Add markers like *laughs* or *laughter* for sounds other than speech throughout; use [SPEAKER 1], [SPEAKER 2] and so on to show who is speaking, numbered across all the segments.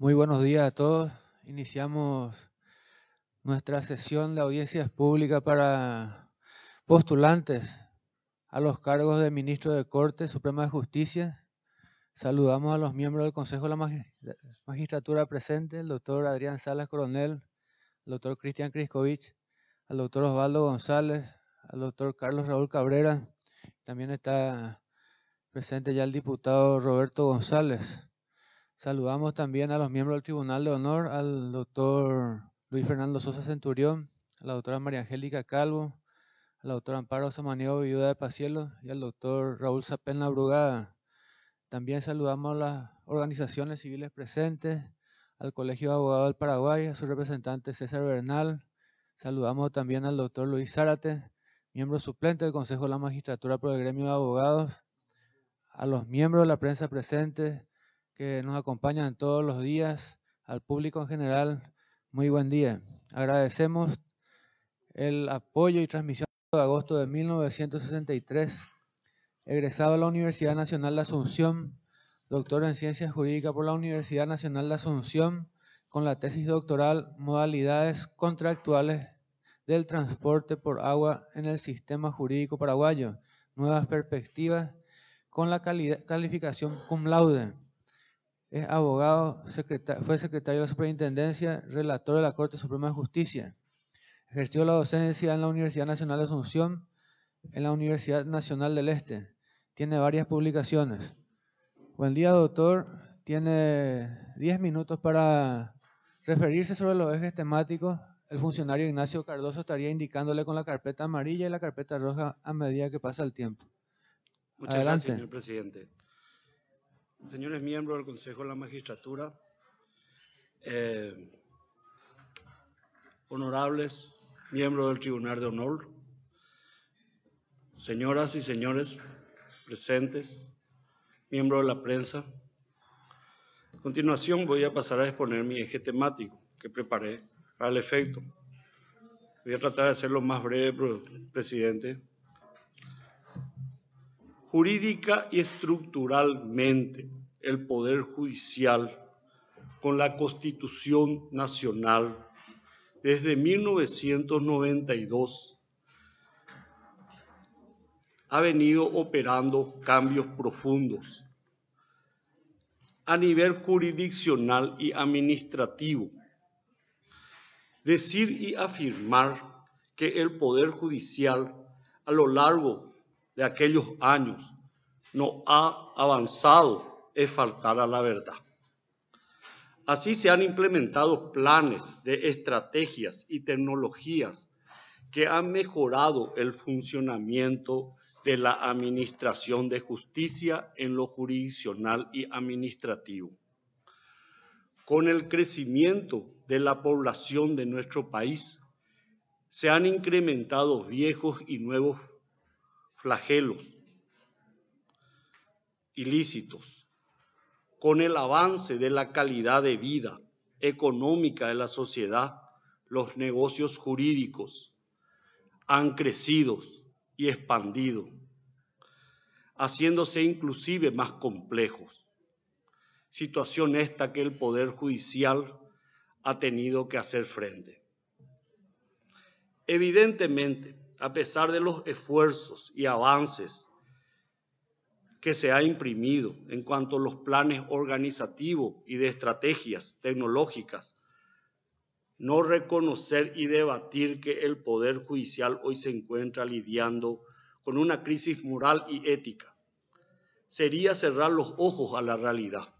[SPEAKER 1] Muy buenos días a todos. Iniciamos nuestra sesión de audiencias públicas para postulantes a los cargos de ministro de Corte Suprema de Justicia. Saludamos a los miembros del Consejo de la Magistratura presente, el doctor Adrián Salas Coronel, el doctor Cristian Kriskovich, el doctor Osvaldo González, el doctor Carlos Raúl Cabrera. También está presente ya el diputado Roberto González. Saludamos también a los miembros del Tribunal de Honor, al doctor Luis Fernando Sosa Centurión, a la doctora María Angélica Calvo, a la Amparo Samaniego, Viuda de Pacielo y al doctor Raúl Zapena Brugada. También saludamos a las organizaciones civiles presentes, al Colegio de Abogados del Paraguay, a su representante César Bernal. Saludamos también al doctor Luis Zárate, miembro suplente del Consejo de la Magistratura por el Gremio de Abogados, a los miembros de la prensa presentes que nos acompañan todos los días, al público en general, muy buen día. Agradecemos el apoyo y transmisión de agosto de 1963, egresado a la Universidad Nacional de Asunción, doctor en Ciencias Jurídicas por la Universidad Nacional de Asunción, con la tesis doctoral Modalidades contractuales del transporte por agua en el sistema jurídico paraguayo, nuevas perspectivas, con la calificación cum laude es abogado, fue secretario de la Superintendencia, relator de la Corte Suprema de Justicia. Ejerció la docencia en la Universidad Nacional de Asunción, en la Universidad Nacional del Este. Tiene varias publicaciones. Buen día, doctor. Tiene diez minutos para referirse sobre los ejes temáticos. El funcionario Ignacio Cardoso estaría indicándole con la carpeta amarilla y la carpeta roja a medida que pasa el tiempo. Muchas gracias, señor
[SPEAKER 2] presidente señores miembros del Consejo de la Magistratura, eh, honorables miembros del Tribunal de Honor, señoras y señores presentes, miembros de la prensa, a continuación voy a pasar a exponer mi eje temático que preparé para el efecto. Voy a tratar de hacerlo más breve, presidente, jurídica y estructuralmente el Poder Judicial con la Constitución Nacional desde 1992 ha venido operando cambios profundos a nivel jurisdiccional y administrativo. Decir y afirmar que el Poder Judicial a lo largo de aquellos años no ha avanzado es faltar a la verdad. Así se han implementado planes de estrategias y tecnologías que han mejorado el funcionamiento de la administración de justicia en lo jurisdiccional y administrativo. Con el crecimiento de la población de nuestro país, se han incrementado viejos y nuevos flagelos ilícitos, con el avance de la calidad de vida económica de la sociedad, los negocios jurídicos han crecido y expandido, haciéndose inclusive más complejos. Situación esta que el Poder Judicial ha tenido que hacer frente. Evidentemente, a pesar de los esfuerzos y avances que se ha imprimido en cuanto a los planes organizativos y de estrategias tecnológicas, no reconocer y debatir que el Poder Judicial hoy se encuentra lidiando con una crisis moral y ética sería cerrar los ojos a la realidad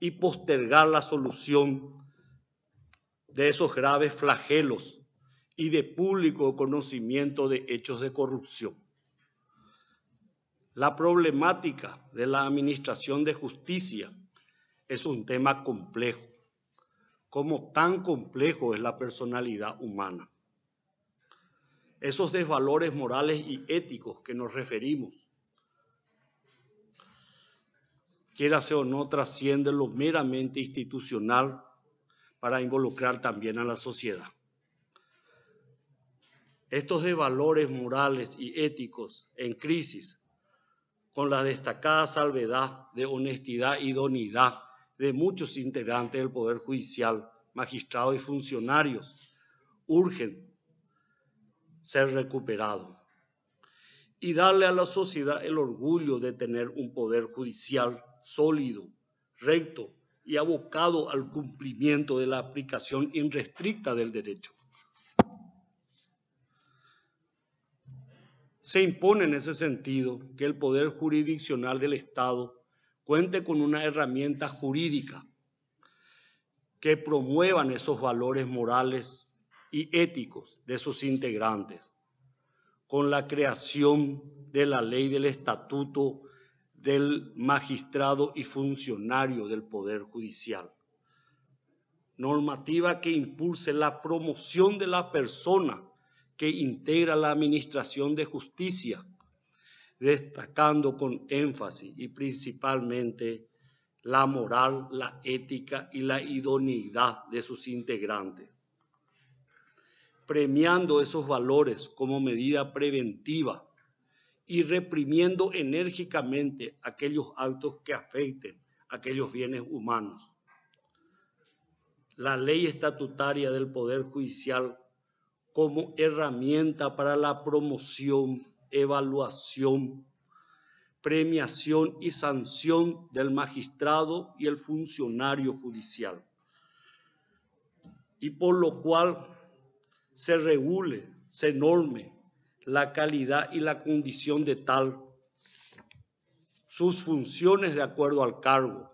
[SPEAKER 2] y postergar la solución de esos graves flagelos y de público conocimiento de hechos de corrupción. La problemática de la administración de justicia es un tema complejo, como tan complejo es la personalidad humana. Esos desvalores morales y éticos que nos referimos, sea o no, trascienden lo meramente institucional para involucrar también a la sociedad estos de valores morales y éticos en crisis, con la destacada salvedad de honestidad y donidad de muchos integrantes del Poder Judicial, magistrados y funcionarios, urgen ser recuperados y darle a la sociedad el orgullo de tener un poder judicial sólido, recto y abocado al cumplimiento de la aplicación irrestricta del derecho. Se impone en ese sentido que el Poder Jurisdiccional del Estado cuente con una herramienta jurídica que promuevan esos valores morales y éticos de sus integrantes, con la creación de la ley del estatuto del magistrado y funcionario del Poder Judicial, normativa que impulse la promoción de la persona que integra la Administración de Justicia, destacando con énfasis y principalmente la moral, la ética y la idoneidad de sus integrantes, premiando esos valores como medida preventiva y reprimiendo enérgicamente aquellos actos que afecten aquellos bienes humanos. La ley estatutaria del Poder Judicial como herramienta para la promoción, evaluación, premiación y sanción del magistrado y el funcionario judicial. Y por lo cual se regule, se norme la calidad y la condición de tal, sus funciones de acuerdo al cargo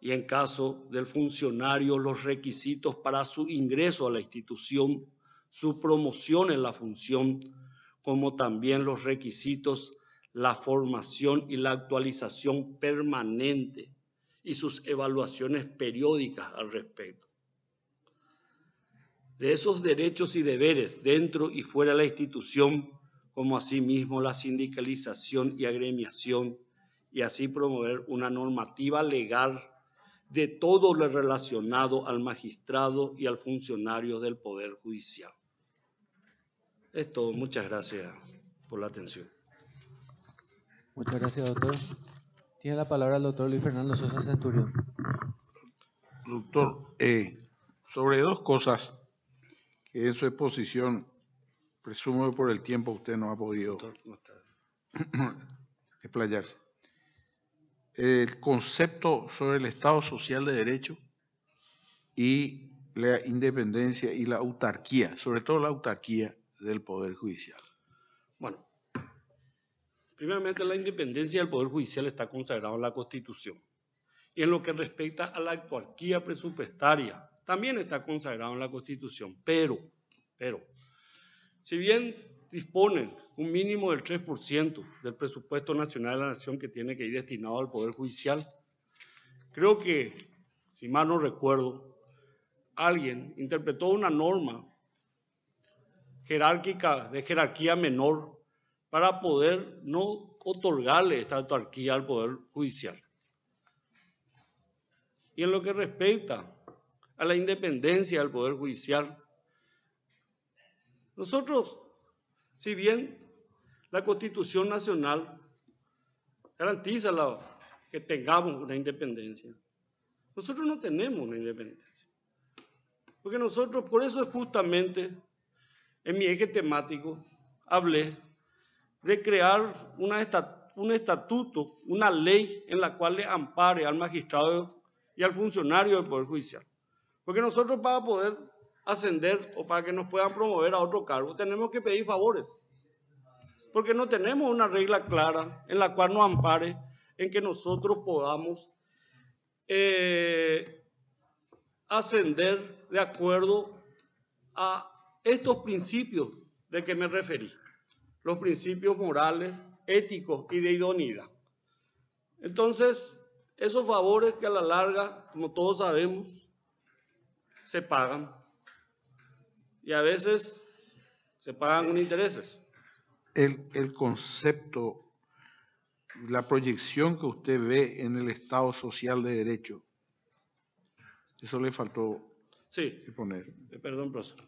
[SPEAKER 2] y en caso del funcionario los requisitos para su ingreso a la institución su promoción en la función, como también los requisitos, la formación y la actualización permanente y sus evaluaciones periódicas al respecto. De esos derechos y deberes dentro y fuera de la institución, como asimismo la sindicalización y agremiación, y así promover una normativa legal de todo lo relacionado al magistrado y al funcionario del Poder Judicial. Es todo. Muchas gracias por la atención.
[SPEAKER 1] Muchas gracias, doctor. Tiene la palabra el doctor Luis Fernando Sosa Centurión.
[SPEAKER 3] Doctor, eh, sobre dos cosas que en su exposición, presumo que por el tiempo usted no ha podido *clears throat* explayarse. El concepto sobre el Estado Social de Derecho y la independencia y la autarquía, sobre todo la autarquía del Poder Judicial? Bueno,
[SPEAKER 2] primeramente la independencia del Poder Judicial está consagrada en la Constitución. Y en lo que respecta a la actuarquía presupuestaria, también está consagrado en la Constitución. Pero, pero, si bien disponen un mínimo del 3% del presupuesto nacional de la nación que tiene que ir destinado al Poder Judicial, creo que, si mal no recuerdo, alguien interpretó una norma jerárquica, de jerarquía menor, para poder no otorgarle esta autarquía al Poder Judicial. Y en lo que respecta a la independencia del Poder Judicial, nosotros, si bien la Constitución Nacional garantiza la, que tengamos una independencia, nosotros no tenemos una independencia. Porque nosotros, por eso es justamente en mi eje temático, hablé de crear un estatuto, una ley en la cual le ampare al magistrado y al funcionario del Poder Judicial. Porque nosotros para poder ascender o para que nos puedan promover a otro cargo, tenemos que pedir favores. Porque no tenemos una regla clara en la cual nos ampare en que nosotros podamos eh, ascender de acuerdo a estos principios de que me referí, los principios morales, éticos y de idoneidad. Entonces, esos favores que a la larga, como todos sabemos, se pagan. Y a veces se pagan con intereses.
[SPEAKER 3] El, concepto, la proyección que usted ve en el Estado social de derecho, eso le faltó sí. poner. Eh,
[SPEAKER 2] perdón, profesor.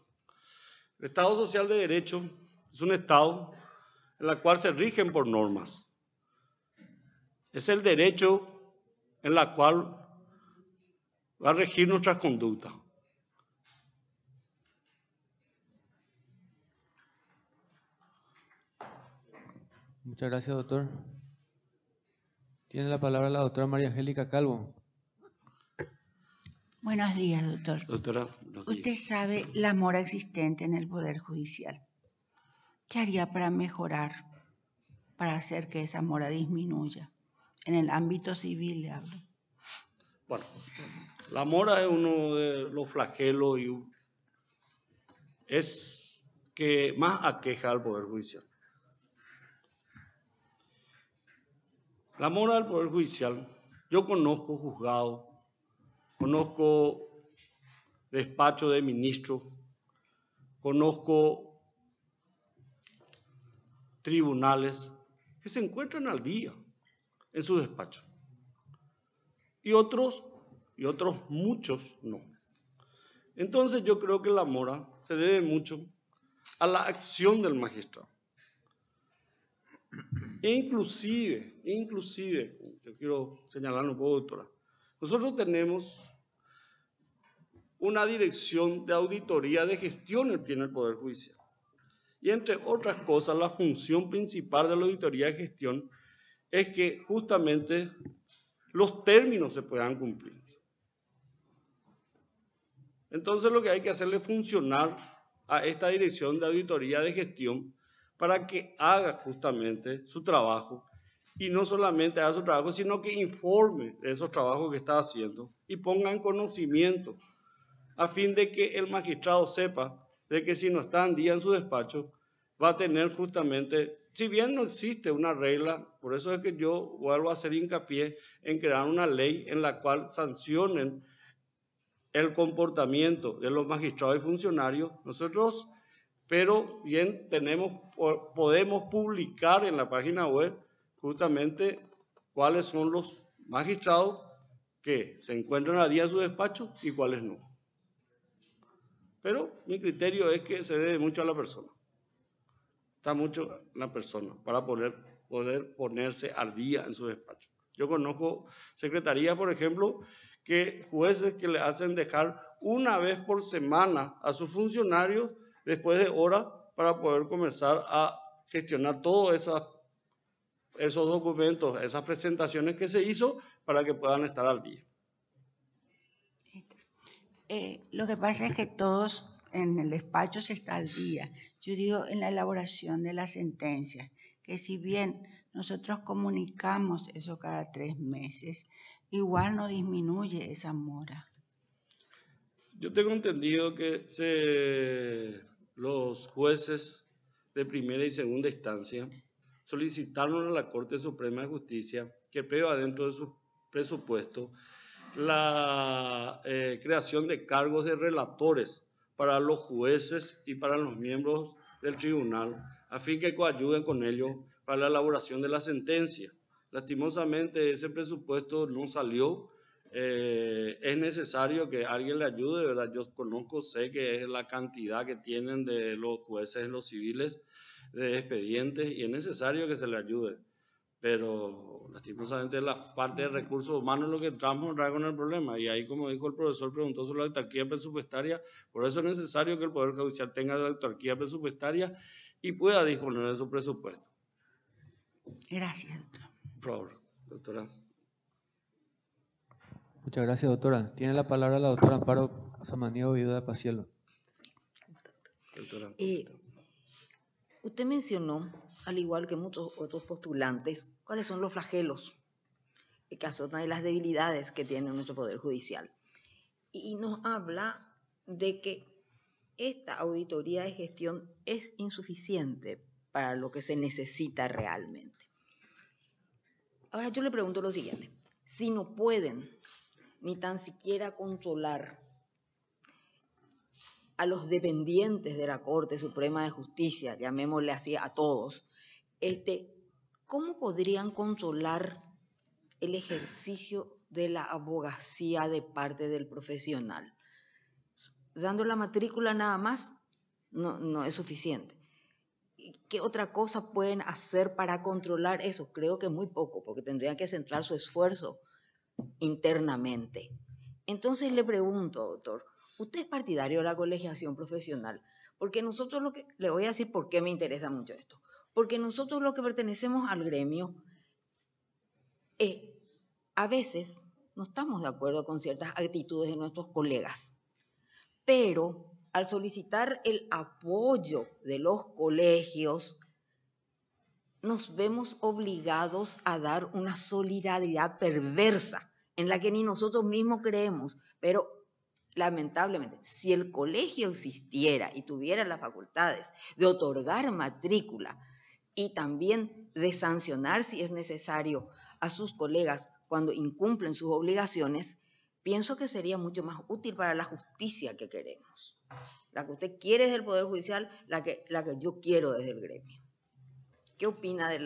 [SPEAKER 2] El Estado social de derecho es un Estado en el cual se rigen por normas. Es el derecho en la cual va a regir nuestras conductas.
[SPEAKER 1] Muchas gracias, doctor. Tiene la palabra la doctora María Angélica Calvo.
[SPEAKER 4] Buenos días, doctor. Doctora, usted sabe la mora existente en el Poder Judicial. ¿Qué haría para mejorar, para hacer que esa mora disminuya? En el ámbito civil le hablo.
[SPEAKER 2] Bueno, la mora es uno de los flagelos y es que más aqueja al Poder Judicial. La mora del Poder Judicial, yo conozco juzgados conozco despacho de ministros, conozco tribunales que se encuentran al día en su despacho. Y otros, y otros muchos no. Entonces yo creo que la mora se debe mucho a la acción del magistrado. E inclusive, inclusive, yo quiero señalar un poco, doctora, nosotros tenemos una dirección de auditoría de gestión tiene el Poder Judicial. Y entre otras cosas, la función principal de la auditoría de gestión es que justamente los términos se puedan cumplir. Entonces lo que hay que hacerle funcionar a esta dirección de auditoría de gestión para que haga justamente su trabajo y no solamente haga su trabajo, sino que informe de esos trabajos que está haciendo y ponga en conocimiento a fin de que el magistrado sepa de que si no está en día en su despacho, va a tener justamente, si bien no existe una regla, por eso es que yo vuelvo a hacer hincapié en crear una ley en la cual sancionen el comportamiento de los magistrados y funcionarios, nosotros, pero bien tenemos, podemos publicar en la página web justamente cuáles son los magistrados que se encuentran a día en su despacho y cuáles no. Pero mi criterio es que se debe mucho a la persona. Está mucho la persona para poder, ponerse al día en su despacho. Yo conozco secretarías, por ejemplo, que jueces que le hacen dejar una vez por semana a sus funcionarios después de horas para poder comenzar a gestionar todos esos documentos, esas presentaciones que se hizo para que puedan estar al día.
[SPEAKER 4] Eh, lo que pasa es que todos en el despacho se está al día. Yo digo en la elaboración de las sentencias, que si bien nosotros comunicamos eso cada tres meses, igual no disminuye esa mora.
[SPEAKER 2] Yo tengo entendido que se, los jueces de primera y segunda instancia solicitaron a la Corte Suprema de Justicia que prueba dentro de su presupuesto la eh, creación de cargos de relatores para los jueces y para los miembros del tribunal, a fin que coayuden con ello para la elaboración de la sentencia. Lastimosamente ese presupuesto no salió. Eh, es necesario que alguien le ayude, ¿verdad? Yo conozco, sé que es la cantidad que tienen de los jueces, los civiles, de expedientes, y es necesario que se le ayude pero lastimosamente la parte de recursos humanos es lo que estamos con el problema. Y ahí, como dijo el profesor, preguntó sobre la autarquía presupuestaria. Por eso es necesario que el Poder Judicial tenga la autarquía presupuestaria y pueda disponer de su presupuesto. Gracias, doctora.
[SPEAKER 1] Muchas gracias, doctora. Tiene la palabra la doctora Amparo Samaniego de Pacielo.
[SPEAKER 2] doctora. Eh,
[SPEAKER 5] usted mencionó al igual que muchos otros postulantes, cuáles son los flagelos que azotan y las debilidades que tiene nuestro Poder Judicial. Y nos habla de que esta auditoría de gestión es insuficiente para lo que se necesita realmente. Ahora yo le pregunto lo siguiente, si no pueden ni tan siquiera controlar a los dependientes de la Corte Suprema de Justicia, llamémosle así a todos, ¿Cómo podrían controlar el ejercicio de la abogacía de parte del profesional? Dando la matrícula nada más no, no es suficiente. ¿Qué otra cosa pueden hacer para controlar eso? Creo que muy poco, porque tendrían que centrar su esfuerzo internamente. Entonces le pregunto, doctor, ¿usted es partidario de la colegiación profesional? Porque nosotros lo que le voy a decir por qué me interesa mucho esto porque nosotros los que pertenecemos al gremio, a veces no estamos de acuerdo con ciertas actitudes de nuestros colegas, pero al solicitar el apoyo de los colegios, nos vemos obligados a dar una solidaridad perversa en la que ni nosotros mismos creemos, pero lamentablemente, si el colegio existiera y tuviera las facultades de otorgar matrícula y también de sancionar si es necesario a sus colegas cuando incumplen sus obligaciones, pienso que sería mucho más útil para la justicia que queremos. La que usted quiere desde el Poder Judicial, la que, la que yo quiero desde el gremio. ¿Qué opina de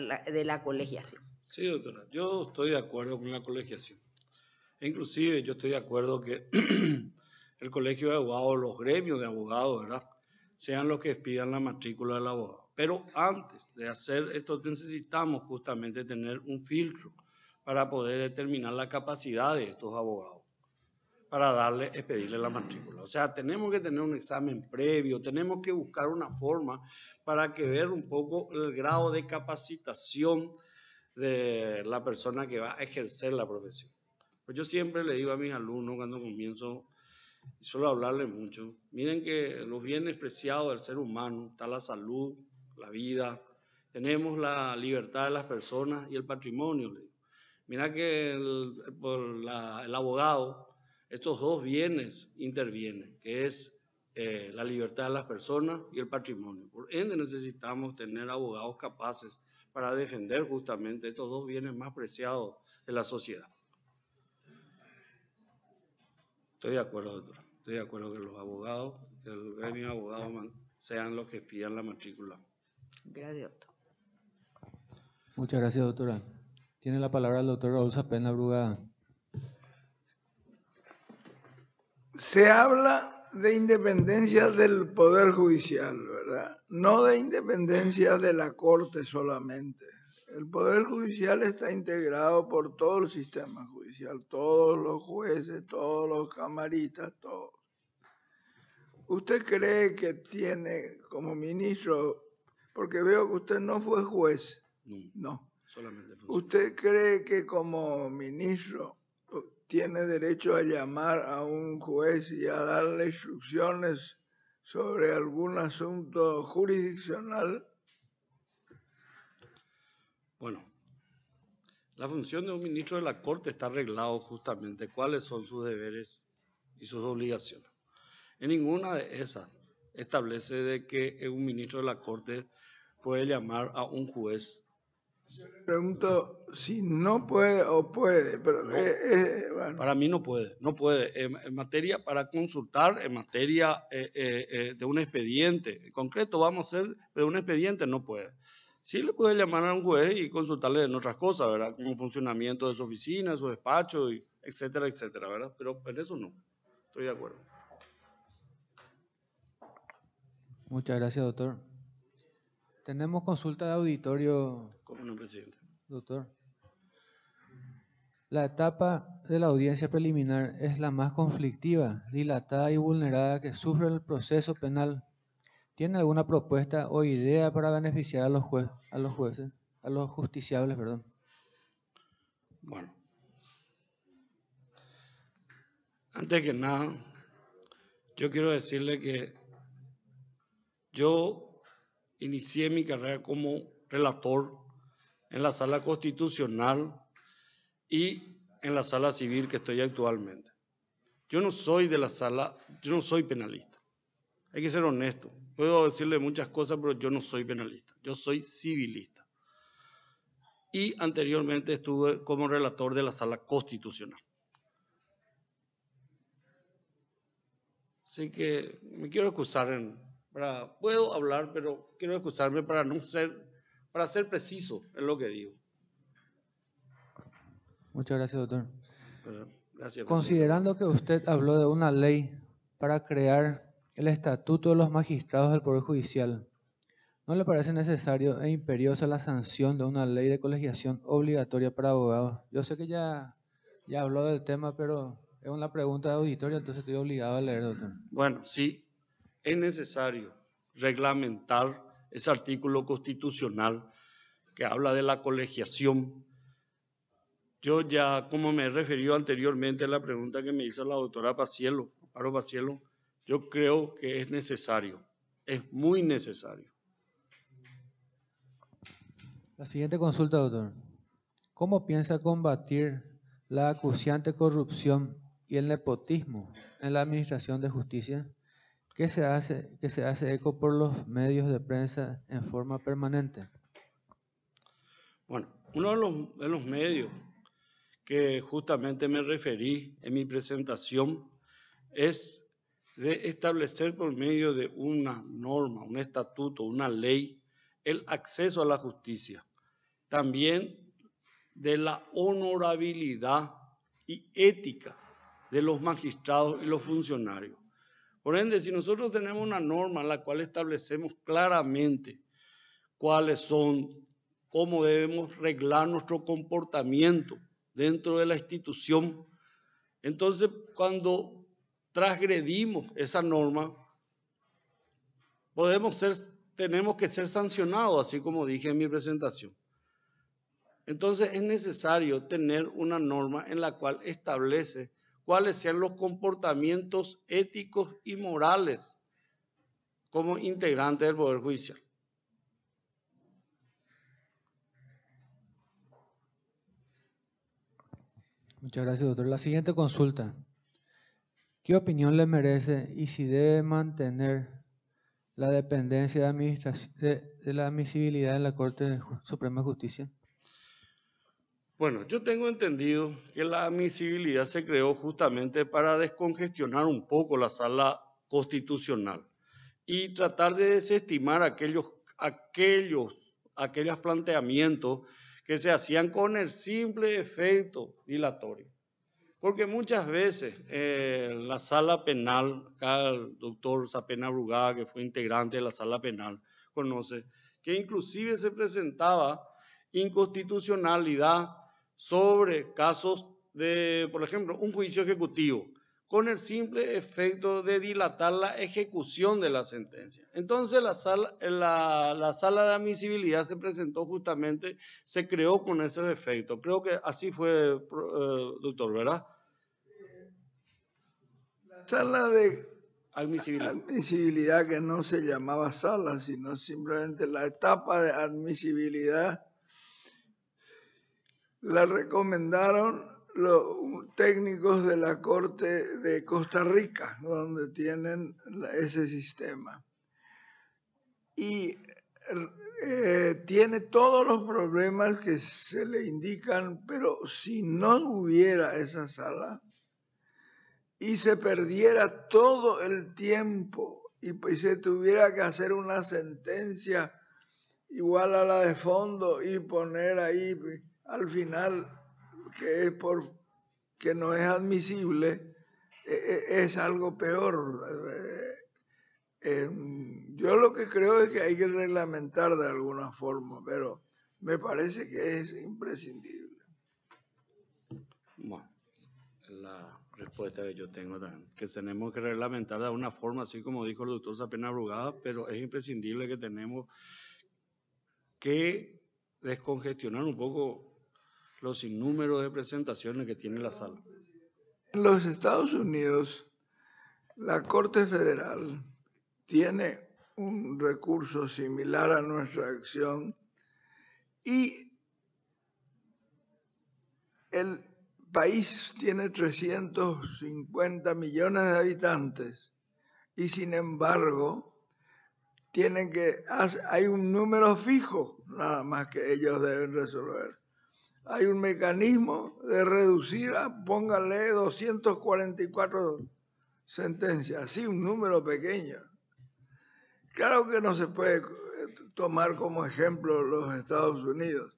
[SPEAKER 5] la, colegiación?
[SPEAKER 2] Sí, doctora, yo estoy de acuerdo con la colegiación. E inclusive yo estoy de acuerdo que *clears throat* el colegio de abogados, los gremios de abogados, ¿verdad? Sean los que pidan la matrícula del abogado. Pero antes de hacer esto necesitamos justamente tener un filtro para poder determinar la capacidad de estos abogados para darle, expedirle la matrícula. O sea, tenemos que tener un examen previo, tenemos que buscar una forma para que ver un poco el grado de capacitación de la persona que va a ejercer la profesión. Pues yo siempre le digo a mis alumnos cuando comienzo, y suelo hablarles mucho, miren que los bienes preciados del ser humano, está la salud, la vida, tenemos la libertad de las personas y el patrimonio. Mira que por el abogado, estos dos bienes intervienen, que es eh, la libertad de las personas y el patrimonio. Por ende necesitamos tener abogados capaces para defender justamente estos dos bienes más preciados de la sociedad. Estoy de acuerdo, doctor. Estoy de acuerdo que los abogados, que el gremio de abogados sean los que pidan la matrícula.
[SPEAKER 5] Gradioto.
[SPEAKER 1] Muchas gracias, doctora. Tiene la palabra el doctor Rosa Pena Brugada.
[SPEAKER 6] Se habla de independencia del Poder Judicial, ¿verdad? No de independencia de la Corte solamente. El Poder Judicial está integrado por todo el sistema judicial, todos los jueces, todos los camaritas, todos. ¿Usted cree que tiene como ministro porque veo que usted no fue juez. No. Solamente ¿Usted cree que como ministro tiene derecho a llamar a un juez y a darle instrucciones sobre algún asunto jurisdiccional?
[SPEAKER 2] Bueno, la función de un ministro de la Corte está arreglado justamente cuáles son sus deberes y sus obligaciones. En ninguna de esas establece de que un ministro de la Corte puede llamar a un juez.
[SPEAKER 6] Pregunto si no puede o puede, eh, eh,
[SPEAKER 2] para mí no puede, no puede. En, materia para consultar, en materia eh, de un expediente, en concreto vamos a hacer de un expediente, no puede. Sí le puede llamar a un juez y consultarle en otras cosas, ¿verdad? Como funcionamiento de su oficina, su despacho, y etcétera, etcétera, ¿verdad? Pero en eso no, estoy de acuerdo.
[SPEAKER 1] Muchas gracias, doctor. Tenemos consulta de auditorio.
[SPEAKER 2] ¿Cómo no, presidente?
[SPEAKER 1] Doctor. La etapa de la audiencia preliminar es la más conflictiva, dilatada y vulnerada que sufre el proceso penal. ¿Tiene alguna propuesta o idea para beneficiar a los, jueces, a los jueces, a los justiciables, perdón?
[SPEAKER 2] Bueno, antes que nada, yo quiero decirle que yo inicié mi carrera como relator en la sala constitucional y en la sala civil que estoy actualmente. Yo no soy de la sala, yo no soy penalista. Hay que ser honesto. Puedo decirle muchas cosas, pero yo no soy penalista. Yo soy civilista. Y anteriormente estuve como relator de la sala constitucional. Así que me quiero excusar en Puedo hablar, pero quiero escucharme para no ser, para ser preciso en lo que digo.
[SPEAKER 1] Muchas gracias, doctor. gracias, Considerando que usted habló de una ley para crear el estatuto de los magistrados del Poder Judicial, ¿no le parece necesario e imperiosa la sanción de una ley de colegiación obligatoria para abogados? Yo sé que ya, ya habló del tema, pero es una pregunta de auditorio, entonces estoy
[SPEAKER 2] obligado a leer, doctor. Bueno, sí, es necesario reglamentar ese artículo constitucional que habla de la colegiación. Yo ya, como me he referido anteriormente a la pregunta que me hizo la doctora Pacielo, yo creo que es necesario, es muy necesario.
[SPEAKER 1] La siguiente consulta, doctor. ¿Cómo piensa combatir la acuciante corrupción y el nepotismo en la Administración de Justicia? que se hace, se hace eco por los medios de prensa en forma permanente.
[SPEAKER 2] Bueno, uno de los medios que justamente me referí en mi presentación es de establecer por medio de una norma, un estatuto, una ley, el acceso a la justicia. También de la honorabilidad y ética de los magistrados y los funcionarios. Por ende, si nosotros tenemos una norma en la cual establecemos claramente cuáles son, cómo debemos reglar nuestro comportamiento dentro de la institución, entonces cuando transgredimos esa norma, podemos ser, tenemos que ser sancionados, así como dije en mi presentación. Entonces es necesario tener una norma en la cual establece cuáles sean los comportamientos éticos y morales como integrante del Poder Judicial.
[SPEAKER 1] Muchas gracias, doctor. La siguiente consulta. ¿Qué opinión le merece y si debe mantener la dependencia de, de la admisibilidad en la Corte Suprema de Justicia?
[SPEAKER 2] Bueno, yo tengo entendido que la admisibilidad se creó justamente para descongestionar un poco la sala constitucional y tratar de desestimar aquellos, aquellos, planteamientos que se hacían con el simple efecto dilatorio. Porque muchas veces eh, la sala penal, acá el doctor Zapena Brugada, que fue integrante de la sala penal, conoce, que inclusive se presentaba inconstitucionalidad sobre casos de, por ejemplo, un juicio ejecutivo, con el simple efecto de dilatar la ejecución de la sentencia. Entonces la sala, la, sala de admisibilidad se presentó justamente, se creó con ese efecto. Creo que así fue, eh, doctor, ¿verdad?
[SPEAKER 6] La sala de admisibilidad que no se llamaba sala, sino simplemente la etapa de admisibilidad la recomendaron los técnicos de la Corte de Costa Rica, donde tienen ese sistema. Y eh, tiene todos los problemas que se le indican, pero si no hubiera esa sala y se perdiera todo el tiempo y, y se tuviera que hacer una sentencia igual a la de fondo y poner ahí al final que es por que no es admisible e, e, es algo peor. Eh, eh, yo lo que creo es que hay que reglamentar de alguna forma, pero me parece que es imprescindible.
[SPEAKER 2] Bueno, la respuesta que yo tengo también, que tenemos que reglamentar de alguna forma, así como dijo el doctor Sapena Brugada, pero es imprescindible que tenemos que descongestionar un poco los innúmeros de presentaciones que tiene la sala.
[SPEAKER 6] En los Estados Unidos, la Corte Federal tiene un recurso similar a nuestra acción y el país tiene 350 millones de habitantes y sin embargo tienen que hay un número fijo nada más que ellos deben resolver hay un mecanismo de reducir, a, póngale 244 sentencias, así un número pequeño. Claro que no se puede eh, tomar como ejemplo los Estados Unidos.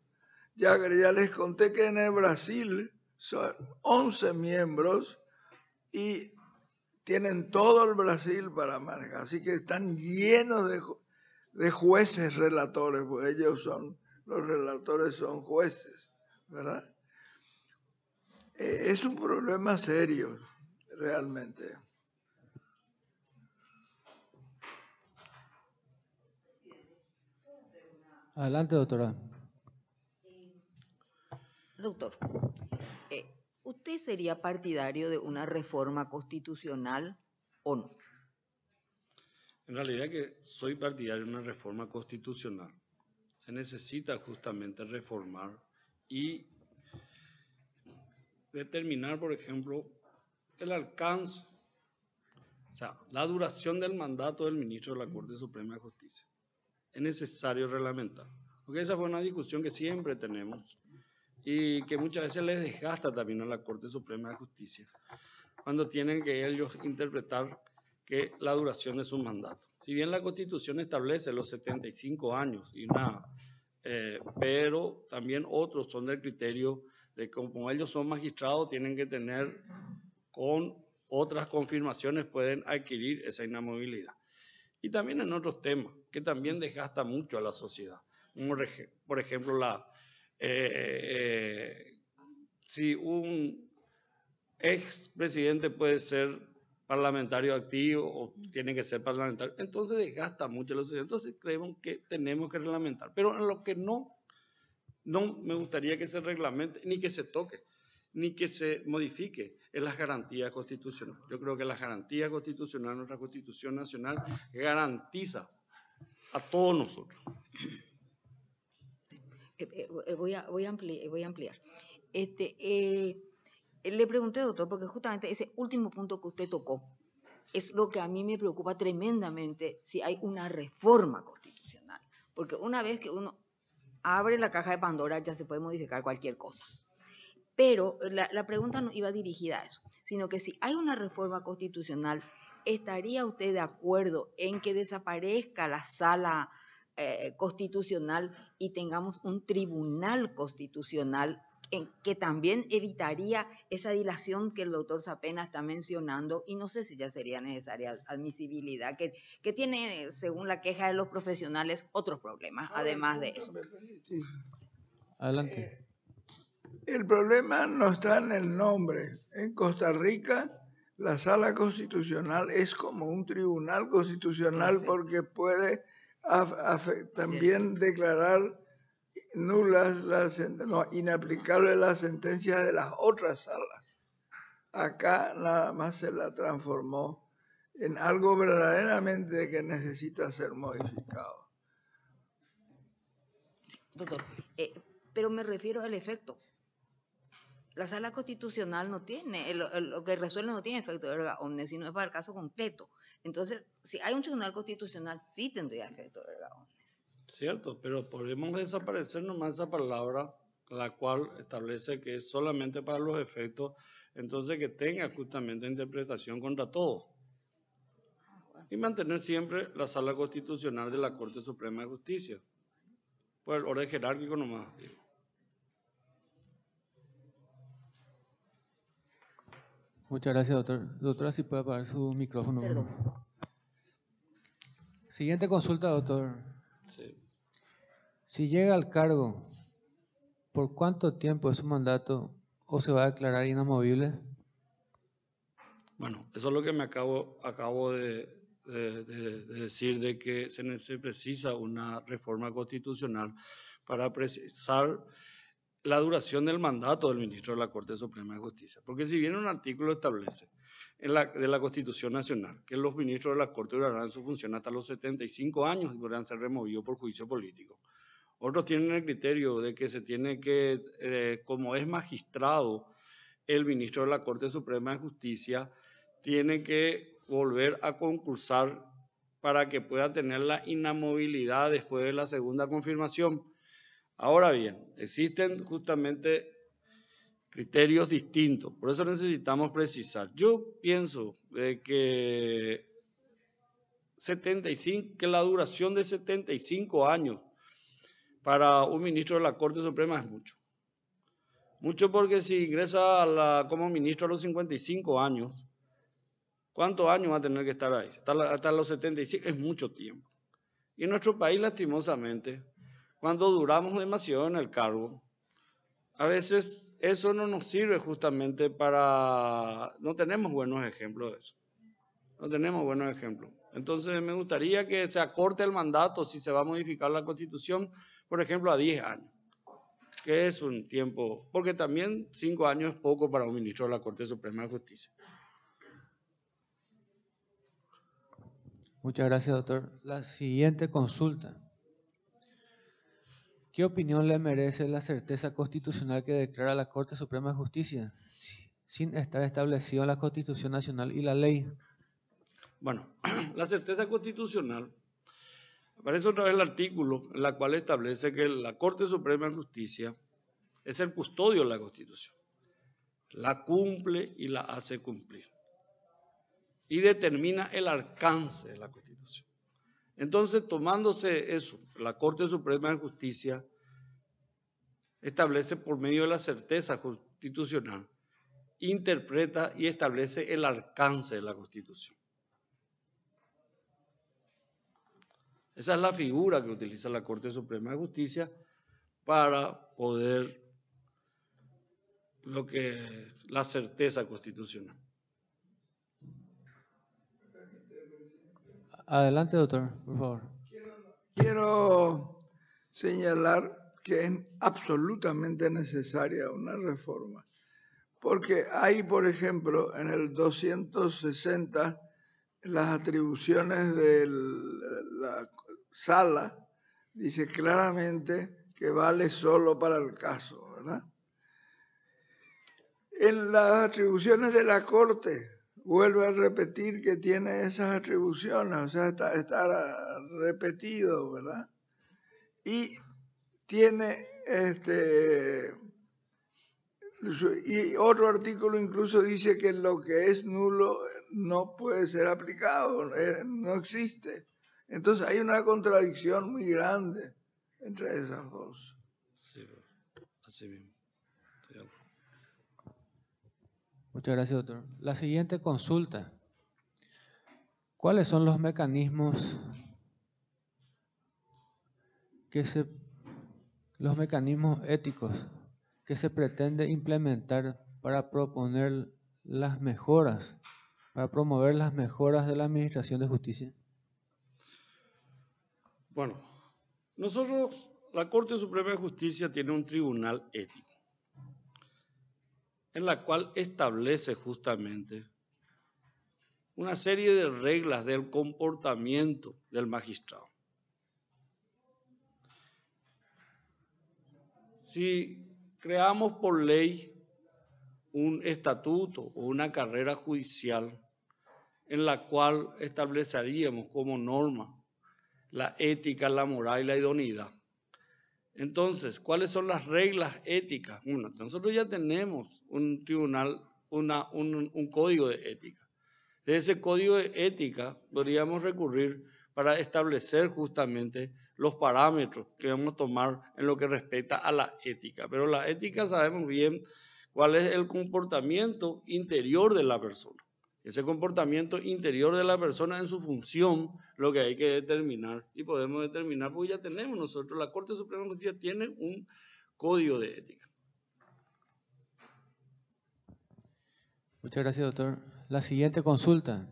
[SPEAKER 6] Ya, ya les conté que en el Brasil son 11 miembros y tienen todo el Brasil para manejar. Así que están llenos de, de jueces relatores, porque ellos son, los relatores son jueces. ¿verdad? E, es un problema serio, realmente.
[SPEAKER 1] Adelante, doctora.
[SPEAKER 5] Doctor, eh, ¿usted sería partidario de una reforma constitucional o no?
[SPEAKER 2] En realidad que soy partidario de una reforma constitucional. Se necesita justamente reformar y determinar, por ejemplo, el alcance, o sea, la duración del mandato del ministro de la Corte Suprema de Justicia. Es necesario reglamentar. Porque esa fue una discusión que siempre tenemos y que muchas veces les desgasta también a la Corte Suprema de Justicia cuando tienen que ellos interpretar que la duración de su mandato. Si bien la Constitución establece los 75 años y una eh, pero también otros son del criterio de que como ellos son magistrados, tienen que tener con otras confirmaciones, pueden adquirir esa inamovilidad. Y también en otros temas, que también desgasta mucho a la sociedad. Por ejemplo, la, eh, eh, si un ex presidente puede ser parlamentario activo o tiene que ser parlamentario. Entonces desgasta mucho los sociedad. Entonces creemos que tenemos que reglamentar. Pero en lo que no, no me gustaría que se reglamente ni que se toque ni que se modifique en las garantías constitucionales. Yo creo que las garantías constitucionales, nuestra constitución nacional, garantiza a todos nosotros.
[SPEAKER 5] Eh, eh, voy, a, voy, a ampliar, voy a ampliar. Este, eh, eh, le pregunté, doctor, porque justamente ese último punto que usted tocó es lo que a mí me preocupa tremendamente si hay una reforma constitucional. Porque una vez que uno abre la caja de Pandora ya se puede modificar cualquier cosa. Pero eh, la, pregunta no iba dirigida a eso, sino que si hay una reforma constitucional, ¿estaría usted de acuerdo en que desaparezca la sala eh, constitucional y tengamos un tribunal constitucional eh, que también evitaría esa dilación que el doctor Zapena está mencionando y no sé si ya sería necesaria admisibilidad, que, que tiene, según la queja de los profesionales, otros
[SPEAKER 6] problemas, además de eso.
[SPEAKER 1] Adelante. Eh,
[SPEAKER 6] el problema no está en el nombre. En Costa Rica, la sala constitucional es como un tribunal constitucional porque puede también declarar nulas las, no, inaplicable la sentencia de las otras salas. Acá nada más se la transformó en algo verdaderamente que necesita ser modificado.
[SPEAKER 5] Doctor, eh, pero me refiero al efecto. La sala constitucional no tiene, lo que resuelve no tiene efecto de omnes, sino es para el caso completo. Entonces, si hay un tribunal constitucional, sí tendría efecto de omnes.
[SPEAKER 2] Cierto, pero podemos desaparecer nomás esa palabra, la cual establece que es solamente para los efectos, entonces que tenga justamente interpretación contra todo. Ah, y mantener siempre la sala constitucional de la Corte Suprema de Justicia, por el orden jerárquico nomás.
[SPEAKER 1] Muchas gracias, doctor. Doctora, si puede apagar su micrófono. Siguiente consulta, doctor. Si llega al cargo, ¿por cuánto tiempo es su mandato o se va a declarar inamovible?
[SPEAKER 2] Bueno, eso es lo que me acabo, de, decir, de que se, necesita una reforma constitucional para precisar la duración del mandato del ministro de la Corte Suprema de Justicia. Porque si bien un artículo establece de la Constitución Nacional, que los ministros de la Corte durarán su función hasta los 75 años y podrán ser removidos por juicio político. Otros tienen el criterio de que se tiene que, eh, como es magistrado, el ministro de la Corte Suprema de Justicia, tiene que volver a concursar para que pueda tener la inamovilidad después de la segunda confirmación. Ahora bien, existen justamente criterios distintos. Por eso necesitamos precisar. Yo pienso de eh, que, 75, que la duración de 75 años para un ministro de la Corte Suprema es mucho. Mucho porque si ingresa como ministro a los 55 años, ¿cuántos años va a tener que estar ahí? Hasta, hasta los 75 es mucho tiempo. Y en nuestro país, lastimosamente, cuando duramos demasiado en el cargo, a veces eso no nos sirve justamente para... No tenemos buenos ejemplos de eso. No tenemos buenos ejemplos. Entonces me gustaría que se acorte el mandato si se va a modificar la constitución, por ejemplo, a 10 años, que es un tiempo, porque también 5 años es poco para un ministro de la Corte Suprema de Justicia.
[SPEAKER 1] Muchas gracias, doctor. La siguiente consulta. ¿Qué opinión le merece la certeza constitucional que declara la Corte Suprema de Justicia sin estar establecida en la Constitución Nacional y la ley?
[SPEAKER 2] Bueno, *clears throat* la certeza constitucional aparece otra vez el artículo en la cual establece que la Corte Suprema de Justicia es el custodio de la Constitución. La cumple y la hace cumplir. Y determina el alcance de la Constitución. Entonces, tomándose eso, la Corte Suprema de Justicia establece por medio de la certeza constitucional, interpreta y establece el alcance de la Constitución. Esa es la figura que utiliza la Corte Suprema de Justicia para poder lo que la certeza constitucional.
[SPEAKER 1] Adelante, doctor, por favor.
[SPEAKER 6] Quiero, señalar que es absolutamente necesaria una reforma, porque hay, por ejemplo, en el 260 las atribuciones de la sala, dice claramente que vale solo para el caso, ¿verdad? En las atribuciones de la Corte, vuelve a repetir que tiene esas atribuciones, o sea, está, repetido, ¿verdad? Y tiene este y otro artículo incluso dice que lo que es nulo no puede ser aplicado, eh, no existe. Entonces hay una contradicción muy grande entre esas dos. Sí, así mismo.
[SPEAKER 1] Muchas gracias, doctor. La siguiente consulta. ¿Cuáles son los mecanismos que se los mecanismos éticos que se pretende implementar para proponer las mejoras, para promover las mejoras de la administración de justicia?
[SPEAKER 2] Bueno, nosotros, la Corte Suprema de Justicia tiene un tribunal ético en la cual establece justamente una serie de reglas del comportamiento del magistrado. Si creamos por ley un estatuto o una carrera judicial en la cual estableceríamos como norma la ética, la moral y la idoneidad, entonces, ¿cuáles son las reglas éticas? nosotros ya tenemos un tribunal, un, un código de ética. De ese código de ética podríamos recurrir para establecer justamente los parámetros que vamos a tomar en lo que respecta a la ética. Pero la ética sabemos bien cuál es el comportamiento interior de la persona. Ese comportamiento interior de la persona en su función, lo que hay que determinar. Y podemos determinar, porque ya tenemos nosotros, la Corte Suprema de Justicia tiene un código de ética.
[SPEAKER 1] Muchas gracias, doctor. La siguiente consulta.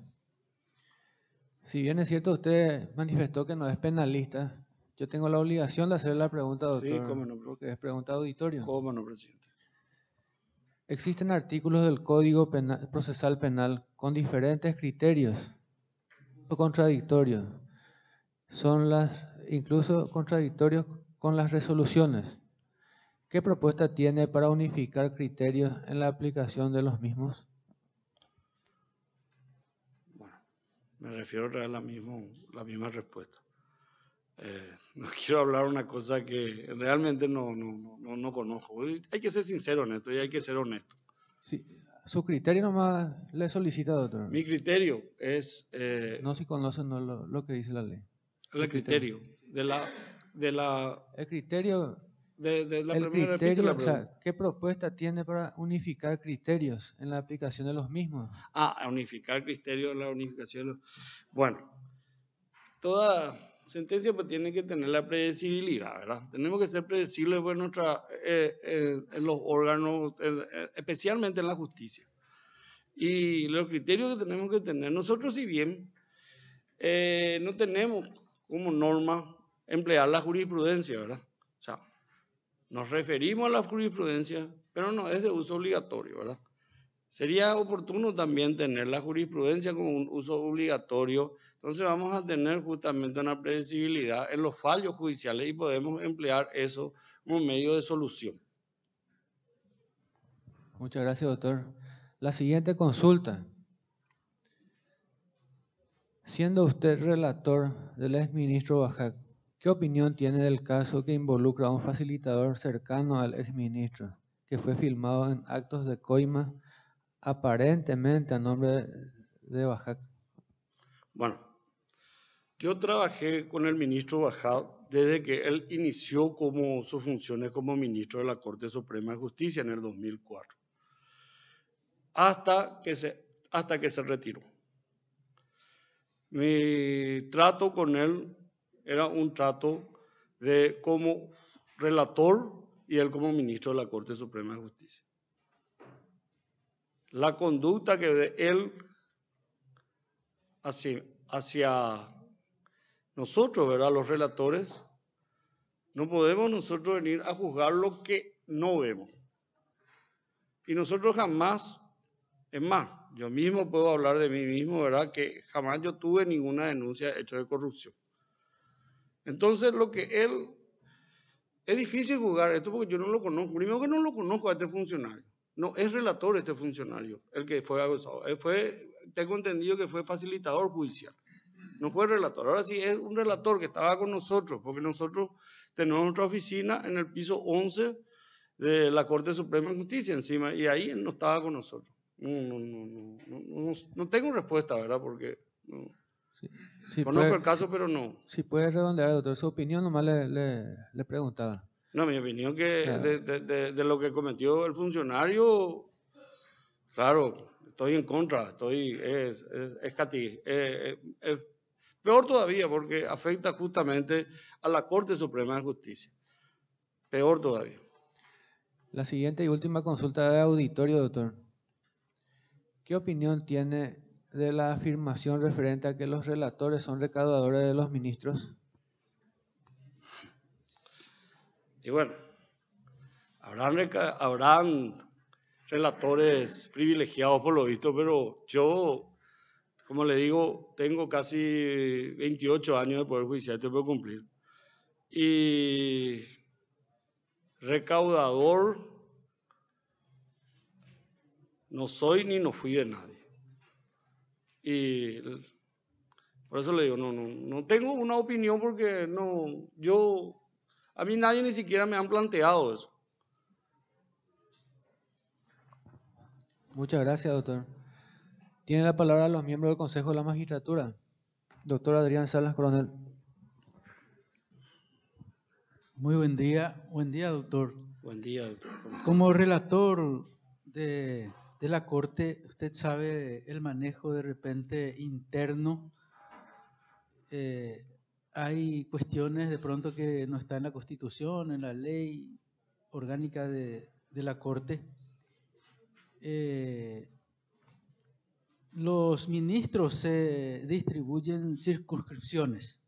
[SPEAKER 1] Si bien es cierto, usted manifestó que no es penalista, yo tengo la obligación de hacerle la pregunta, doctor. Sí, como no. Porque es pregunta auditorio. Cómo no, presidente. Existen artículos del Código Procesal Penal con diferentes criterios contradictorios. Son las incluso contradictorios con las resoluciones. ¿Qué propuesta tiene para unificar criterios en la aplicación de los mismos?
[SPEAKER 2] Bueno, me refiero a la, la misma respuesta. Eh, *laughs* no quiero hablar una cosa que realmente no, no, no, no conozco. Hay que ser sincero en y hay que ser honesto.
[SPEAKER 1] Sí. ¿Su criterio nomás le solicita, doctor?
[SPEAKER 2] Mi criterio es... Eh, no si conocen lo, lo, que dice la ley. El criterio. De la, de la, el criterio... De, el criterio,
[SPEAKER 1] ¿qué propuesta tiene para unificar criterios en la aplicación de los mismos?
[SPEAKER 2] Ah, unificar criterios en la unificación Bueno, toda sentencia pues tiene que tener la predecibilidad, ¿verdad? Tenemos que ser predecibles por pues, nuestra, eh, eh, en los órganos, eh, especialmente en la justicia. Y los criterios que tenemos que tener, nosotros si bien no tenemos como norma emplear la jurisprudencia, ¿verdad? O sea, nos referimos a la jurisprudencia, pero no es de uso obligatorio, ¿verdad? Sería oportuno también tener la jurisprudencia como un uso obligatorio entonces vamos a tener justamente una previsibilidad en los fallos judiciales y podemos emplear eso como medio de solución.
[SPEAKER 1] Muchas gracias, doctor. La siguiente consulta. Siendo usted relator del exministro Bajac, ¿qué opinión tiene del caso que involucra a un facilitador cercano al exministro, que fue filmado en actos de coima aparentemente a nombre de Bajac?
[SPEAKER 2] Bueno, yo trabajé con el ministro bajá desde que él inició como sus funciones como ministro de la Corte Suprema de Justicia en el 2004, hasta que se, hasta que se retiró. Mi trato con él era un trato de como relator y él como ministro de la Corte Suprema de Justicia. La conducta que de él hacia nosotros, ¿verdad? Los relatores, no podemos nosotros venir a juzgar lo que no vemos. Y nosotros jamás, es más, yo mismo puedo hablar de mí mismo, ¿verdad? Que jamás yo tuve ninguna denuncia de hecho de corrupción. Entonces, lo que él. Es difícil juzgar esto porque yo no lo conozco. Primero que no lo conozco a este funcionario. No, es relator este funcionario, el que fue acusado. Él fue, tengo entendido que fue facilitador judicial no fue el relator, ahora sí es un relator que estaba con nosotros, porque nosotros tenemos nuestra oficina en el piso 11 de la Corte Suprema de Justicia encima, y ahí no estaba con nosotros. No, no, no, no, no, tengo respuesta, ¿verdad? Porque
[SPEAKER 1] conozco el caso, pero no. Si puede redondear, doctor, su opinión nomás le, preguntaba.
[SPEAKER 2] No, mi opinión que de, lo que cometió el funcionario, claro, estoy en contra, estoy, es, es, eh, eh, Peor todavía porque afecta justamente a la Corte Suprema de Justicia. Peor todavía.
[SPEAKER 1] La siguiente y última consulta de auditorio, doctor. ¿Qué opinión tiene de la afirmación referente a que los relatores son recaudadores de los ministros?
[SPEAKER 2] Y bueno, habrán, relatores privilegiados por lo visto, pero yo como le digo, tengo casi 28 años de poder judicial, te puedo cumplir. Y recaudador, no soy ni no fui de nadie. Y por eso le digo, no, no, no tengo una opinión porque no, yo, a mí nadie ni siquiera me han planteado eso.
[SPEAKER 1] Muchas gracias, doctor. Tiene la palabra los miembros del Consejo de la Magistratura. Doctor Adrián Salas Coronel.
[SPEAKER 7] Muy buen día, buen día, doctor. Buen día, Como relator de, la Corte, usted sabe el manejo de repente interno. Eh, hay cuestiones de pronto que no están en la Constitución, en la ley orgánica de, la Corte. Eh, los ministros se distribuyen circunscripciones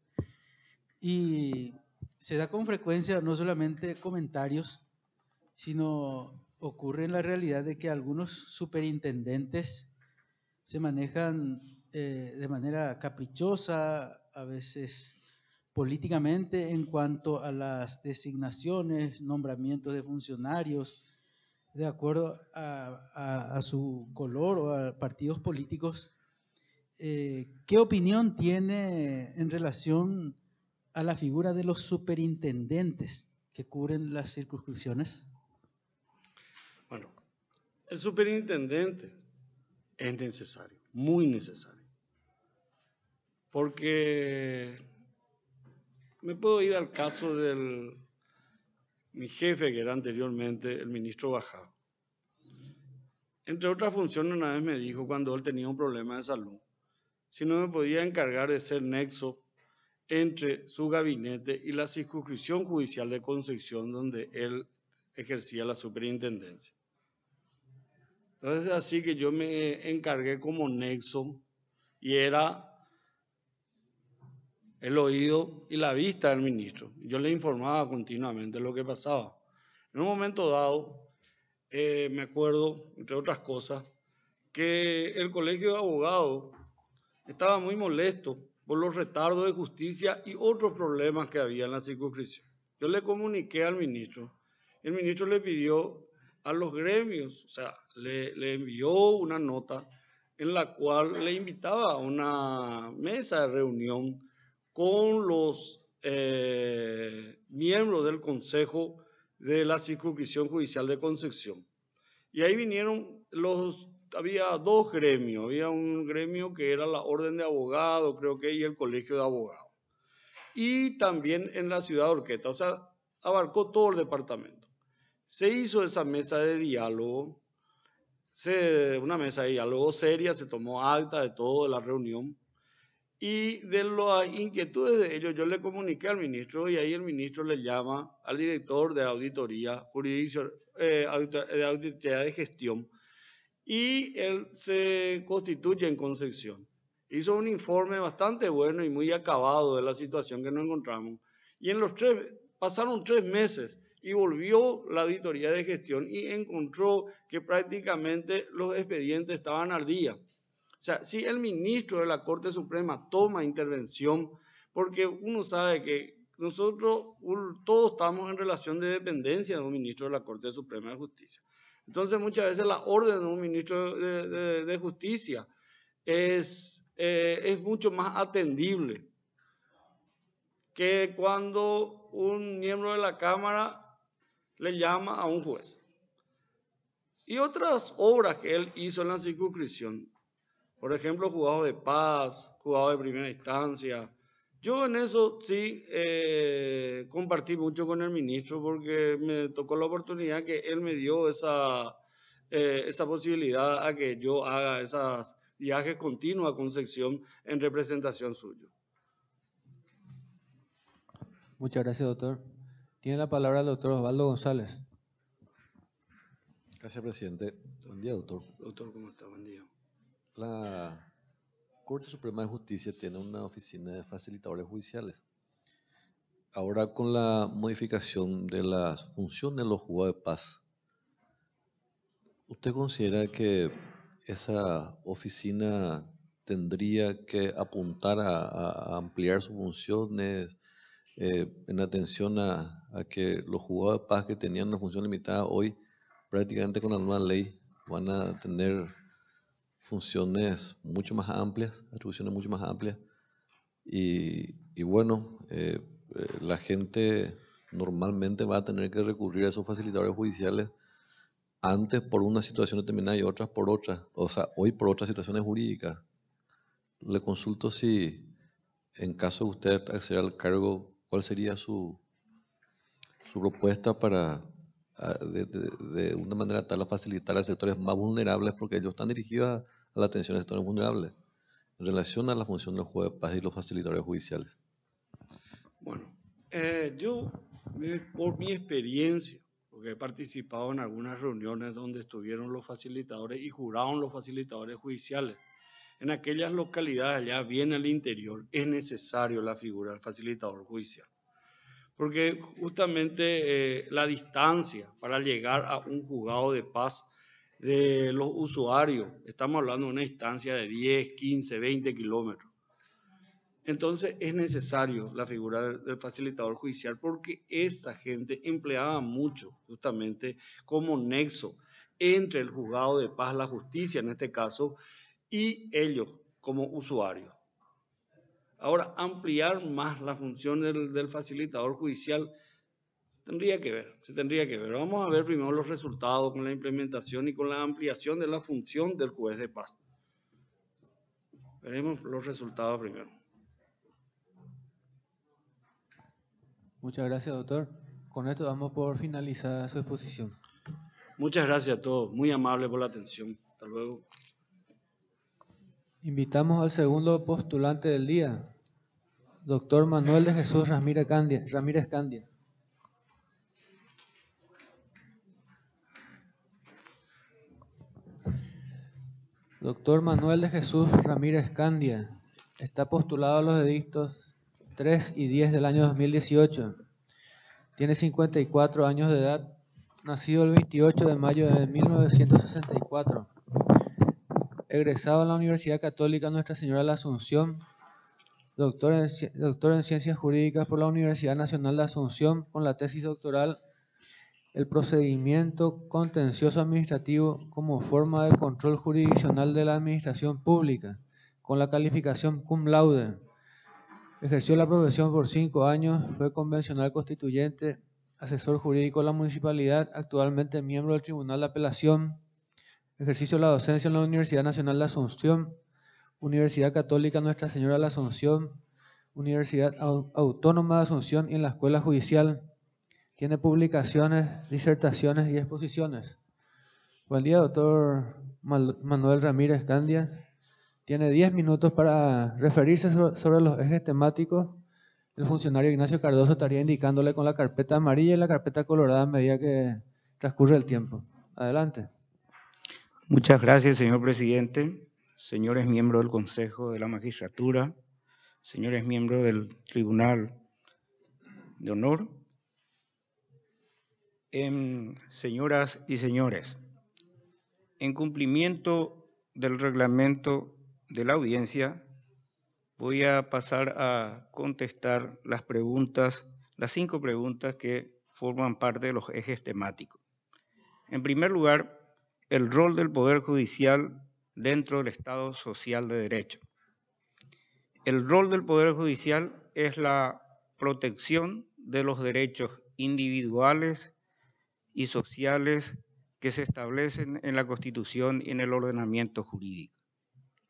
[SPEAKER 7] y se da con frecuencia no solamente comentarios, sino ocurre en la realidad de que algunos superintendentes se manejan eh, de manera caprichosa, a veces políticamente en cuanto a las designaciones, nombramientos de funcionarios, de acuerdo a, su color o a partidos políticos, eh, ¿qué opinión tiene en relación a la figura de los superintendentes que cubren las circunscripciones?
[SPEAKER 2] Bueno, el superintendente es necesario, muy necesario, porque me puedo ir al caso del mi jefe, que era anteriormente el ministro Bajado. Entre otras funciones, una vez me dijo cuando él tenía un problema de salud, si no me podía encargar de ser nexo entre su gabinete y la circunscripción judicial de Concepción, donde él ejercía la superintendencia. Entonces, así que yo me encargué como nexo y era el oído y la vista del ministro. Yo le informaba continuamente lo que pasaba. En un momento dado, eh, me acuerdo, entre otras cosas, que el colegio de abogados estaba muy molesto por los retardos de justicia y otros problemas que había en la circunscripción. Yo le comuniqué al ministro, el ministro le pidió a los gremios, o sea, le envió una nota en la cual le invitaba a una mesa de reunión con los eh, miembros del Consejo de la Circunscripción Judicial de Concepción. Y ahí vinieron los, había dos gremios, había un gremio que era la Orden de Abogados, creo que, y el Colegio de Abogados. Y también en la ciudad de Orqueta, o sea, abarcó todo el departamento. Se hizo esa mesa de diálogo, una mesa de diálogo seria, se tomó acta de toda la reunión y de las inquietudes de ellos yo le comuniqué al ministro y ahí el ministro le llama al director de auditoría, eh, de auditoría de gestión y él se constituye en Concepción. Hizo un informe bastante bueno y muy acabado de la situación que nos encontramos y en los tres, pasaron tres meses y volvió la auditoría de gestión y encontró que prácticamente los expedientes estaban al día. O sea, si el ministro de la Corte Suprema toma intervención, porque uno sabe que nosotros todos estamos en relación de dependencia de un ministro de la Corte Suprema de Justicia. Entonces muchas veces la orden de un ministro de, Justicia es, eh, es mucho más atendible que cuando un miembro de la Cámara le llama a un juez. Y otras obras que él hizo en la circunscripción por ejemplo, juzgados de paz, juzgados de primera instancia. Yo en eso sí eh, compartí mucho con el ministro porque me tocó la oportunidad que él me dio esa, eh, esa posibilidad a que yo haga esas viajes continuos a Concepción en representación suyo.
[SPEAKER 1] Muchas gracias, doctor. Tiene la palabra el doctor Osvaldo González.
[SPEAKER 2] Gracias, presidente.
[SPEAKER 8] Buen día, doctor.
[SPEAKER 6] Doctor, ¿cómo está? Buen día
[SPEAKER 8] la Corte Suprema de Justicia tiene una oficina de facilitadores judiciales. Ahora con la modificación de las funciones de los jugadores de paz, ¿usted considera que esa oficina tendría que apuntar a, ampliar sus funciones eh, en atención a, que los jugadores de paz que tenían una función limitada hoy, prácticamente con la nueva ley, van a tener funciones mucho más amplias, atribuciones mucho más amplias. Y, bueno, eh, eh, la gente normalmente va a tener que recurrir a esos facilitadores judiciales antes por una situación determinada y otras por otra o sea, hoy por otras situaciones jurídicas. Le consulto si, en caso de usted acceder al cargo, ¿cuál sería su, su propuesta para, ah, de, una manera tal, a facilitar a sectores más vulnerables? Porque ellos están dirigidos a a la atención de sectores vulnerables en relación a la función del juez de paz y los facilitadores judiciales.
[SPEAKER 2] Bueno, eh, yo, por mi experiencia, porque he participado en algunas reuniones donde estuvieron los facilitadores y juraron los facilitadores judiciales. En aquellas localidades allá, bien al interior, es necesario la figura del facilitador judicial. Porque justamente eh, la distancia para llegar a un juzgado de paz de los usuarios. Estamos hablando de una distancia de 10, 15, 20 kilómetros. Entonces es necesario la figura del facilitador judicial porque esta gente empleaba mucho justamente como nexo entre el juzgado de paz, la justicia en este caso, y ellos como usuarios. Ahora, ampliar más la función del facilitador judicial Tendría que ver, se tendría que ver. Vamos a ver primero los resultados con la implementación y con la ampliación de la función del juez de paz. Veremos los resultados primero.
[SPEAKER 1] Muchas gracias, doctor. Con esto damos por finalizada su exposición.
[SPEAKER 2] Muchas gracias a todos, muy amable por la atención. Hasta luego.
[SPEAKER 1] Invitamos al segundo postulante del día, doctor Manuel de Jesús Ramírez Candia. Ramírez Candia. Doctor Manuel de Jesús Ramírez Candia está postulado a los edictos 3 y 10 del año 2018. Tiene 54 años de edad, nacido el 28 de mayo de 1964, egresado en la Universidad Católica Nuestra Señora de la Asunción, doctor doctor en Ciencias Jurídicas por la Universidad Nacional de Asunción con la tesis doctoral el procedimiento contencioso administrativo como forma de control jurisdiccional de la administración pública, con la calificación cum laude. Ejerció la profesión por cinco años, fue convencional constituyente, asesor jurídico de la municipalidad, actualmente miembro del Tribunal de Apelación, ejercicio la docencia en la Universidad Nacional de Asunción, Universidad Católica Nuestra Señora de la Asunción, Universidad Autónoma de Asunción y en la Escuela Judicial. Tiene publicaciones, disertaciones y exposiciones. Buen día, doctor Manuel Ramírez Candia. Tiene 10 minutos para referirse sobre los ejes temáticos. El funcionario Ignacio Cardoso estaría indicándole con la carpeta amarilla y la carpeta colorada a medida que transcurre el tiempo. Adelante.
[SPEAKER 9] Muchas gracias, señor presidente, señores miembros del Consejo de la Magistratura, señores miembros del Tribunal de Honor, señoras y señores, en cumplimiento del reglamento de la audiencia, voy a pasar a contestar las preguntas, las cinco preguntas que forman parte de los ejes temáticos. En primer lugar, el rol del Poder Judicial dentro del Estado Social de Derecho. El rol del Poder Judicial es la protección de los derechos individuales y sociales que se establecen en la Constitución y en el ordenamiento jurídico,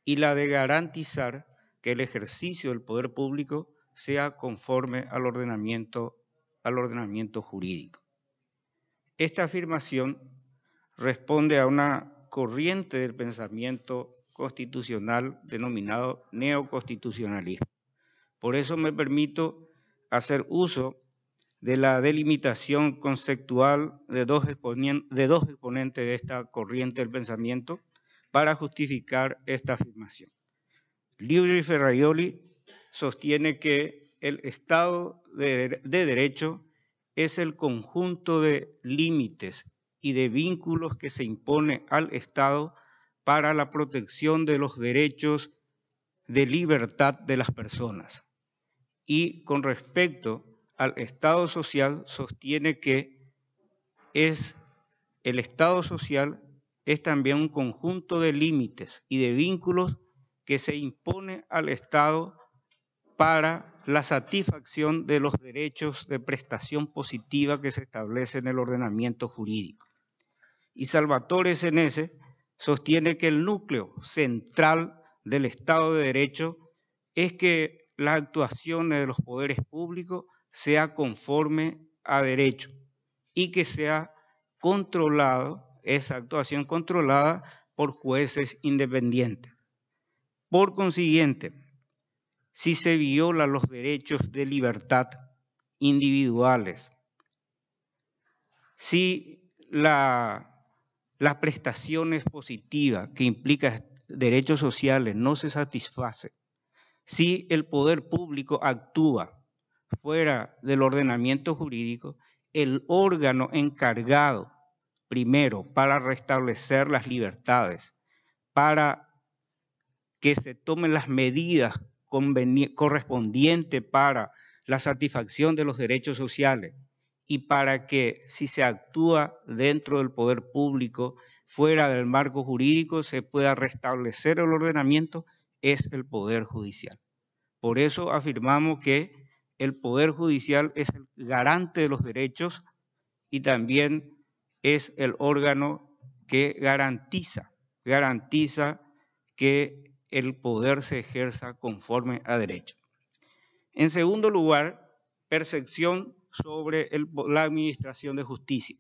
[SPEAKER 9] y la de garantizar que el ejercicio del poder público sea conforme al ordenamiento, al ordenamiento jurídico. Esta afirmación responde a una corriente del pensamiento constitucional denominado neoconstitucionalismo. Por eso me permito hacer uso de la delimitación conceptual de dos, de dos exponentes de esta corriente del pensamiento para justificar esta afirmación. Libri Ferraioli sostiene que el Estado de, de Derecho es el conjunto de límites y de vínculos que se impone al Estado para la protección de los derechos de libertad de las personas. Y con respecto al Estado social sostiene que es el Estado social es también un conjunto de límites y de vínculos que se impone al Estado para la satisfacción de los derechos de prestación positiva que se establece en el ordenamiento jurídico. Y Salvatore Senese sostiene que el núcleo central del Estado de Derecho es que las actuaciones de los poderes públicos sea conforme a derecho y que sea controlado, esa actuación controlada por jueces independientes. Por consiguiente, si se violan los derechos de libertad individuales, si la, las prestaciones positivas que implica derechos sociales no se satisfacen, si el poder público actúa fuera del ordenamiento jurídico el órgano encargado, primero, para restablecer las libertades, para que se tomen las medidas correspondientes para la satisfacción de los derechos sociales y para que si se actúa dentro del poder público, fuera del marco jurídico, se pueda restablecer el ordenamiento, es el poder judicial. Por eso afirmamos que el Poder Judicial es el garante de los derechos y también es el órgano que garantiza, garantiza que el poder se ejerza conforme a derecho. En segundo lugar, percepción sobre la administración de justicia.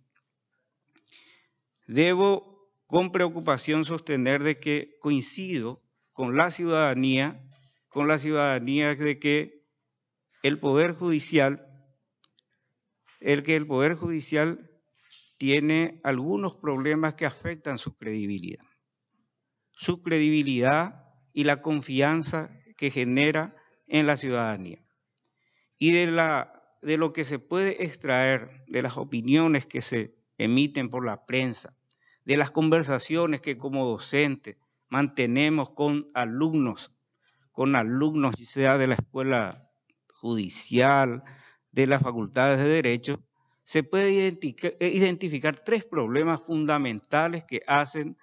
[SPEAKER 9] Debo con preocupación sostener de que coincido con la ciudadanía, con la ciudadanía de que el Poder Judicial, el que el Poder Judicial tiene algunos problemas que afectan su credibilidad. Su credibilidad y la confianza que genera en la ciudadanía. Y de, lo que se puede extraer de las opiniones que se emiten por la prensa, de las conversaciones que como docente mantenemos con alumnos, con alumnos, y sea de la escuela judicial, de las facultades de derecho, se puede eh, identificar, tres problemas fundamentales que hacen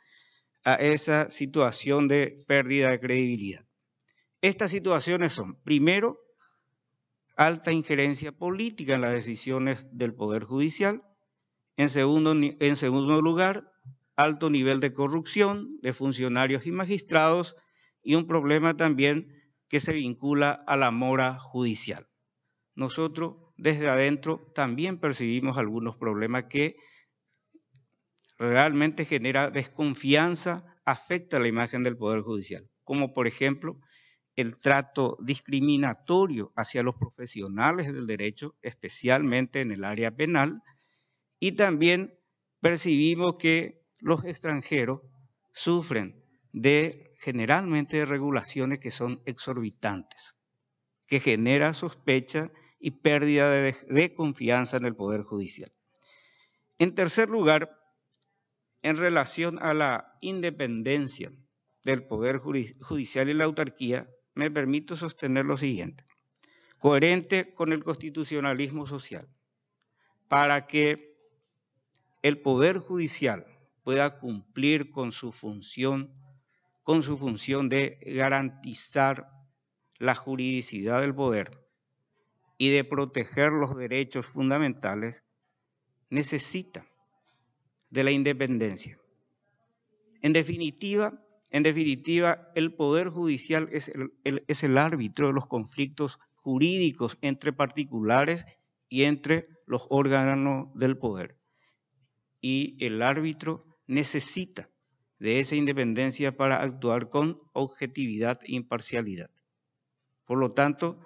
[SPEAKER 9] a esa situación de pérdida de credibilidad. Estas situaciones son, primero, alta injerencia política en las decisiones del Poder Judicial. En segundo, en segundo, lugar, alto nivel de corrupción de funcionarios y magistrados y un problema también que se vincula a la mora judicial. Nosotros desde adentro también percibimos algunos problemas que realmente genera desconfianza, afecta la imagen del Poder Judicial, como por ejemplo el trato discriminatorio hacia los profesionales del derecho, especialmente en el área penal, y también percibimos que los extranjeros sufren de generalmente regulaciones que son exorbitantes, que generan sospecha y pérdida de, de confianza en el Poder Judicial. En tercer lugar, en relación a la independencia del Poder Judicial y la autarquía, me permito sostener lo siguiente, coherente con el constitucionalismo social, para que el Poder Judicial pueda cumplir con su función con su función de garantizar la juridicidad del poder y de proteger los derechos fundamentales, necesita de la independencia. En definitiva, en definitiva, el Poder Judicial es es el árbitro de los conflictos jurídicos entre particulares y entre los órganos del poder. Y el árbitro necesita de esa independencia para actuar con objetividad e imparcialidad. Por lo tanto,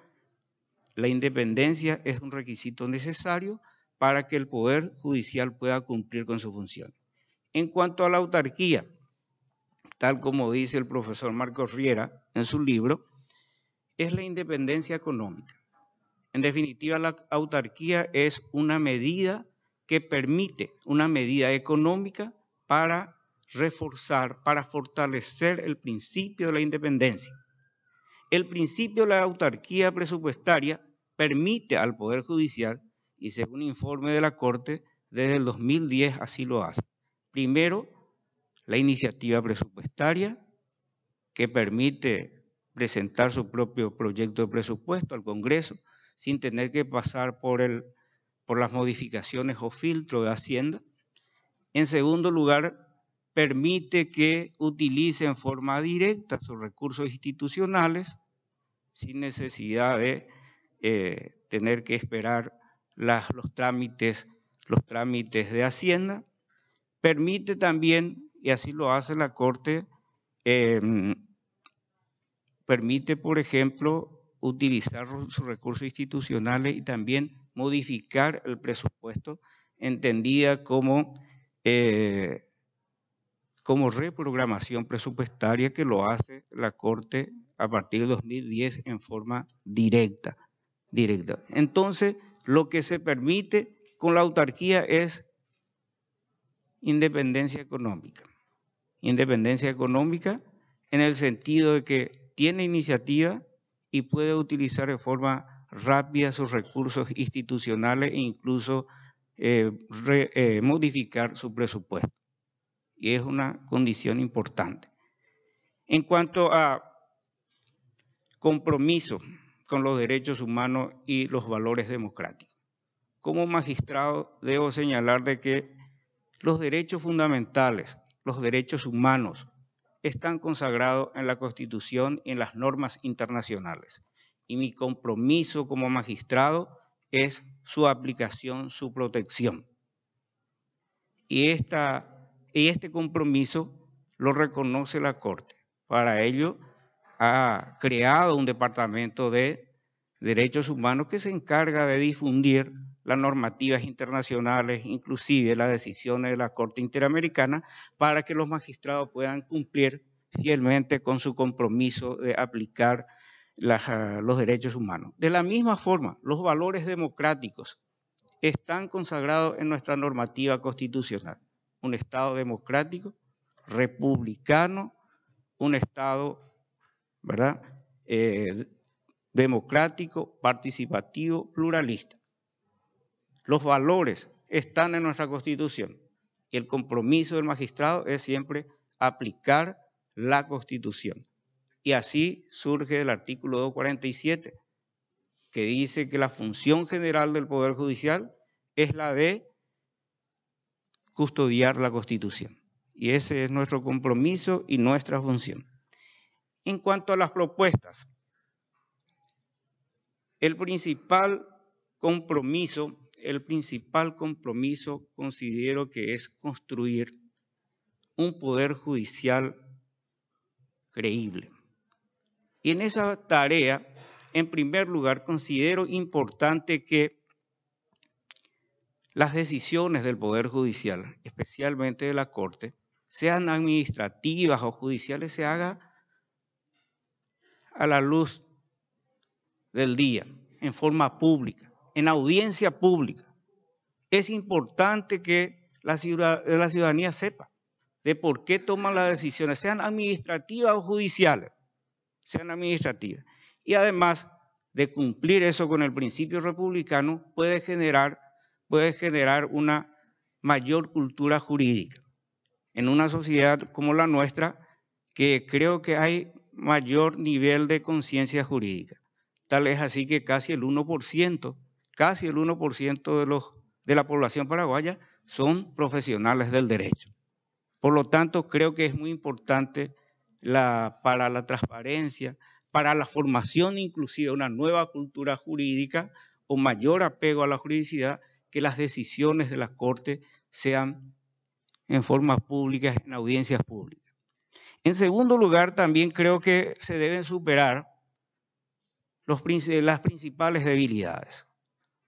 [SPEAKER 9] la independencia es un requisito necesario para que el Poder Judicial pueda cumplir con su función. En cuanto a la autarquía, tal como dice el profesor Marcos Riera en su libro, es la independencia económica. En definitiva, la autarquía es una medida que permite, una medida económica para reforzar para fortalecer el principio de la independencia. El principio de la autarquía presupuestaria permite al Poder Judicial, y según informe de la Corte, desde el 2010 así lo hace. Primero, la iniciativa presupuestaria, que permite presentar su propio proyecto de presupuesto al Congreso sin tener que pasar por, el, por las modificaciones o filtro de Hacienda. En segundo lugar, permite que utilice en forma directa sus recursos institucionales sin necesidad de eh, tener que esperar los, trámites, los trámites de Hacienda. Permite también, y así lo hace la Corte, em, permite, por ejemplo, utilizar sus recursos institucionales y también modificar el presupuesto, entendida como eh, como reprogramación presupuestaria que lo hace la Corte a partir del 2010 en forma directa. directa. Entonces, lo que se permite con la autarquía es independencia económica. Independencia económica en el sentido de que tiene iniciativa y puede utilizar de forma rápida sus recursos institucionales e incluso eh, eh, modificar su presupuesto y es una condición importante. En cuanto a compromiso con los derechos humanos y los valores democráticos, como magistrado debo señalar de que los derechos fundamentales, los derechos humanos, están consagrados en la Constitución y en las normas internacionales. Y mi compromiso como magistrado es su aplicación, su protección. Y esta y este compromiso lo reconoce la Corte. Para ello ha creado un departamento de derechos humanos que se encarga de difundir las normativas internacionales, inclusive las decisiones de la Corte Interamericana, para que los magistrados puedan cumplir fielmente con su compromiso de aplicar ah, los derechos humanos. De la misma forma, los valores democráticos están consagrados en nuestra normativa constitucional un Estado democrático, republicano, un Estado, ¿verdad? Eh, democrático, participativo, pluralista. Los valores están en nuestra Constitución y el compromiso del magistrado es siempre aplicar la Constitución. Y así surge el artículo 247, que dice que la función general del Poder Judicial es la de custodiar la Constitución. Y ese es nuestro compromiso y nuestra función. En cuanto a las propuestas, el principal compromiso, el principal compromiso considero que es construir un poder judicial creíble. Y en esa tarea, en primer lugar, considero importante que las decisiones del Poder Judicial, especialmente de la Corte, sean administrativas o judiciales, se haga a la luz del día, en forma pública, en audiencia pública. Es importante que la, eh, la ciudadanía sepa de por qué toman las decisiones, sean administrativas o judiciales, sean administrativas. Y además de cumplir eso con el principio republicano, puede generar puede generar una mayor cultura jurídica. En una sociedad como la nuestra, que creo que hay mayor nivel de conciencia jurídica. Tal es así que casi el 1%, casi el 1% de, los, de la población paraguaya son profesionales del derecho. Por lo tanto, creo que es muy importante la, para la transparencia, para la formación inclusive una nueva cultura jurídica o mayor apego a la juridicidad, que las decisiones de la Corte sean en forma pública, en audiencias públicas. En segundo lugar, también creo que se deben superar las principales debilidades,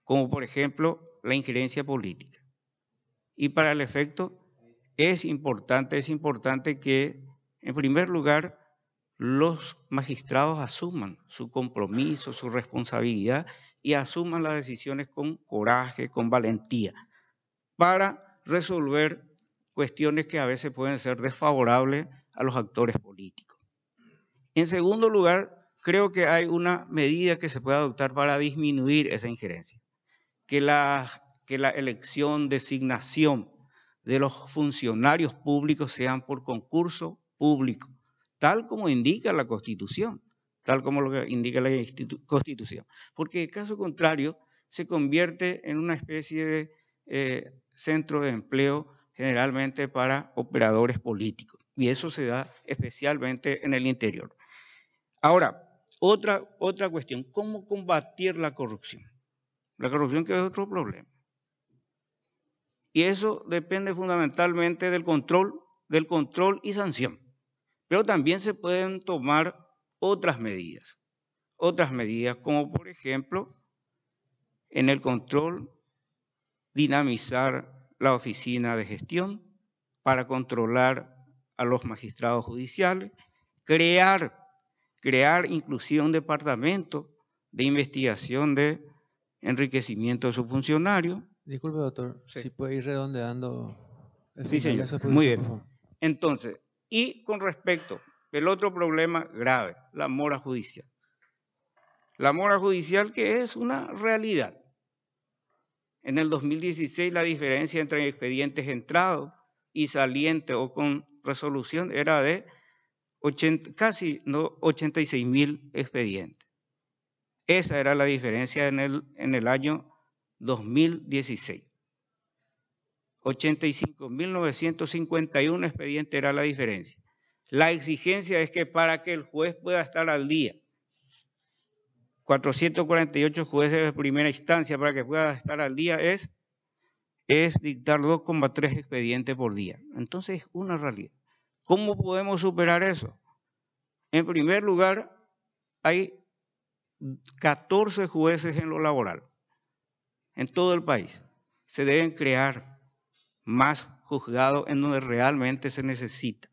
[SPEAKER 9] como por ejemplo la injerencia política. Y para el efecto es importante, es importante que en primer lugar los magistrados asuman su compromiso, su responsabilidad y asuman las decisiones con coraje, con valentía, para resolver cuestiones que a veces pueden ser desfavorables a los actores políticos. En segundo lugar, creo que hay una medida que se puede adoptar para disminuir esa injerencia, que la, que la elección, designación de los funcionarios públicos sean por concurso público, tal como indica la Constitución tal como lo que indica la Constitución. Porque caso contrario, se convierte en una especie de eh, centro de empleo generalmente para operadores políticos. Y eso se da especialmente en el interior. Ahora, otra, otra cuestión, ¿cómo combatir la corrupción? La corrupción que es otro problema. Y eso depende fundamentalmente del control, del control y sanción. Pero también se pueden tomar otras medidas, otras medidas como por ejemplo en el control, dinamizar la oficina de gestión para controlar a los magistrados judiciales, crear, crear inclusive un departamento de investigación de enriquecimiento de su funcionario.
[SPEAKER 1] Disculpe, doctor, si puede ir redondeando. El sí, señor. Muy bien. Entonces,
[SPEAKER 9] y con respecto el otro problema grave, la mora judicial. La mora judicial que es una realidad. En el 2016 la diferencia entre expedientes entrados y salientes o con resolución era de casi no, 86 mil expedientes. Esa era la diferencia en el, en el año 2016. 85.951 expedientes era la diferencia. La exigencia es que para que el juez pueda estar al día, 448 jueces de primera instancia para que pueda estar al día es, dictar 2,3 expedientes por día. Entonces es una realidad. ¿Cómo podemos superar eso? En primer lugar, hay 14 jueces en lo laboral, en todo el país. Se deben crear más juzgados en donde realmente se necesita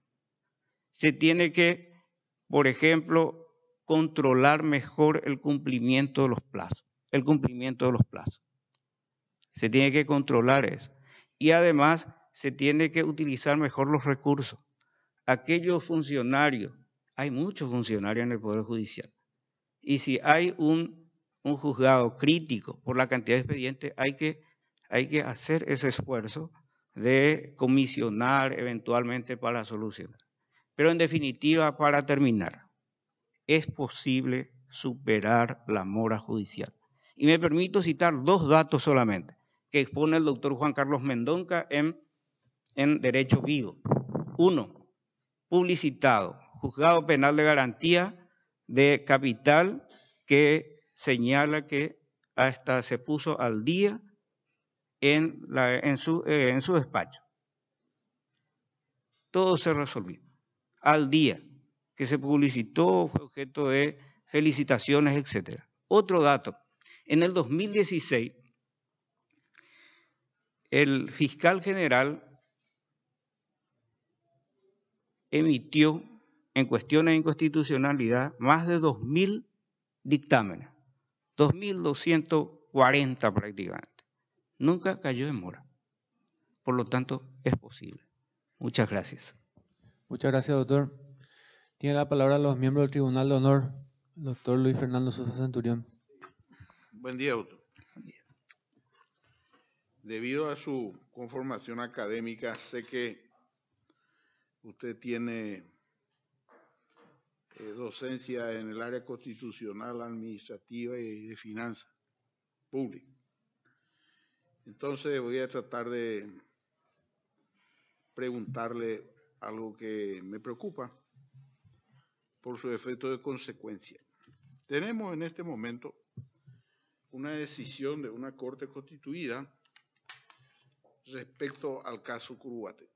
[SPEAKER 9] se tiene que, por ejemplo, controlar mejor el cumplimiento de los plazos, el cumplimiento de los plazos. Se tiene que controlar eso. Y además se tiene que utilizar mejor los recursos. Aquellos funcionarios, hay muchos funcionarios en el Poder Judicial, y si hay un, un juzgado crítico por la cantidad de expedientes, hay que, hay que hacer ese esfuerzo de comisionar eventualmente para solucionar. Pero en definitiva, para terminar, es posible superar la mora judicial. Y me permito citar dos datos solamente que expone el doctor Juan Carlos Mendonca en, en Derecho Vivo. Uno, publicitado, juzgado penal de garantía de capital que señala que hasta se puso al día en, su, eh, en su despacho. Todo se resolvió al día que se publicitó, fue objeto de felicitaciones, etc. Otro dato, en el 2016, el fiscal general emitió en cuestiones de inconstitucionalidad más de 2.000 dictámenes, 2.240 prácticamente. Nunca cayó
[SPEAKER 1] en mora. Por lo
[SPEAKER 9] tanto, es posible. Muchas gracias.
[SPEAKER 1] Muchas gracias, doctor. Tiene la palabra los miembros del Tribunal de Honor, doctor Luis Fernando Sosa Centurión.
[SPEAKER 3] Buen día, doctor. Debido a su conformación académica, sé que usted tiene eh, docencia en el área constitucional, administrativa y de finanzas públicas. Entonces voy a tratar de preguntarle algo que me preocupa por su efecto de consecuencia. Tenemos en este momento una decisión de una corte constituida respecto al caso Curubate.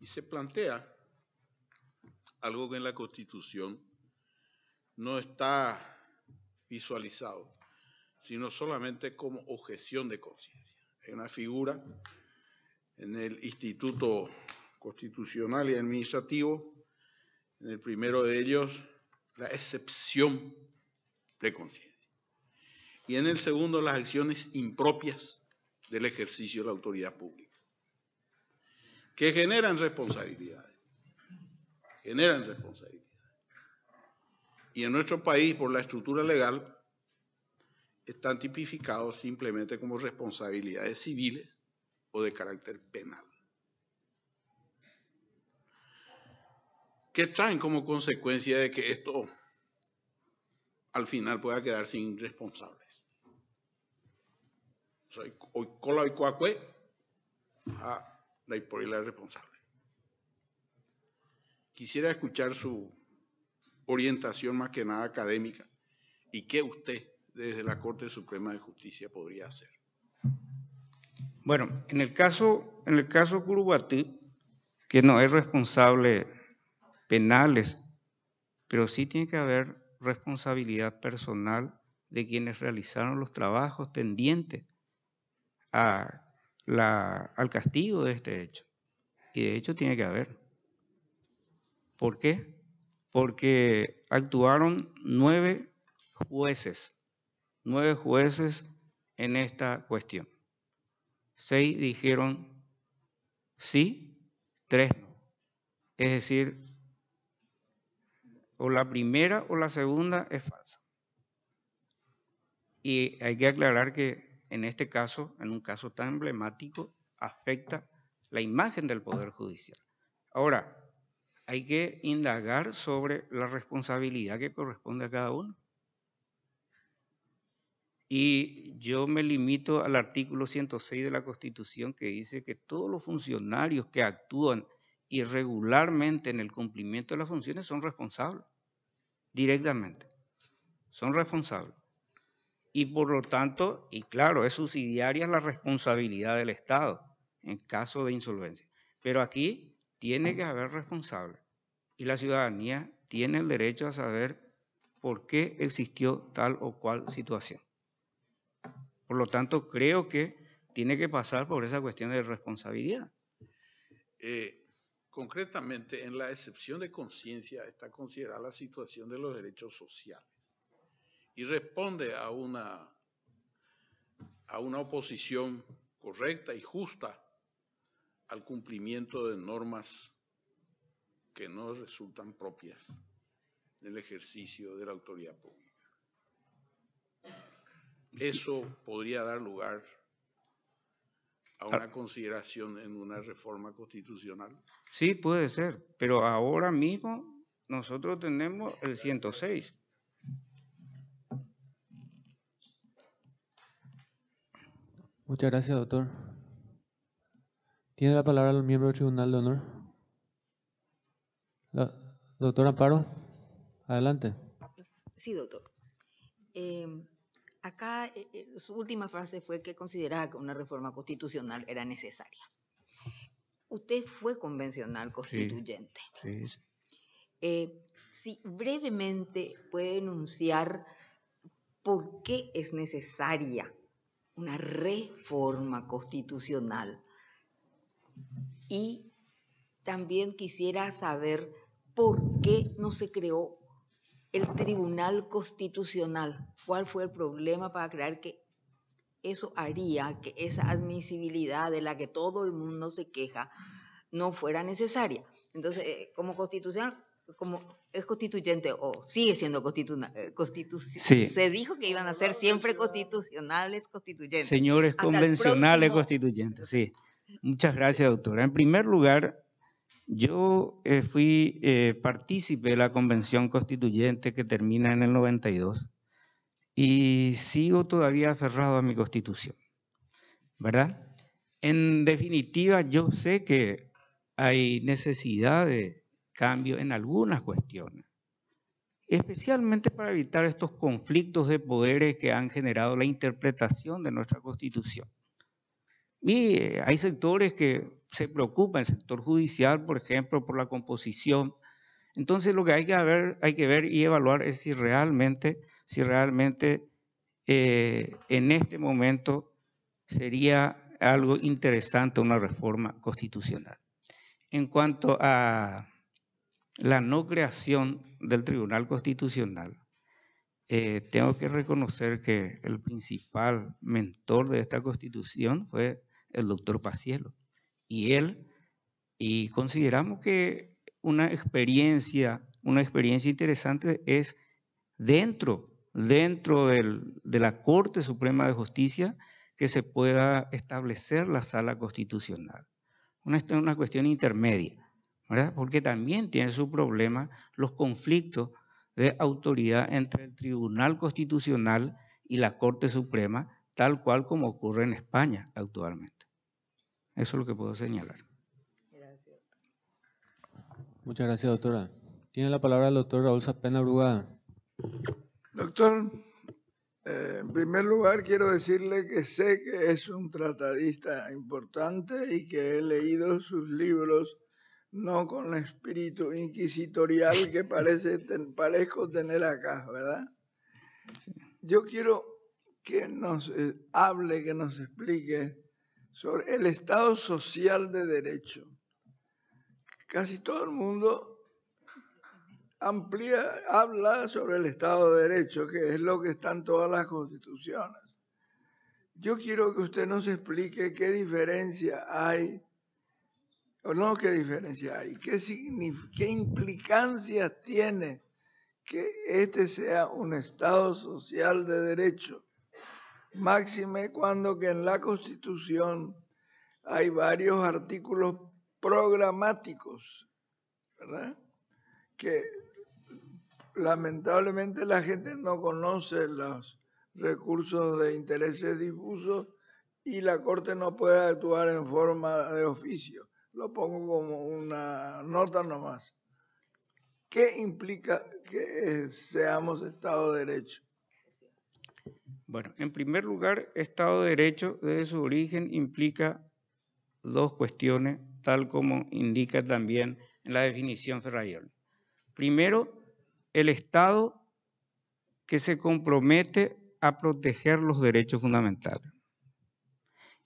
[SPEAKER 3] Y se plantea algo que en la Constitución no está visualizado, sino solamente como objeción de conciencia. Es una figura en el Instituto Constitucional y Administrativo, en el primero de ellos, la excepción de conciencia. Y en el segundo, las acciones impropias del ejercicio de la autoridad pública, que generan responsabilidades. Generan responsabilidades. Y en nuestro país, por la estructura legal, están tipificados simplemente como responsabilidades civiles o de carácter penal. ¿Qué traen como consecuencia de que esto al final pueda quedar sin responsables? Hoy cola y cuacue, a la la responsable. Quisiera escuchar su orientación más que nada académica y qué usted desde la Corte Suprema de Justicia podría hacer.
[SPEAKER 9] Bueno, en el caso, en el caso Curubatí, que no es responsable penales, pero sí tiene que haber responsabilidad personal de quienes realizaron los trabajos tendientes a la, al castigo de este hecho. Y de hecho tiene que haber. ¿Por qué? Porque actuaron nueve jueces, nueve jueces en esta cuestión. Seis dijeron sí, tres no. Es decir, o la primera o la segunda es falsa. Y hay que aclarar que en este caso, en un caso tan emblemático, afecta la imagen del Poder Judicial. Ahora, hay que indagar sobre la responsabilidad que corresponde a cada uno. Y yo me limito al artículo 106 de la Constitución que dice que todos los funcionarios que actúan irregularmente en el cumplimiento de las funciones son responsables, directamente, son responsables. Y por lo tanto, y claro, es subsidiaria la responsabilidad del Estado en caso de insolvencia. Pero aquí tiene que haber responsable y la ciudadanía tiene el derecho a saber por qué existió tal o cual situación. Por lo tanto, creo que tiene que pasar por esa cuestión de responsabilidad.
[SPEAKER 3] Eh, concretamente, en la excepción de conciencia está considerada la situación de los derechos sociales y responde a una, a una oposición correcta y justa al cumplimiento de normas que no resultan propias del ejercicio de la autoridad pública eso podría dar lugar a una ah. consideración en una reforma constitucional.
[SPEAKER 9] Sí, puede ser, pero ahora mismo nosotros tenemos el 106.
[SPEAKER 1] Muchas gracias, doctor. Tiene la palabra el miembro del Tribunal de Honor. doctor Amparo, adelante.
[SPEAKER 5] Sí, doctor. Eh, Acá eh, eh, su última frase fue que consideraba que una reforma constitucional era necesaria. Usted fue convencional constituyente. Sí, sí. Eh, si brevemente puede enunciar por qué es necesaria una reforma constitucional. Y también quisiera saber por qué no se creó el Tribunal Constitucional. ¿Cuál fue el problema para creer que eso haría que esa admisibilidad de la que todo el mundo se queja no fuera necesaria? Entonces, eh, como constitucional, como es constituyente o sigue siendo eh, constitucional, se dijo que iban a ser siempre constitucionales constituyentes. Señores convencionales
[SPEAKER 9] constituyentes, sí. Muchas gracias, doctora. En primer lugar, yo eh, fui eh, partícipe de la convención constituyente que termina en el 92 y sigo todavía aferrado a mi constitución, ¿verdad? En definitiva, yo sé que hay necesidad de cambio en algunas cuestiones, especialmente para evitar estos conflictos de poderes que han generado la interpretación de nuestra constitución. Y eh, hay sectores que se preocupa el sector judicial, por ejemplo, por la composición. Entonces lo que hay que ver, y evaluar es si realmente, si realmente eh, en este momento sería algo interesante una reforma constitucional. En cuanto a la no creación del Tribunal Constitucional, eh, tengo que reconocer que el principal mentor de esta constitución fue el doctor Pacielo y él, y consideramos que una experiencia, una experiencia interesante es dentro, dentro de la Corte Suprema de Justicia, que se pueda establecer la sala constitucional. Una, una cuestión intermedia, ¿verdad? porque también tiene su problema los conflictos de autoridad entre el Tribunal Constitucional y la Corte Suprema, tal cual como ocurre en España
[SPEAKER 1] actualmente. Eso es lo que puedo señalar. Gracias. Muchas gracias, doctora. Tiene la palabra el doctor Raúl Zapena Brugada.
[SPEAKER 6] Doctor, eh, en primer lugar quiero decirle que sé que es un tratadista importante y que he leído sus libros no con el espíritu inquisitorial que parece parezco tener acá, ¿verdad? Yo quiero que nos eh, hable, que nos explique sobre el Estado social de derecho. Casi todo el mundo amplía, habla sobre el Estado de Derecho, que es lo que están todas las constituciones. Yo quiero que usted nos explique qué diferencia hay, o no qué diferencia hay, qué, qué implicancias tiene que este sea un Estado social de derecho máxime cuando que en la Constitución hay varios artículos programáticos, ¿verdad? Que lamentablemente la gente no conoce los recursos de intereses difusos y la Corte no puede actuar en forma de oficio. Lo pongo como una nota nomás. ¿Qué implica que seamos Estado de Derecho?
[SPEAKER 9] Bueno, en primer lugar, Estado de Derecho desde su origen implica dos cuestiones, tal como indica también la definición Ferrayol. Primero, el Estado que se compromete a proteger los derechos fundamentales.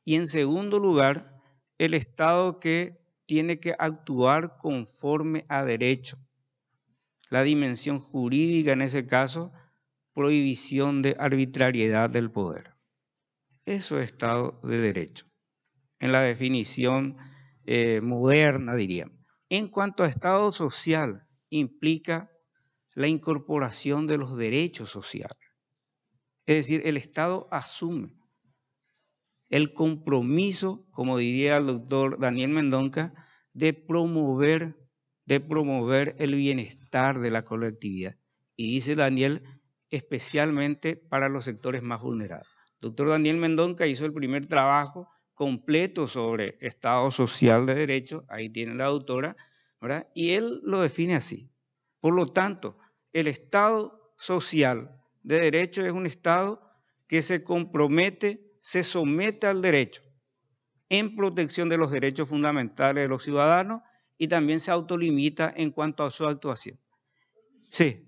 [SPEAKER 9] Y en segundo lugar, el Estado que tiene que actuar conforme a derecho. La dimensión jurídica en ese caso prohibición de arbitrariedad del poder. Eso es Estado de Derecho, en la definición eh, moderna, diríamos. En cuanto a Estado social, implica la incorporación de los derechos sociales. Es decir, el Estado asume el compromiso, como diría el doctor Daniel Mendonca, de promover, de promover el bienestar de la colectividad. Y dice Daniel especialmente para los sectores más vulnerables. doctor Daniel Mendonca hizo el primer trabajo completo sobre Estado Social de Derecho, ahí tiene la autora, y él lo define así. Por lo tanto, el Estado Social de Derecho es un Estado que se compromete, se somete al derecho en protección de los derechos fundamentales de los ciudadanos y también se autolimita en cuanto a su actuación. Sí.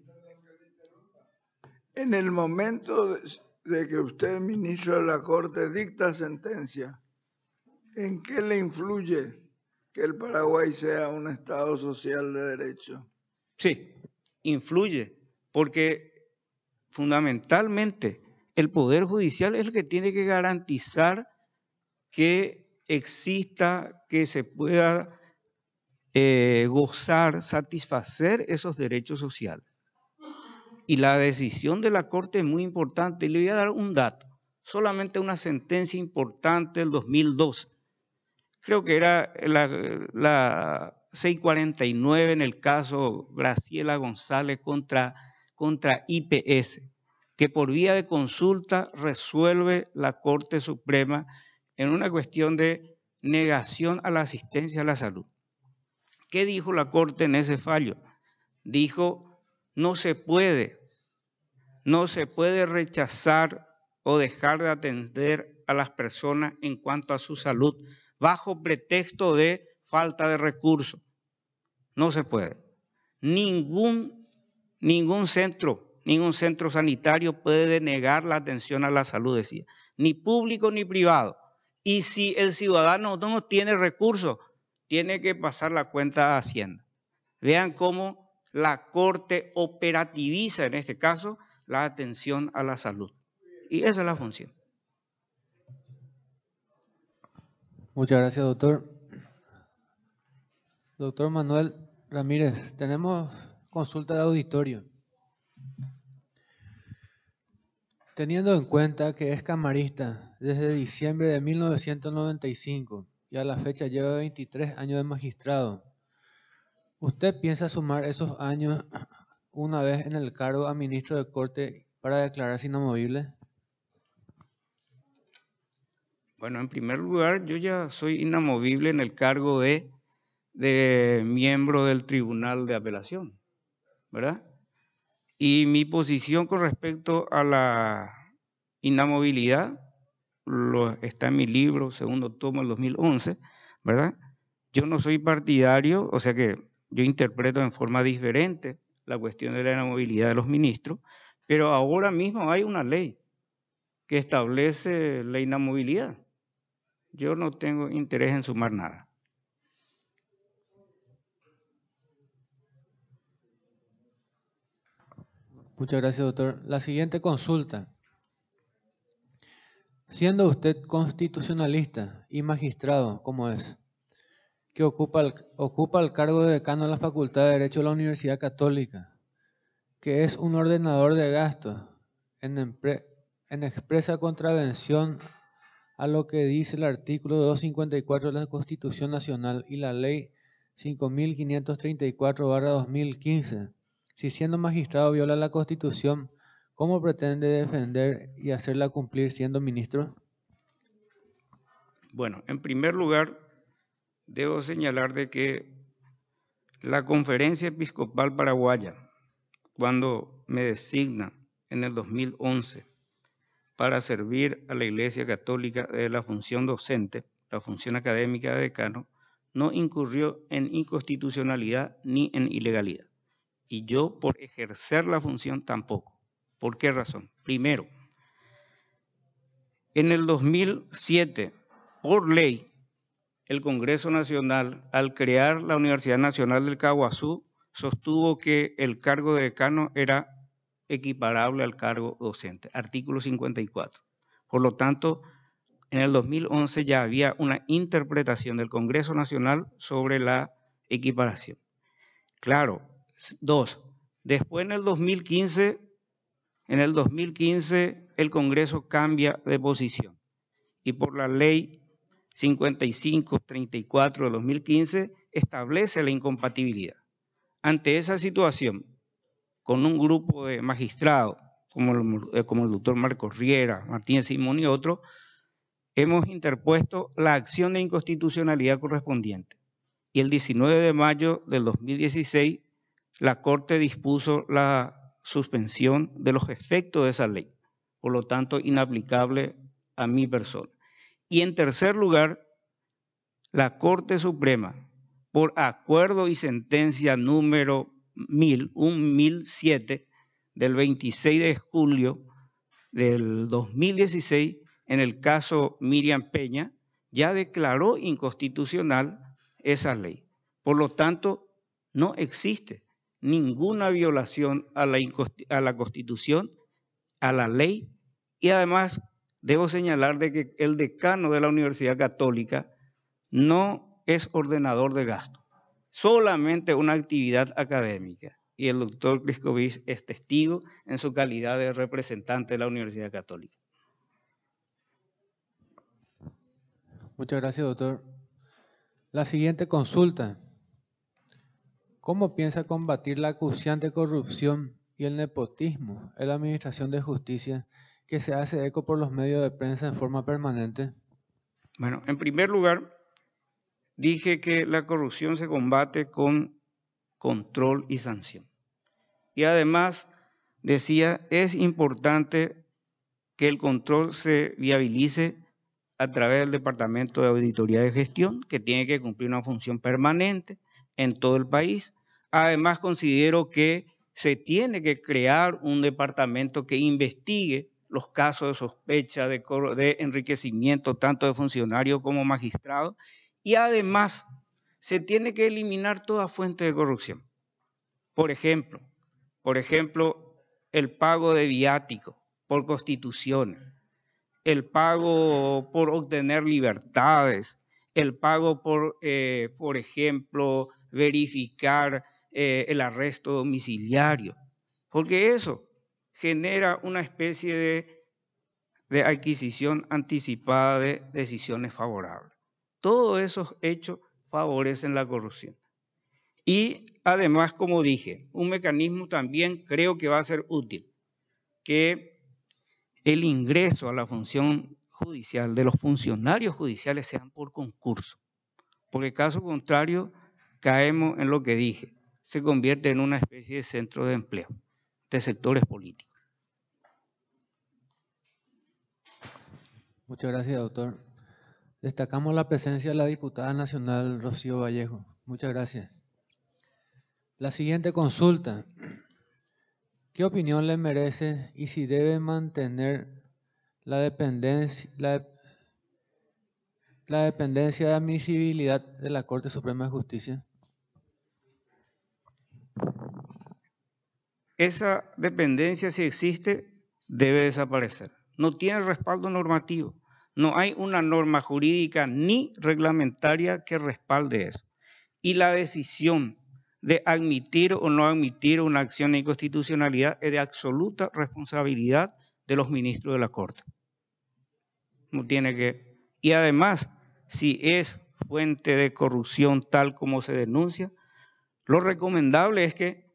[SPEAKER 6] En el momento de que usted, ministro de la Corte, dicta sentencia, ¿en qué le influye que el Paraguay sea un Estado social de derecho?
[SPEAKER 9] Sí, influye, porque fundamentalmente el Poder Judicial es el que tiene que garantizar que exista, que se pueda eh, gozar, satisfacer esos derechos sociales. Y la decisión de la Corte es muy importante. Y le voy a dar un dato, solamente una sentencia importante del 2012. Creo que era la, la 649 en el caso Graciela González contra, contra IPS, que por vía de consulta resuelve la Corte Suprema en una cuestión de negación a la asistencia a la salud. ¿Qué dijo la Corte en ese fallo? Dijo, no se puede no se puede rechazar o dejar de atender a las personas en cuanto a su salud bajo pretexto de falta de recursos. No se puede. Ningún, ningún centro, ningún centro sanitario puede denegar la atención a la salud, decía, ni público ni privado. Y si el ciudadano no tiene recursos, tiene que pasar la cuenta a Hacienda. Vean cómo la Corte operativiza en este caso la atención a la salud. Y esa es la función.
[SPEAKER 1] Muchas gracias, doctor. Doctor Manuel Ramírez, tenemos consulta de auditorio. Teniendo en cuenta que es camarista desde diciembre de 1995 y a la fecha lleva 23 años de magistrado, ¿usted piensa sumar esos años una vez en el cargo a ministro de Corte para declararse inamovible? Bueno, en
[SPEAKER 9] primer lugar, yo ya soy inamovible en el cargo de, de miembro del Tribunal de Apelación, ¿verdad? Y mi posición con respecto a la inamovilidad está en mi libro, segundo tomo, el 2011, ¿verdad? Yo no soy partidario, o sea que yo interpreto en forma diferente la cuestión de la inamovilidad de los ministros, pero ahora mismo hay una ley que establece la inamovilidad. Yo no tengo interés en sumar nada.
[SPEAKER 1] Muchas gracias, doctor. La siguiente consulta. Siendo usted constitucionalista y magistrado, ¿cómo es? que ocupa el, ocupa cargo de decano de la Facultad de Derecho de la Universidad Católica, que es un ordenador de gastos en, en expresa contravención a lo que dice el artículo 254 de la Constitución Nacional y la Ley 5534-2015. Si siendo magistrado viola la Constitución, ¿cómo pretende defender y hacerla cumplir siendo ministro?
[SPEAKER 9] Bueno, en primer lugar, debo señalar de que la Conferencia Episcopal Paraguaya, cuando me designa en el 2011 para servir a la Iglesia Católica de la función docente, la función académica de decano, no incurrió en inconstitucionalidad ni en ilegalidad. Y yo por ejercer la función tampoco. ¿Por qué razón? Primero, en el 2007, por ley, el Congreso Nacional, al crear la Universidad Nacional del Caguazú, sostuvo que el cargo de decano era equiparable al cargo docente, artículo 54. Por lo tanto, en el 2011 ya había una interpretación del Congreso Nacional sobre la equiparación. Claro, dos, después en el 2015, en el 2015 el Congreso cambia de posición y por la ley 5534 de 2015 establece la incompatibilidad. Ante esa situación, con un grupo de magistrados, como el, eh, como doctor Marco Riera, Martínez Simón y otros, hemos interpuesto la acción de inconstitucionalidad correspondiente. Y el 19 de mayo del 2016, la Corte dispuso la suspensión de los efectos de esa ley, por lo tanto, inaplicable a mi persona. Y en tercer lugar, la Corte Suprema, por acuerdo y sentencia número 1000, 1007 del 26 de julio del 2016, en el caso Miriam Peña, ya declaró inconstitucional esa ley. Por lo tanto, no existe ninguna violación a la, a la Constitución, a la ley, y además Debo señalar de que el decano de la Universidad Católica no es ordenador de gasto, solamente una actividad académica. Y el doctor Criscovich es testigo en su calidad de representante de la Universidad Católica.
[SPEAKER 1] Muchas gracias, doctor. La siguiente consulta. ¿Cómo piensa combatir la acuciante corrupción y el nepotismo en la Administración de Justicia que se hace eco por los medios de prensa en forma permanente?
[SPEAKER 9] Bueno, en primer lugar, dije que la corrupción se combate con control y sanción. Y además decía, es importante que el control se viabilice a través del Departamento de Auditoría de Gestión, que tiene que cumplir una función permanente en todo el país. Además, considero que se tiene que crear un departamento que investigue los casos de sospecha de, de enriquecimiento tanto de funcionario como magistrado. y además se tiene que eliminar toda fuente de corrupción. Por ejemplo, por ejemplo, el pago de viático por constitución, el pago por obtener libertades, el pago por, eh, por ejemplo, verificar eh, el arresto domiciliario. Porque eso genera una especie de, adquisición anticipada de decisiones favorables. Todos esos hechos favorecen la corrupción. Y además, como dije, un mecanismo también creo que va a ser útil, que el ingreso a la función judicial de los funcionarios judiciales sean por concurso, porque caso contrario caemos en lo que dije, se convierte en una especie de centro de empleo de sectores políticos.
[SPEAKER 1] Muchas gracias, doctor. Destacamos la presencia de la diputada nacional Rocío Vallejo. Muchas gracias. La siguiente consulta. ¿Qué opinión le merece y si debe mantener la dependencia, la, dependencia de admisibilidad de la Corte Suprema de Justicia?
[SPEAKER 9] Esa dependencia, si
[SPEAKER 1] existe,
[SPEAKER 9] debe desaparecer. No tiene respaldo normativo no hay una norma jurídica ni reglamentaria que respalde eso. Y la decisión de admitir o no admitir una acción de inconstitucionalidad es de absoluta responsabilidad de los ministros de la Corte. No tiene que. Y además, si es fuente de corrupción tal como se denuncia, lo recomendable es que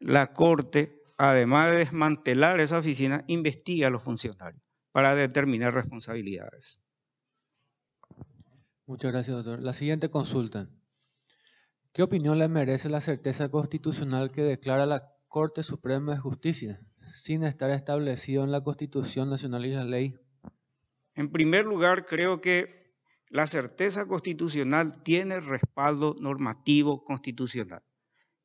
[SPEAKER 9] la Corte, además de desmantelar esa oficina, investigue a los funcionarios para determinar responsabilidades.
[SPEAKER 1] Muchas gracias, doctor. La siguiente consulta. ¿Qué opinión le merece la certeza constitucional que declara la Corte Suprema de Justicia, sin estar establecido en la Constitución Nacional y la ley?
[SPEAKER 9] En primer lugar, creo que la certeza constitucional tiene respaldo normativo constitucional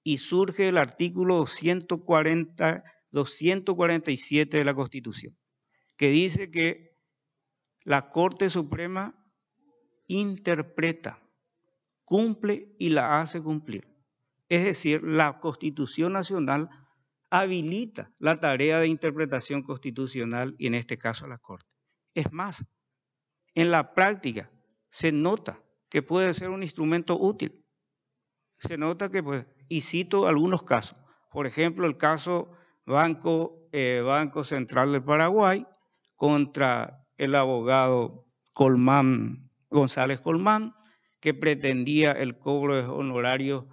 [SPEAKER 9] y surge del artículo 247 de la Constitución que dice que la Corte Suprema interpreta, cumple y la hace cumplir. Es decir, la Constitución Nacional habilita la tarea de interpretación constitucional y en este caso la Corte. Es más, en la práctica se nota que puede ser un instrumento útil. Se nota que, pues, y cito algunos casos, por ejemplo, el caso Banco, eh, Banco Central del Paraguay, contra el abogado Colmán, González Colmán, que pretendía el cobro de honorarios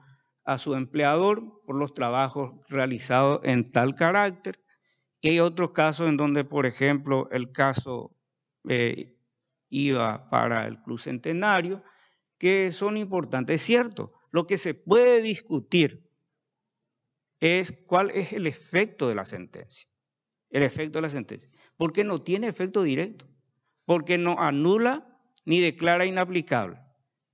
[SPEAKER 9] a su empleador por los trabajos realizados en tal carácter. Y hay otros casos en donde, por ejemplo, el caso eh, iba para el Club Centenario, que son importantes. Es cierto, lo que se puede discutir es cuál es el efecto de la sentencia. El efecto de la sentencia porque no tiene efecto directo, porque no anula ni declara inaplicable,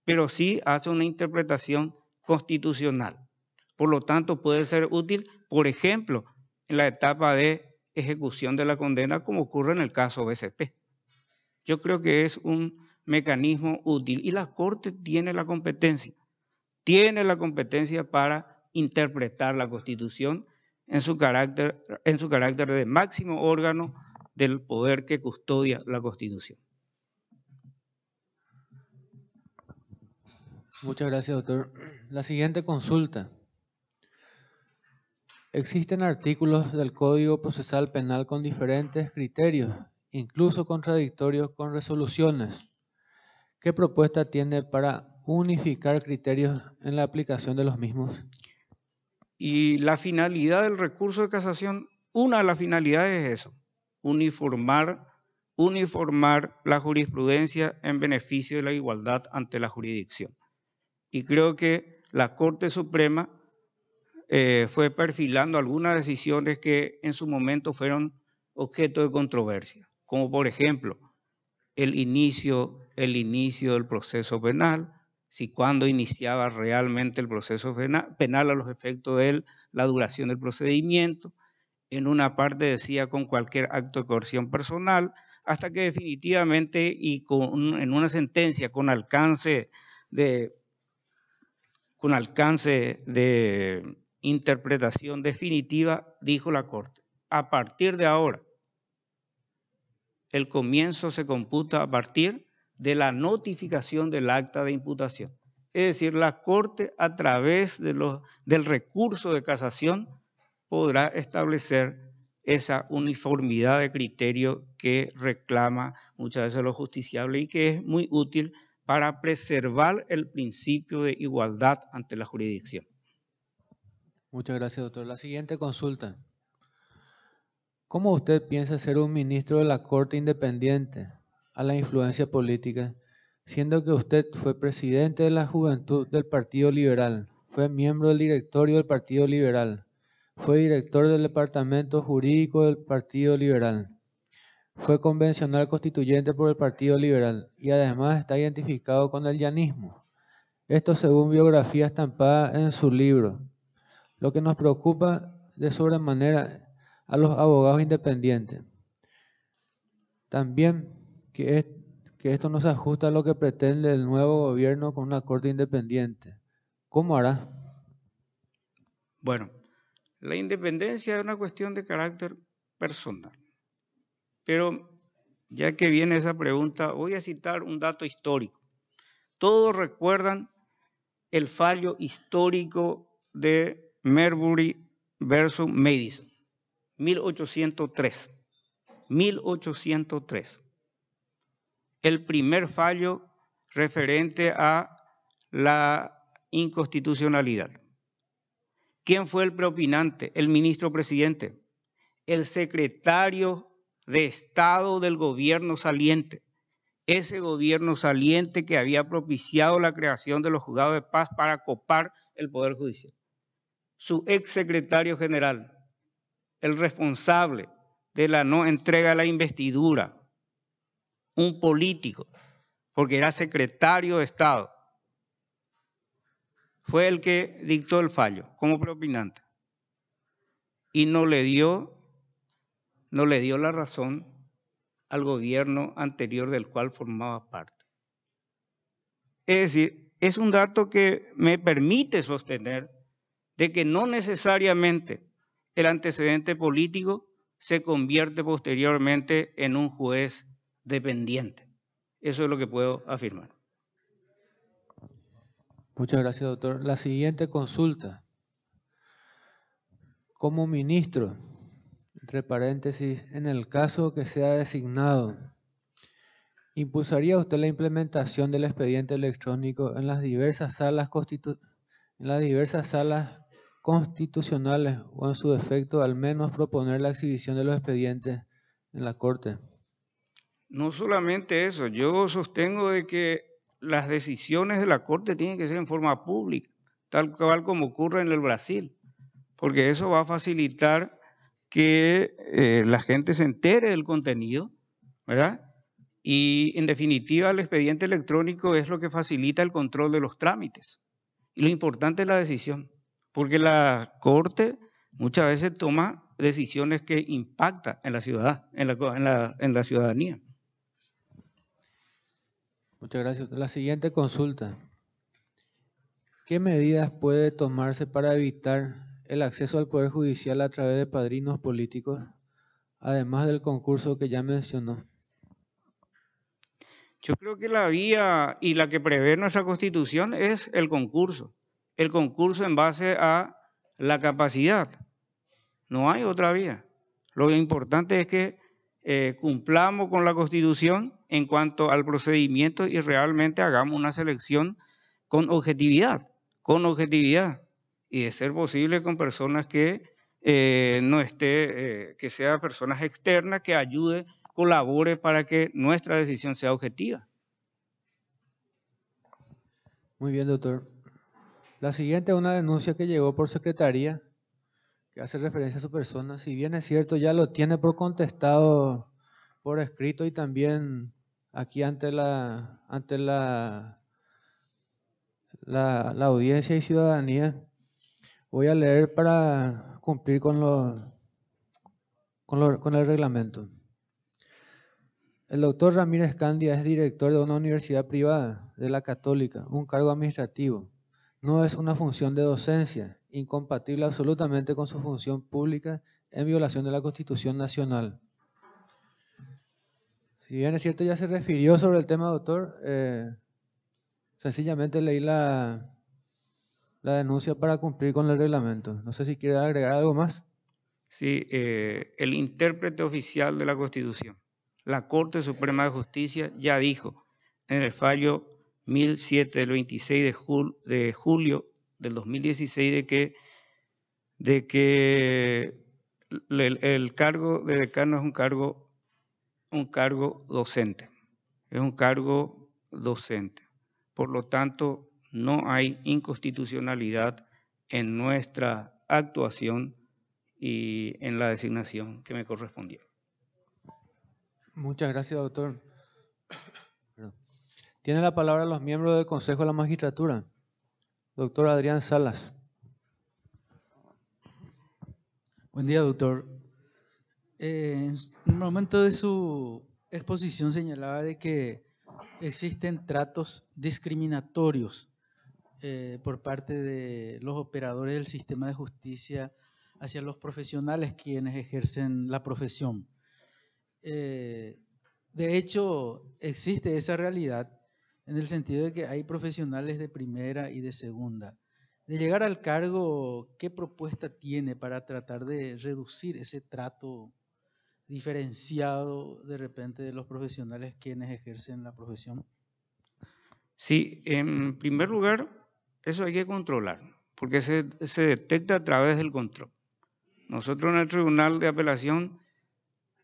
[SPEAKER 9] pero sí hace una interpretación constitucional. Por lo tanto, puede ser útil, por ejemplo, en la etapa de ejecución de la condena, como ocurre en el caso BCP. Yo creo que es un mecanismo útil y la Corte tiene la competencia, tiene la competencia para interpretar la Constitución en su carácter, en su carácter de máximo órgano del poder que custodia la Constitución.
[SPEAKER 1] Muchas gracias, doctor. La siguiente consulta. Existen artículos del Código Procesal Penal con diferentes criterios, incluso contradictorios con resoluciones. ¿Qué propuesta tiene para unificar criterios en la aplicación de los mismos?
[SPEAKER 9] Y la finalidad del recurso de casación, una de las finalidades es eso, uniformar, uniformar la jurisprudencia en beneficio de la igualdad ante la jurisdicción. Y creo que la Corte Suprema eh, fue perfilando algunas decisiones que en su momento fueron objeto de controversia, como por ejemplo el inicio, el inicio del proceso penal, si cuando iniciaba realmente el proceso penal, penal a los efectos de la duración del procedimiento, en una parte decía con cualquier acto de coerción personal, hasta que definitivamente y con, en una sentencia con alcance de con alcance de interpretación definitiva, dijo la Corte. A partir de ahora, el comienzo se computa a partir de la notificación del acta de imputación. Es decir, la Corte, a través de los, del recurso de casación, podrá establecer esa uniformidad de criterio que reclama muchas veces lo justiciable y que es muy útil para preservar el principio de igualdad ante la jurisdicción.
[SPEAKER 1] Muchas gracias, doctor. La siguiente consulta. ¿Cómo usted piensa ser un ministro de la Corte independiente a la influencia política, siendo que usted fue presidente de la Juventud del Partido Liberal, fue miembro del directorio del Partido Liberal, fue director del Departamento Jurídico del Partido Liberal. Fue convencional constituyente por el Partido Liberal y además está identificado con el llanismo. Esto según biografía estampada en su libro. Lo que nos preocupa de sobremanera a los abogados independientes. También que, que esto no se ajusta a lo que pretende el nuevo gobierno con una corte independiente. ¿Cómo hará?
[SPEAKER 9] Bueno, la independencia es una cuestión de carácter personal. Pero ya que viene esa pregunta, voy a citar un dato histórico. Todos recuerdan el fallo histórico de Merbury versus Madison, 1803. 1803. El primer fallo referente a la inconstitucionalidad. ¿Quién fue el propinante? El ministro presidente, el secretario de Estado del gobierno saliente, ese gobierno saliente que había propiciado la creación de los juzgados de paz para copar el Poder Judicial. Su ex secretario general, el responsable de la no entrega de la investidura, un político, porque era secretario de Estado, fue el que dictó el fallo como preopinante y no le dio no le dio la razón al gobierno anterior del cual formaba parte. Es decir, es un dato que me permite sostener de que no necesariamente el antecedente político se convierte posteriormente en un juez dependiente. Eso es lo que puedo afirmar.
[SPEAKER 1] Muchas gracias, doctor. La siguiente consulta. Como ministro, entre paréntesis, en el caso que sea designado, ¿impulsaría usted la implementación del expediente electrónico en las diversas salas, en las diversas salas constitucionales o en su defecto al menos proponer la exhibición de los expedientes en la Corte?
[SPEAKER 9] No solamente eso, yo sostengo de que las decisiones de la Corte tienen que ser en forma pública, tal cual como ocurre en el Brasil, porque eso va a facilitar que eh, la gente se entere del contenido, ¿verdad? Y en definitiva, el expediente electrónico es lo que facilita el control de los trámites. Y lo importante es la decisión, porque la Corte muchas veces toma decisiones que impactan en la ciudad,
[SPEAKER 1] en la ciudadanía. Muchas gracias. La siguiente consulta. ¿Qué medidas puede tomarse para evitar el acceso al Poder Judicial a través de padrinos políticos, además del concurso que ya mencionó? Yo
[SPEAKER 9] creo que la vía y la que prevé nuestra Constitución es el concurso. El concurso en base a la capacidad. No hay otra vía. Lo importante es que eh, cumplamos con la Constitución en cuanto al procedimiento y realmente hagamos una selección con objetividad, con objetividad, y de ser posible con personas que eh, no esté, eh, que sean personas externas que ayude, colabore para que nuestra decisión sea objetiva.
[SPEAKER 1] Muy bien, doctor. La siguiente es una denuncia que llegó por secretaría que hace referencia a su persona, si bien es cierto, ya lo tiene por contestado por escrito y también aquí ante la, ante la, la, audiencia y ciudadanía, voy a leer para cumplir con, lo, con, lo, con el reglamento. El doctor Ramírez Candia es director de una universidad privada, de la Católica, un cargo administrativo. No es una función de docencia incompatible absolutamente con su función pública en violación de la Constitución Nacional. Si bien es cierto, ya se refirió sobre el tema, doctor, eh, sencillamente leí la, la denuncia para cumplir con el reglamento. No sé si quiere agregar algo más.
[SPEAKER 9] Sí, eh, el intérprete oficial de la Constitución, la Corte Suprema de Justicia, ya dijo en el fallo 1007 del 26 de, de julio del 2016 de que, de que el, cargo de decano es un cargo, un cargo docente, es un cargo docente. Por lo tanto, no hay inconstitucionalidad en nuestra actuación y en la designación que me correspondió.
[SPEAKER 1] Muchas gracias, doctor. *coughs* Tiene la palabra los miembros del Consejo de la Magistratura. Doctor Adrián Salas. Buen día, doctor. Eh,
[SPEAKER 7] en un momento de su exposición señalaba de que existen tratos discriminatorios eh, por parte de los operadores del sistema de justicia hacia los profesionales quienes ejercen la profesión. Eh, de hecho, existe esa realidad en el sentido de que hay profesionales de primera y de segunda. De llegar al cargo, ¿qué propuesta tiene para tratar de reducir ese trato diferenciado de repente de los profesionales quienes ejercen la profesión?
[SPEAKER 9] Sí, en primer lugar, eso hay que controlar, porque se, se detecta a través del control. Nosotros en el Tribunal de Apelación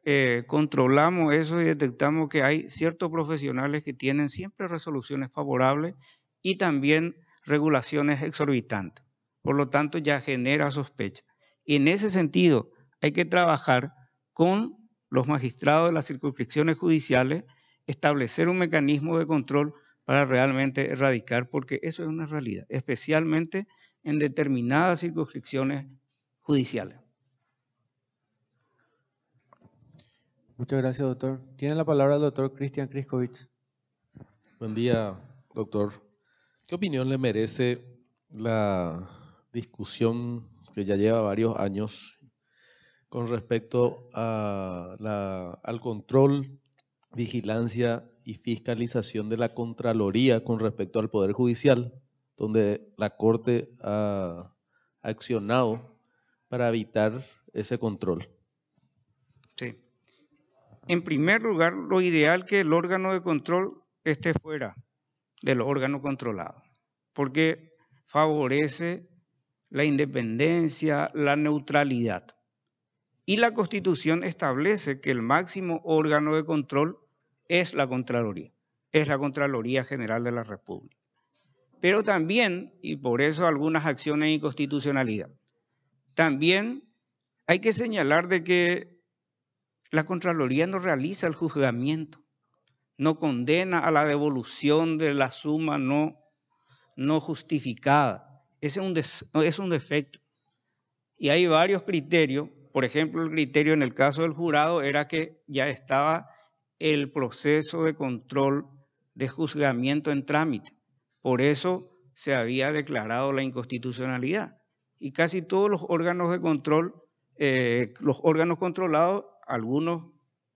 [SPEAKER 9] eh, controlamos eso y detectamos que hay ciertos profesionales que tienen siempre resoluciones favorables y también regulaciones exorbitantes. Por lo tanto, ya genera sospecha. Y en ese sentido, hay que trabajar con los magistrados de las circunscripciones judiciales, establecer un mecanismo de control para realmente erradicar, porque eso es una realidad, especialmente en determinadas circunscripciones judiciales.
[SPEAKER 1] Muchas gracias, doctor. Tiene la palabra el doctor Cristian Kriscovich.
[SPEAKER 10] Buen día, doctor. ¿Qué opinión le merece la discusión que ya lleva varios años con respecto al control, vigilancia y fiscalización de la Contraloría con respecto al Poder Judicial, donde la Corte ha accionado para evitar ese control?
[SPEAKER 9] en primer lugar, lo ideal que el órgano de control esté fuera del órgano controlado, porque favorece la independencia, la neutralidad. Y la Constitución establece que el máximo órgano de control es la Contraloría, es la Contraloría General de la República. Pero también, y por eso algunas acciones de inconstitucionalidad, también hay que señalar de que la Contraloría no realiza el juzgamiento, no condena a la devolución de la suma no, justificada. Ese es un, un defecto. Y hay varios criterios. Por ejemplo, el criterio en el caso del jurado era que ya estaba el proceso de control de juzgamiento en trámite. Por eso se había declarado la inconstitucionalidad. Y casi todos los órganos de control, eh, los órganos controlados algunos,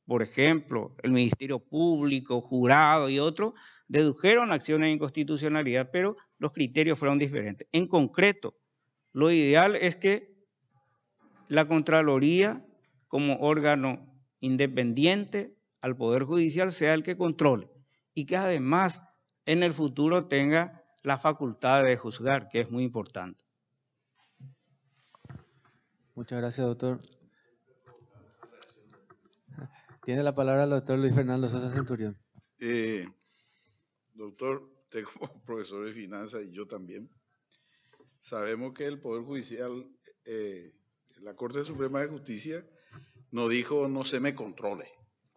[SPEAKER 9] por ejemplo, el Ministerio Público, jurado y otros, dedujeron acciones de inconstitucionalidad, pero los criterios fueron diferentes. En concreto, lo ideal es que la Contraloría, como órgano independiente al Poder Judicial, sea el que controle y que además en el futuro tenga la facultad de juzgar, que es muy importante.
[SPEAKER 1] Muchas gracias, doctor. Tiene la palabra el doctor Luis Fernando Sosa Centurión.
[SPEAKER 3] Eh, doctor, usted *laughs* como profesor de finanzas y yo también, sabemos que el Poder Judicial, eh, la Corte Suprema de Justicia, nos dijo no se me controle.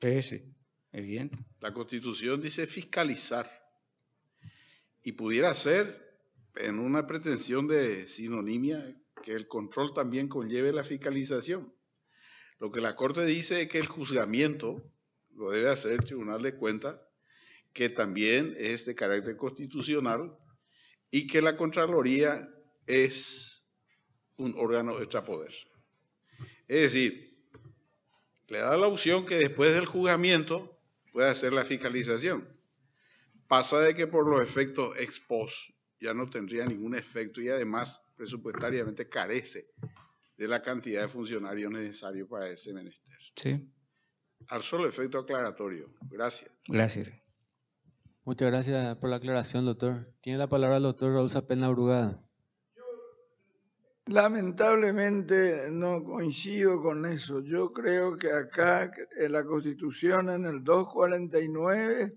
[SPEAKER 3] Sí, sí, bien. La Constitución dice fiscalizar. Y pudiera ser, en una pretensión de sinonimia, que el control también conlleve la fiscalización. Lo que la Corte dice es que el juzgamiento lo debe hacer el Tribunal de Cuentas, que también es de carácter constitucional, y que la Contraloría es un órgano extrapoder. Es decir, le da la opción que después del juzgamiento pueda hacer la fiscalización. Pasa de que por los efectos ex post ya no tendría ningún efecto y además presupuestariamente carece de la cantidad de funcionarios necesarios para ese menester. Sí. Al solo efecto aclaratorio. Gracias.
[SPEAKER 1] Gracias. Muchas gracias por la aclaración, doctor. Tiene la palabra el doctor Raúl Pena Brugada.
[SPEAKER 6] lamentablemente no coincido con eso. Yo creo que acá en la Constitución en el 249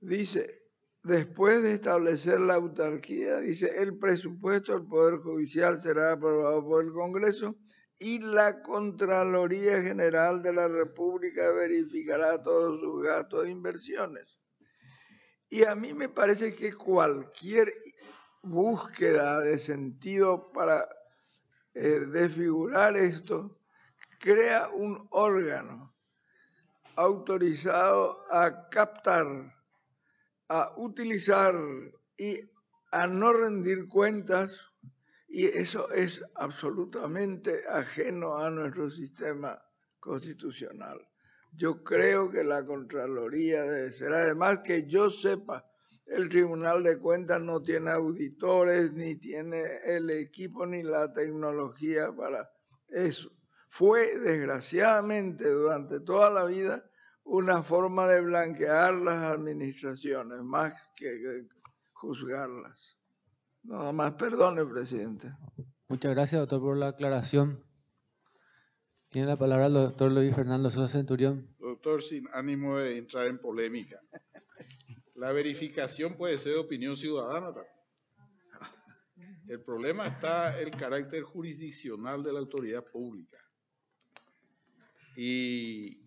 [SPEAKER 6] dice Después de establecer la autarquía, dice, el presupuesto del Poder Judicial será aprobado por el Congreso y la Contraloría General de la República verificará todos sus gastos e inversiones. Y a mí me parece que cualquier búsqueda de sentido para eh, desfigurar esto crea un órgano autorizado a captar a utilizar y a no rendir cuentas y eso es absolutamente ajeno a nuestro sistema constitucional. Yo creo que la Contraloría debe ser, además que yo sepa, el Tribunal de Cuentas no tiene auditores, ni tiene el equipo, ni la tecnología para eso. Fue, desgraciadamente, durante toda la vida una forma de blanquear las administraciones más que juzgarlas. Nada más, perdone, presidente.
[SPEAKER 1] Muchas gracias, doctor, por la aclaración. Tiene la palabra el doctor Luis Fernando Sosa Centurión.
[SPEAKER 3] Doctor, sin ánimo de entrar en polémica. La verificación puede ser opinión ciudadana. El problema está el carácter jurisdiccional de la autoridad pública. Y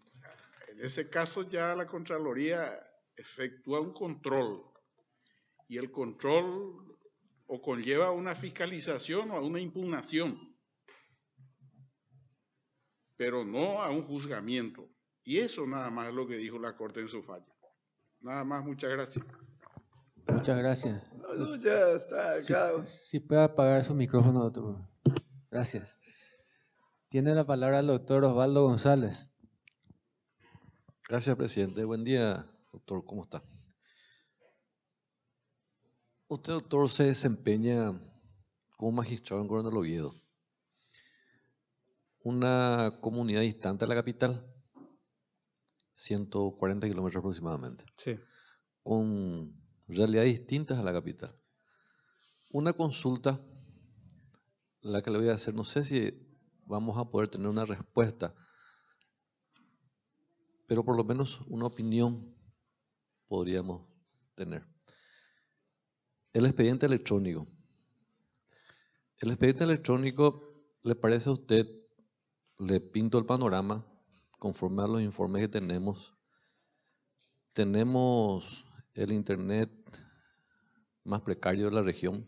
[SPEAKER 3] en ese caso ya la Contraloría efectúa un control y el control o conlleva una fiscalización o a una impugnación, pero no a un juzgamiento. Y eso nada más es lo que dijo la Corte en su falla. Nada más, muchas gracias.
[SPEAKER 1] Muchas gracias. Si, si, puede apagar su micrófono, doctor. Gracias. Tiene la palabra el doctor Osvaldo González.
[SPEAKER 8] Gracias, presidente. Buen día, doctor. ¿Cómo está? Usted, doctor, se desempeña como magistrado en Coronel Oviedo, una comunidad distante a la capital, 140 kilómetros aproximadamente, sí. con realidades distintas a la capital. Una consulta, la que le voy a hacer, no sé si vamos a poder tener una respuesta pero por lo menos una opinión podríamos tener. El expediente electrónico. El expediente electrónico, ¿le parece a usted? Le pinto el panorama conforme a los informes que tenemos. Tenemos el Internet más precario de la región.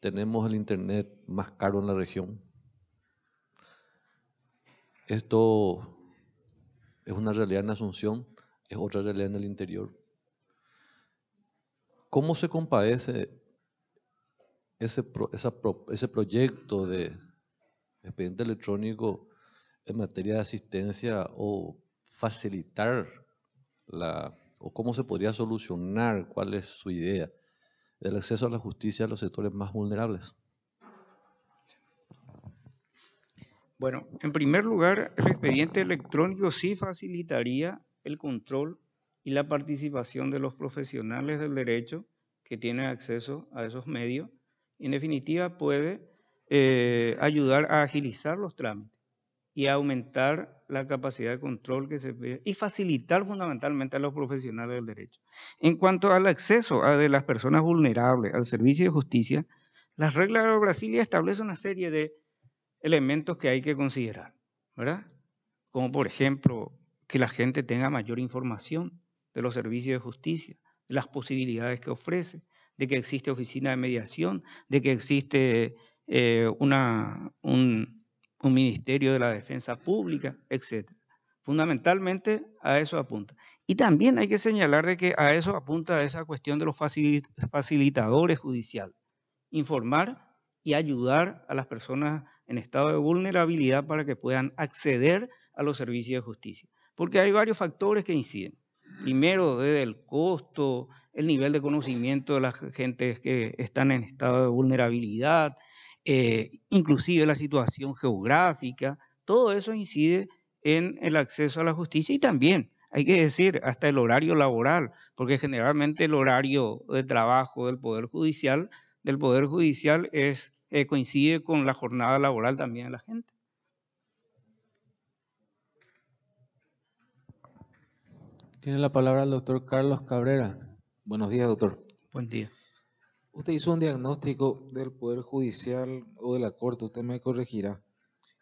[SPEAKER 8] Tenemos el Internet más caro en la región. Esto es una realidad en Asunción, es otra realidad en el interior. ¿Cómo se compadece ese, ese proyecto de expediente electrónico en materia de asistencia o facilitar la, o cómo se podría solucionar, cuál es su idea, el acceso a la justicia a los sectores más vulnerables? Bueno, en primer lugar, el expediente electrónico
[SPEAKER 9] sí facilitaría el control y la participación de los profesionales del derecho que tienen acceso a esos medios. En definitiva, puede eh, ayudar a agilizar los trámites y aumentar la capacidad de control que se pide y facilitar fundamentalmente a los profesionales del derecho. En cuanto al acceso de las personas vulnerables al servicio de justicia, las reglas de Brasilia establecen una serie de elementos que hay que considerar, ¿verdad? Como por ejemplo, que la gente tenga mayor información de los servicios de justicia, de las posibilidades que ofrece, de que existe oficina de mediación, de que existe eh, un, ministerio de la defensa pública, etc. Fundamentalmente a eso apunta. Y también hay que señalar de que a eso apunta esa cuestión de los facilitadores judiciales, informar y ayudar a las personas en estado de vulnerabilidad para que puedan acceder a los servicios de justicia. Porque hay varios factores que inciden. Primero, desde el costo, el nivel de conocimiento de las gentes que están en estado de vulnerabilidad, eh, inclusive la situación geográfica, todo eso incide en el acceso a la justicia y también, hay que decir, hasta el horario laboral, porque generalmente el horario de trabajo del Poder Judicial, del Poder Judicial es eh, coincide con la jornada laboral también de la gente.
[SPEAKER 1] Tiene la palabra el doctor Carlos Cabrera. Buenos días, doctor. Buen día.
[SPEAKER 11] Usted hizo un diagnóstico del Poder Judicial o de la Corte, usted me corregirá,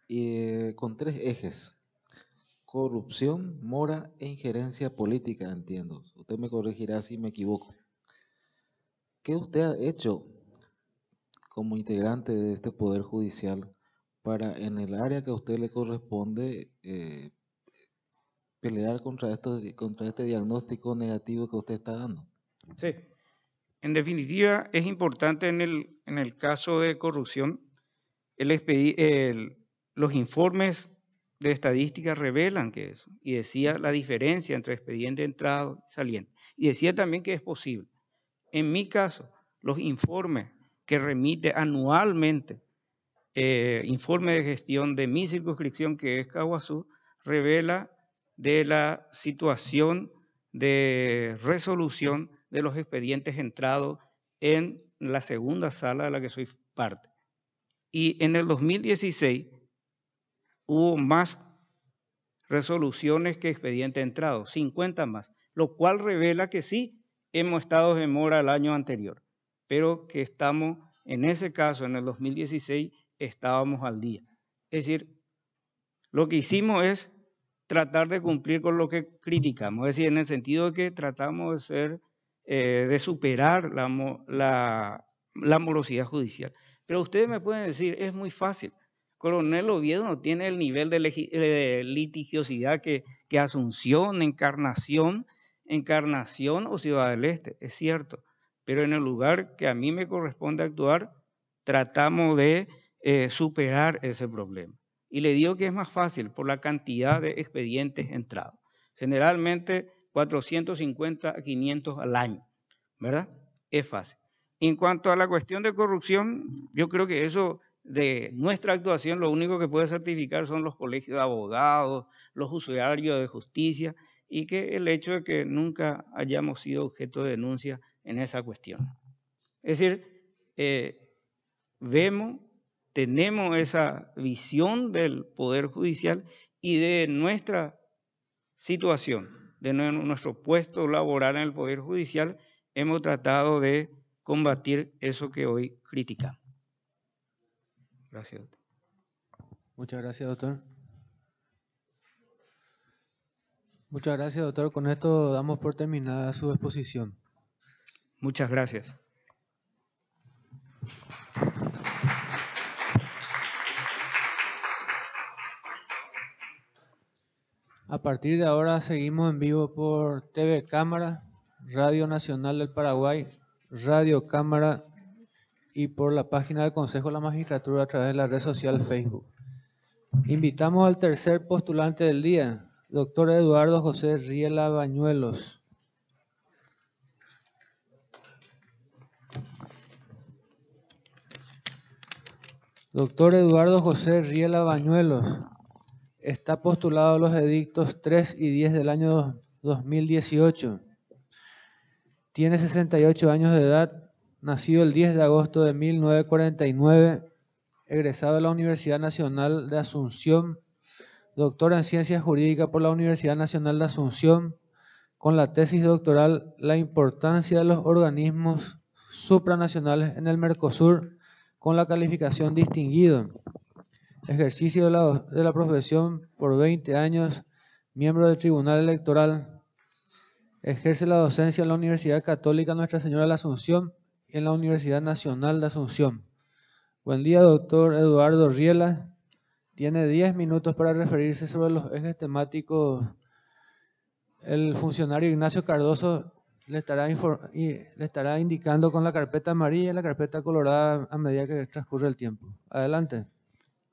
[SPEAKER 11] eh, con tres ejes. Corrupción, mora e injerencia política, entiendo. Usted me corregirá si me equivoco. ¿Qué usted ha hecho como integrante de este Poder Judicial para en el área que a usted le corresponde eh, pelear contra, esto, contra este diagnóstico negativo que usted está dando. Sí, en
[SPEAKER 9] definitiva es importante en el, en el caso de corrupción, el los informes de estadística revelan que eso, y decía la diferencia entre expediente entrado y saliente, y decía también que es posible. En mi caso, los informes que remite anualmente eh, informe de gestión de mi circunscripción, que es Caguazú, revela de la situación de resolución de los expedientes entrados en la segunda sala de la que soy parte. Y en el 2016 hubo más resoluciones que expedientes entrados, 50 más, lo cual revela que sí hemos estado en mora el año anterior pero que estamos, en ese caso, en el 2016, estábamos al día. Es decir, lo que hicimos es tratar de cumplir con lo que criticamos, es decir, en el sentido de que tratamos de ser, eh, de superar la, la, morosidad judicial. Pero ustedes me pueden decir, es muy fácil. Coronel Oviedo no tiene el nivel de, eh, de litigiosidad que, que Asunción, Encarnación, Encarnación o Ciudad del Este, es cierto pero en el lugar que a mí me corresponde actuar, tratamos de eh, superar ese problema. Y le digo que es más fácil por la cantidad de expedientes entrados. Generalmente 450 a 500 al año, ¿verdad? Es fácil. En cuanto a la cuestión de corrupción, yo creo que eso de nuestra actuación lo único que puede certificar son los colegios de abogados, los usuarios de justicia y que el hecho de que nunca hayamos sido objeto de denuncia en esa cuestión. Es decir, eh, vemos, tenemos esa visión del Poder Judicial y de nuestra situación, de nuestro puesto laboral en el Poder Judicial, hemos tratado de combatir eso que hoy criticamos.
[SPEAKER 1] Gracias. Muchas gracias, doctor. Muchas gracias, doctor. Con esto damos por terminada su exposición. Muchas gracias. A partir de ahora seguimos en vivo por TV Cámara, Radio Nacional del Paraguay, Radio Cámara y por la página del Consejo de la Magistratura a través de la red social Facebook. Invitamos al tercer postulante del día, doctor Eduardo José Riela Bañuelos. Doctor Eduardo José Riela Bañuelos está postulado a los edictos 3 y 10 del año 2018. Tiene 68 años de edad, nacido el 10 de agosto de 1949, egresado de la Universidad Nacional de Asunción, doctor en Ciencias Jurídicas por la Universidad Nacional de Asunción, con la tesis doctoral La importancia de los organismos supranacionales en el Mercosur con la calificación distinguido. Ejercicio de la, profesión por 20 años, miembro del Tribunal Electoral. Ejerce la docencia en la Universidad Católica Nuestra Señora de la Asunción y en la Universidad Nacional de Asunción. Buen día, doctor Eduardo Riela. Tiene 10 minutos para referirse sobre los ejes temáticos. El funcionario Ignacio Cardoso le estará, le estará indicando con la carpeta amarilla y la carpeta colorada a medida que transcurre el tiempo. Adelante.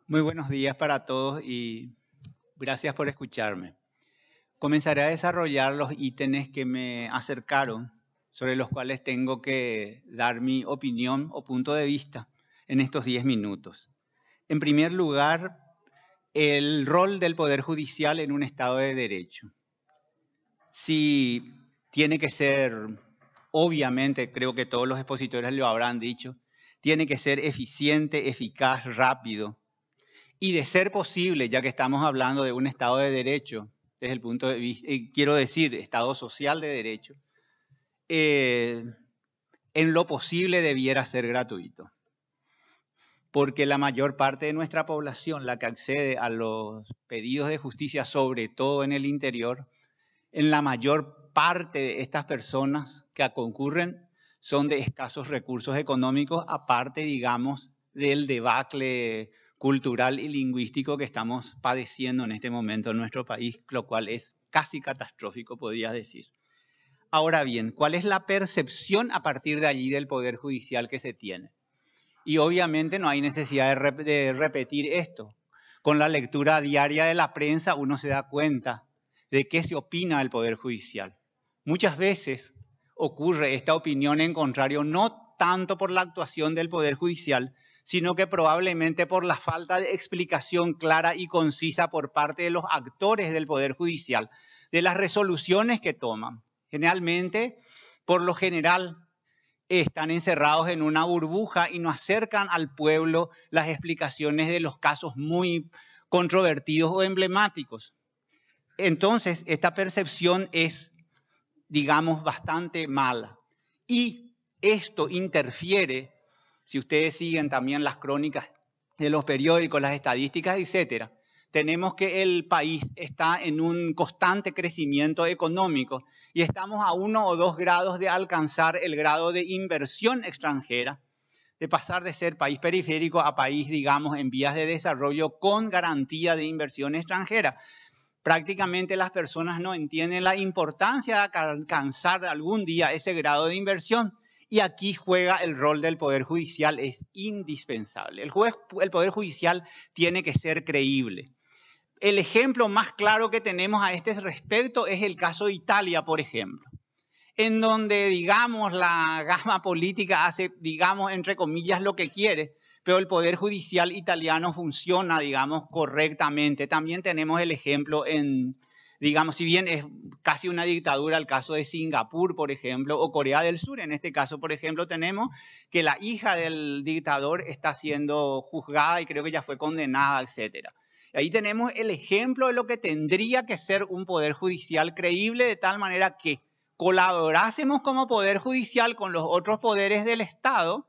[SPEAKER 12] Muy buenos días para todos y gracias por escucharme. Comenzaré a desarrollar los ítems que me acercaron, sobre los cuales tengo que dar mi opinión o punto de vista en estos 10 minutos. En primer lugar, el rol del Poder Judicial en un Estado de Derecho. Si tiene que ser, obviamente, creo que todos los expositores lo habrán dicho, tiene que ser eficiente, eficaz, rápido. Y de ser posible, ya que estamos hablando de un Estado de Derecho, desde el punto de vista, eh, quiero decir, Estado social de Derecho, eh, en lo posible debiera ser gratuito. Porque la mayor parte de nuestra población, la que accede a los pedidos de justicia, sobre todo en el interior, en la mayor parte parte de estas personas que concurren son de escasos recursos económicos, aparte, digamos, del debacle cultural y lingüístico que estamos padeciendo en este momento en nuestro país, lo cual es casi catastrófico, podrías decir. Ahora bien, ¿cuál es la percepción a partir de allí del Poder Judicial que se tiene? Y obviamente no hay necesidad de, repetir esto. Con la lectura diaria de la prensa uno se da cuenta de qué se opina el Poder Judicial. Muchas veces ocurre esta opinión en contrario no tanto por la actuación del Poder Judicial, sino que probablemente por la falta de explicación clara y concisa por parte de los actores del Poder Judicial, de las resoluciones que toman. Generalmente, por lo general, están encerrados en una burbuja y no acercan al pueblo las explicaciones de los casos muy controvertidos o emblemáticos. Entonces, esta percepción es digamos, bastante mala. Y esto interfiere, si ustedes siguen también las crónicas de los periódicos, las estadísticas, etcétera, tenemos que el país está en un constante crecimiento económico y estamos a uno o dos grados de alcanzar el grado de inversión extranjera, de pasar de ser país periférico a país, digamos, en vías de desarrollo con garantía de inversión extranjera prácticamente las personas no entienden la importancia de alcanzar algún día ese grado de inversión. Y aquí juega el rol del Poder Judicial, es indispensable. El, Poder Judicial tiene que ser creíble. El ejemplo más claro que tenemos a este respecto es el caso de Italia, por ejemplo en donde, digamos, la gama política hace, digamos, entre comillas, lo que quiere, pero el Poder Judicial italiano funciona, digamos, correctamente. También tenemos el ejemplo en, digamos, si bien es casi una dictadura el caso de Singapur, por ejemplo, o Corea del Sur, en este caso, por ejemplo, tenemos que la hija del dictador está siendo juzgada y creo que ya fue condenada, etcétera. Ahí tenemos el ejemplo de lo que tendría que ser un poder judicial creíble de tal manera que colaborásemos como poder judicial con los otros poderes del Estado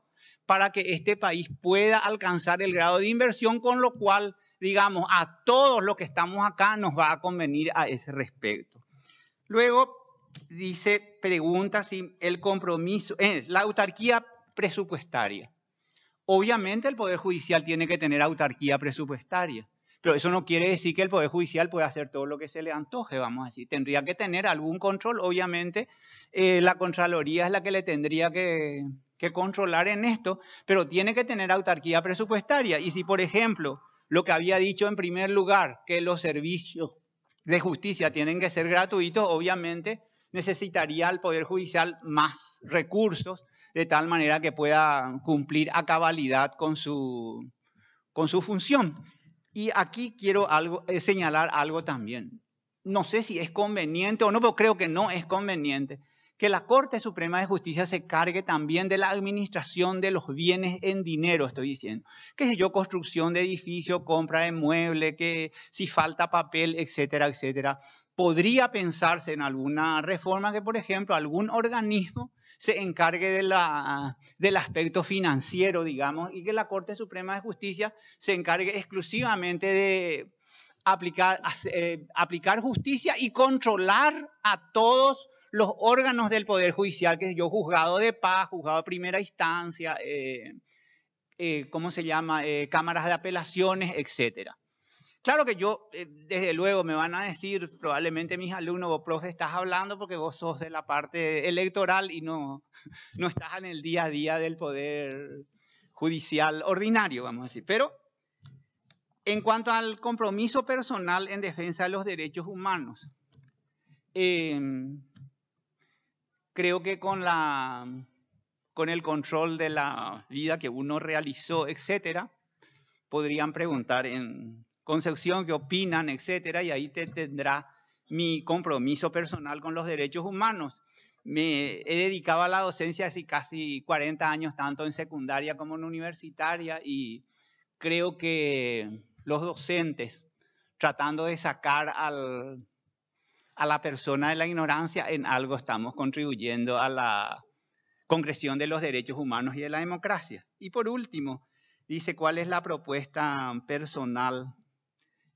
[SPEAKER 12] para que este país pueda alcanzar el grado de inversión, con lo cual, digamos, a todos los que estamos acá nos va a convenir a ese respecto. Luego dice, pregunta si el compromiso, eh, la autarquía presupuestaria. Obviamente el Poder Judicial tiene que tener autarquía presupuestaria, pero eso no quiere decir que el Poder Judicial pueda hacer todo lo que se le antoje, vamos a decir. Tendría que tener algún control, obviamente eh, la Contraloría es la que le tendría que, que controlar en esto, pero tiene que tener autarquía presupuestaria. Y si, por ejemplo, lo que había dicho en primer lugar, que los servicios de justicia tienen que ser gratuitos, obviamente necesitaría el Poder Judicial más recursos de tal manera que pueda cumplir a cabalidad con su, con su función. Y aquí quiero algo, eh, señalar algo también. No sé si es conveniente o no, pero creo que no es conveniente que la Corte Suprema de Justicia se cargue también de la administración de los bienes en dinero, estoy diciendo. Que sé yo, construcción de edificio, compra de mueble, que si falta papel, etcétera, etcétera. Podría pensarse en alguna reforma que, por ejemplo, algún organismo se encargue de la, del aspecto financiero, digamos, y que la Corte Suprema de Justicia se encargue exclusivamente de aplicar, eh, aplicar justicia y controlar a todos los órganos del Poder Judicial, que yo, juzgado de paz, juzgado de primera instancia, eh, eh, ¿cómo se llama? Eh, cámaras de apelaciones, etc. Claro que yo, desde luego, me van a decir probablemente mis alumnos, vos, profe, estás hablando porque vos sos de la parte electoral y no, no estás en el día a día del poder judicial ordinario, vamos a decir. Pero en cuanto al compromiso personal en defensa de los derechos humanos, eh, creo que con la mm, con el control de la vida que uno realizó, etcétera, podrían preguntar en Concepción qué opinan, etcétera, y ahí te tendrá mi compromiso personal con los derechos humanos. Me he dedicado a la docencia hace casi 40 años, tanto en secundaria como en universitaria, y creo que los docentes, tratando de sacar al a la persona de la ignorancia, en algo estamos contribuyendo a la concreción de los derechos humanos y de la democracia. Y por último, dice cuál es la propuesta personal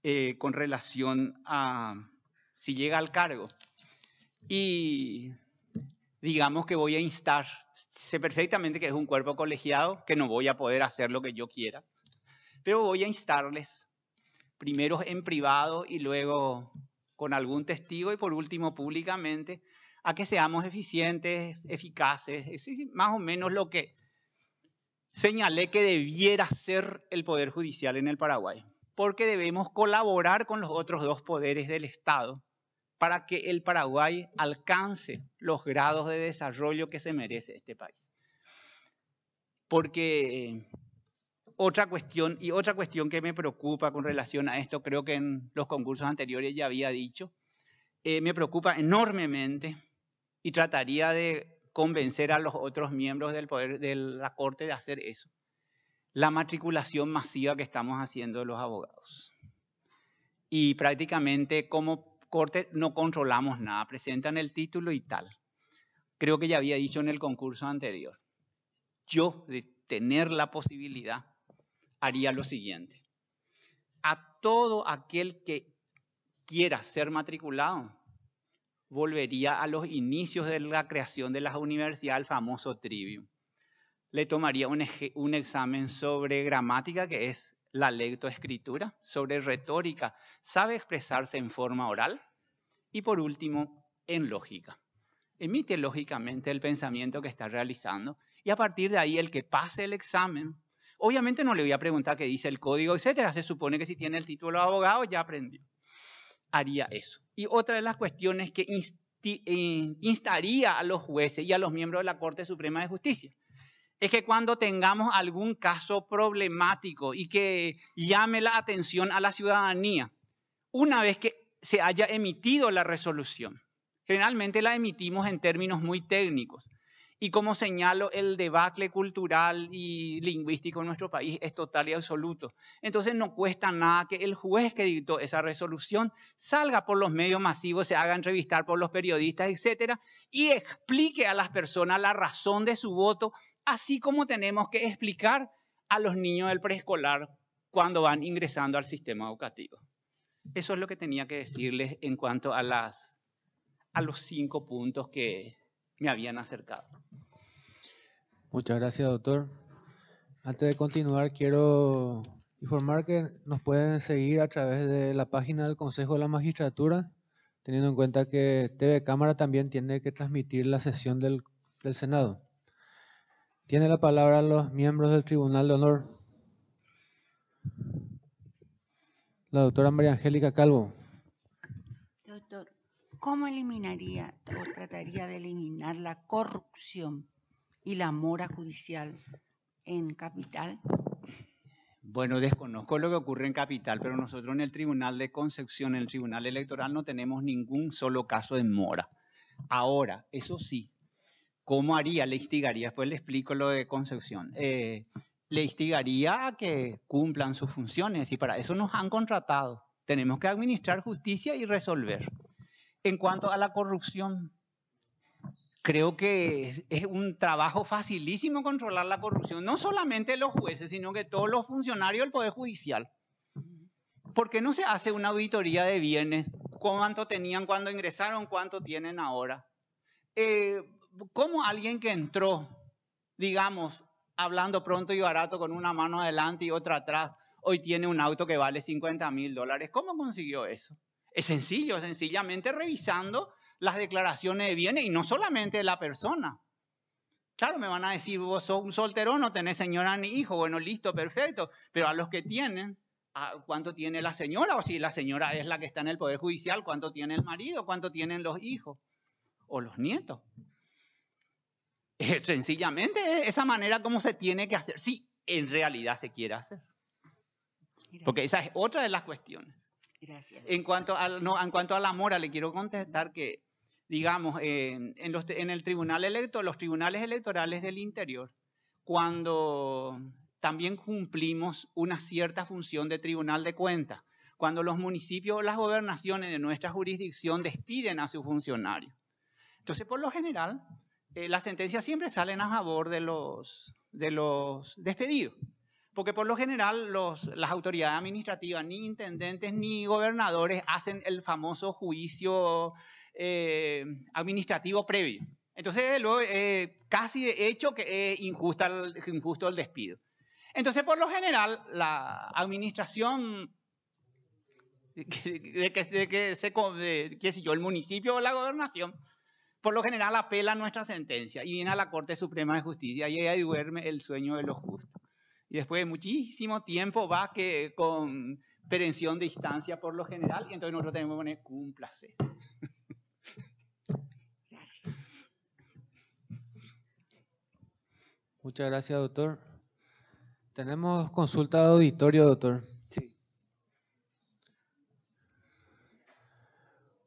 [SPEAKER 12] eh, con relación a si llega al cargo. Y digamos que voy a instar, sé perfectamente que es un cuerpo colegiado, que no voy a poder hacer lo que yo quiera, pero voy a instarles, primero en privado y luego con algún testigo y por último públicamente, a que seamos eficientes, eficaces. Es eh, más o menos lo que señalé que debiera ser el Poder Judicial en el Paraguay, porque debemos colaborar con los otros dos poderes del Estado para que el Paraguay alcance los grados de desarrollo que se merece este país. Porque eh, otra cuestión, y otra cuestión que me preocupa con relación a esto, creo que en los concursos anteriores ya había dicho, eh, me preocupa enormemente y trataría de convencer a los otros miembros del poder de la corte de hacer eso. La matriculación masiva que estamos haciendo los abogados. Y prácticamente como corte no controlamos nada, presentan el título y tal. Creo que ya había dicho en el concurso anterior. Yo de tener la posibilidad haría lo siguiente. A todo aquel que quiera ser matriculado, volvería a los inicios de la creación de la universidad, al famoso trivium. Le tomaría un examen sobre gramática, que es la lectoescritura, sobre retórica, sabe expresarse en forma oral y por último, en lógica. Emite lógicamente el pensamiento que está realizando y a partir de ahí el que pase el examen obviamente no le voy a preguntar qué dice el código, etcétera. Se supone que si tiene el título de abogado ya aprendió. Haría eso. Y otra de las cuestiones que eh, instaría a los jueces y a los miembros de la Corte Suprema de Justicia es que cuando tengamos algún caso problemático y que llame la atención a la ciudadanía, una vez que se haya emitido la resolución, generalmente la emitimos en términos muy técnicos, y como señalo, el debacle cultural y lingüístico en nuestro país es total y absoluto. Entonces no cuesta nada que el juez que dictó esa resolución salga por los medios masivos, se haga entrevistar por los periodistas, etcétera, y explique a las personas la razón de su voto, así como tenemos que explicar a los niños del preescolar cuando van ingresando al sistema educativo. Eso es lo que tenía que decirles en cuanto a a los cinco puntos que me habían acercado.
[SPEAKER 1] Muchas gracias, doctor. Antes de continuar, quiero informar que nos pueden seguir a través de la página del Consejo de la Magistratura, teniendo en cuenta que TV Cámara también tiene que transmitir la sesión del, del Senado. Tiene la palabra los miembros del Tribunal de Honor. La doctora María Angélica Calvo.
[SPEAKER 4] ¿Cómo eliminaría o trataría de eliminar la corrupción y la mora judicial en Capital?
[SPEAKER 12] Bueno, desconozco lo que ocurre en Capital, pero nosotros en el Tribunal de Concepción, en el Tribunal Electoral, no tenemos ningún solo caso de mora. Ahora, eso sí, ¿cómo haría? Le instigaría, después le explico lo de Concepción. Eh, le instigaría a que cumplan sus funciones y para eso nos han contratado. Tenemos que administrar justicia y resolver. En cuanto a la corrupción, creo que es un trabajo facilísimo controlar la corrupción, no solamente los jueces, sino que todos los funcionarios del Poder Judicial. ¿Por qué no se hace una auditoría de bienes? ¿Cuánto tenían cuando ingresaron? ¿Cuánto tienen ahora? Eh, ¿Cómo alguien que entró, digamos, hablando pronto y barato con una mano adelante y otra atrás, hoy tiene un auto que vale 50 mil dólares? ¿Cómo consiguió eso? Es sencillo, sencillamente revisando las declaraciones de bienes y no solamente de la persona. Claro, me van a decir, vos sos un soltero, no tenés señora ni hijo. Bueno, listo, perfecto. Pero a los que tienen, ¿cuánto tiene la señora? O si la señora es la que está en el Poder Judicial, ¿cuánto tiene el marido? ¿Cuánto tienen los hijos? O los nietos. *laughs* sencillamente esa manera como se tiene que hacer. Si en realidad se quiere hacer. Porque esa es otra de las cuestiones. En cuanto, en cuanto a la mora, le quiero contestar que, digamos, en, los, el tribunal electo, los tribunales electorales del interior, cuando también cumplimos una cierta función de tribunal de cuenta, cuando los municipios o las gobernaciones de nuestra jurisdicción despiden a su funcionario, Entonces, por lo general, eh, las sentencias siempre salen a favor de los, de los despedidos. Porque por lo general las autoridades administrativas, ni intendentes ni gobernadores hacen el famoso juicio eh, administrativo previo. Entonces, luego, eh, casi de hecho que es injusto el despido. Entonces, por lo general, la administración *laughs* que, qué sé yo, el municipio o la gobernación, por lo general apela nuestra sentencia y viene a la Corte Suprema de Justicia y ahí duerme el sueño de los justos. Y después de muchísimo tiempo va que con perención de instancia por lo general, y entonces nosotros tenemos que poner Gracias.
[SPEAKER 1] Muchas gracias, doctor. Tenemos consulta de auditorio, doctor. Sí.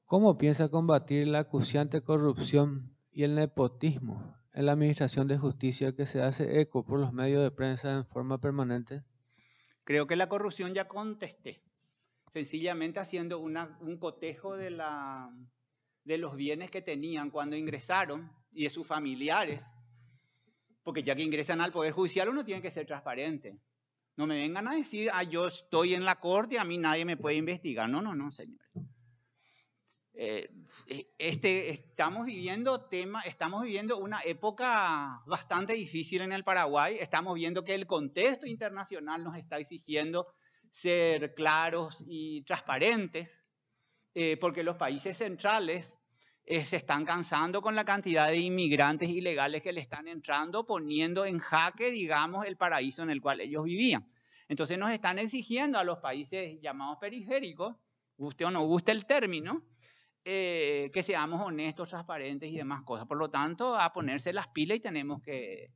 [SPEAKER 1] ¿Cómo piensa combatir la acuciante corrupción y el nepotismo en la Administración de Justicia que se hace eco por los medios de prensa en forma permanente?
[SPEAKER 12] Creo que la corrupción ya contesté, sencillamente haciendo una, un cotejo de, la, de los bienes que tenían cuando ingresaron y de sus familiares, porque ya que ingresan al Poder Judicial uno tiene que ser transparente. No me vengan a decir, ah, yo estoy en la corte, y a mí nadie me puede investigar. No, no, no, señores. Eh, e, este, estamos viviendo tema, estamos una época bastante difícil en el Paraguay. Estamos viendo que el contexto internacional nos está exigiendo ser claros y transparentes, eh, porque los países centrales eh, se están cansando con la cantidad de inmigrantes ilegales que le están entrando, poniendo en jaque, digamos, el paraíso en el cual ellos vivían. Entonces nos están exigiendo a los países llamados periféricos, guste o no guste el término, eh, que seamos honestos, transparentes y demás cosas. Por lo tanto, a ponerse las pilas y tenemos que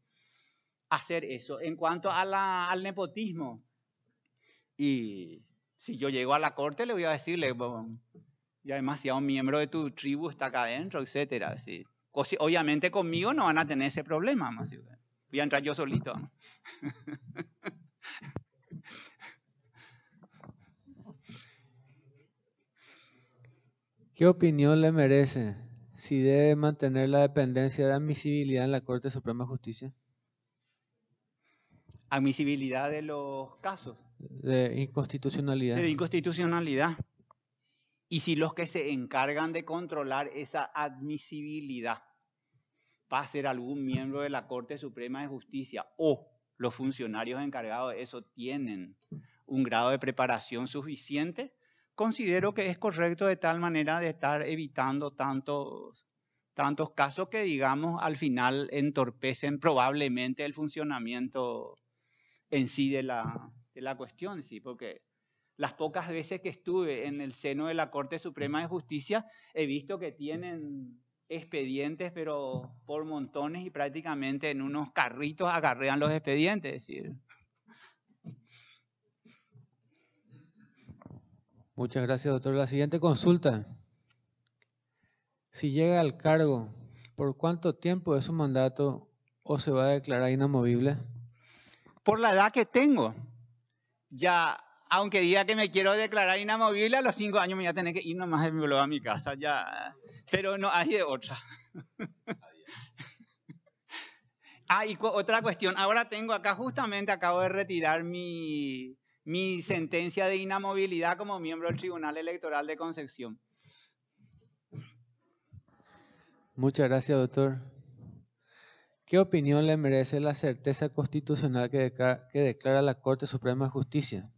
[SPEAKER 12] hacer eso. En cuanto a la, al nepotismo, y si yo llego a la corte, le voy a decirle, ya demasiado miembro de tu tribu está acá adentro, etcétera. Obviamente conmigo no van a tener ese problema, más voy a entrar yo solito. *laughs*
[SPEAKER 1] ¿Qué opinión le merece si debe mantener la dependencia de admisibilidad en la Corte Suprema de Justicia?
[SPEAKER 12] Admisibilidad de los casos.
[SPEAKER 1] De inconstitucionalidad. De
[SPEAKER 12] inconstitucionalidad. Y si los que se encargan de controlar esa admisibilidad va a ser algún miembro de la Corte Suprema de Justicia o los funcionarios encargados de eso tienen un grado de preparación suficiente considero que es correcto de tal manera de estar evitando tantos, tantos casos que, digamos, al final entorpecen probablemente el funcionamiento en sí de la, de la cuestión, sí, porque las pocas veces que estuve en el seno de la Corte Suprema de Justicia he visto que tienen expedientes, pero por montones y prácticamente en unos carritos agarrean los expedientes, es decir.
[SPEAKER 1] Muchas gracias, doctor. La siguiente consulta. Si llega al cargo, ¿por cuánto tiempo es su mandato o se va a declarar inamovible? Por la edad que tengo. Ya,
[SPEAKER 12] aunque diga que me quiero declarar inamovible, a los cinco años me voy a tener que ir nomás mi a mi casa. ya. Pero no hay de otra. *laughs* ah, y otra cuestión. Ahora tengo acá, justamente acabo de retirar mi mi sentencia de inamovilidad como miembro del Tribunal Electoral de Concepción.
[SPEAKER 1] Muchas gracias, doctor. ¿Qué opinión le merece la certeza constitucional que, declara, que declara la Corte Suprema de Justicia?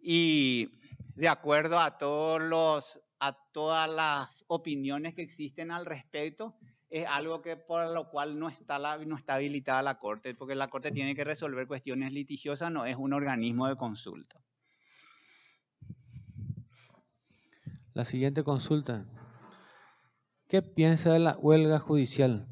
[SPEAKER 12] Y de acuerdo a todos los a todas las opiniones que existen al respecto, es algo que por lo cual no está, no está habilitada la Corte, porque la Corte tiene que resolver cuestiones litigiosas, no es un organismo de consulta.
[SPEAKER 1] La siguiente consulta. ¿Qué piensa de la huelga judicial?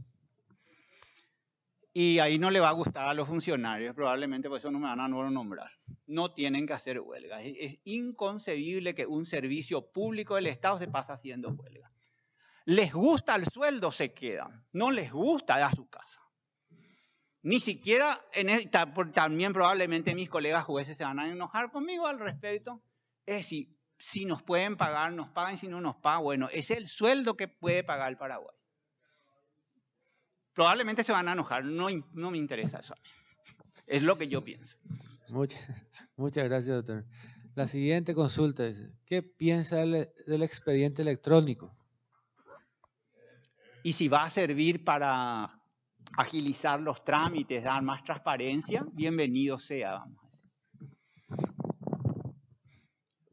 [SPEAKER 12] Y ahí no le va a gustar a los funcionarios, probablemente por eso no me van a nombrar. No tienen que hacer huelga. Es inconcebible que un servicio público del Estado se pase haciendo huelga. Les gusta el sueldo, se quedan. No les gusta dar su casa. Ni siquiera, en también probablemente mis colegas jueces se van a enojar conmigo al respecto. Es decir, si nos pueden pagar, nos pagan, si no nos pagan, bueno, es el sueldo que puede pagar el Paraguay. Probablemente se van a enojar, no, no me interesa eso.
[SPEAKER 1] Es lo que yo pienso. Muchas, gracias, doctor. La siguiente consulta es, ¿qué piensa del expediente electrónico? y si va a servir para agilizar los
[SPEAKER 12] trámites, dar más transparencia, bienvenido sea,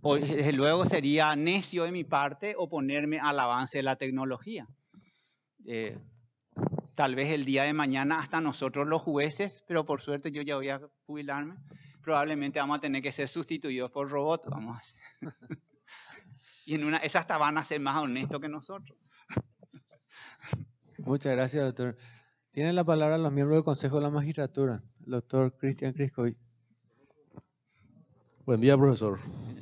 [SPEAKER 12] vamos desde luego sería necio de mi parte oponerme al avance de la tecnología. Eh, tal vez el día de mañana hasta nosotros los jueces, pero por suerte yo ya voy a jubilarme, probablemente vamos a tener que ser sustituidos por robots, vamos *laughs* y en una, esas hasta van a ser más honestos que
[SPEAKER 11] nosotros.
[SPEAKER 1] Muchas gracias, doctor. Tiene la palabra los miembros del Consejo de la Magistratura,
[SPEAKER 10] el doctor Cristian Criscoy. Buen día, profesor.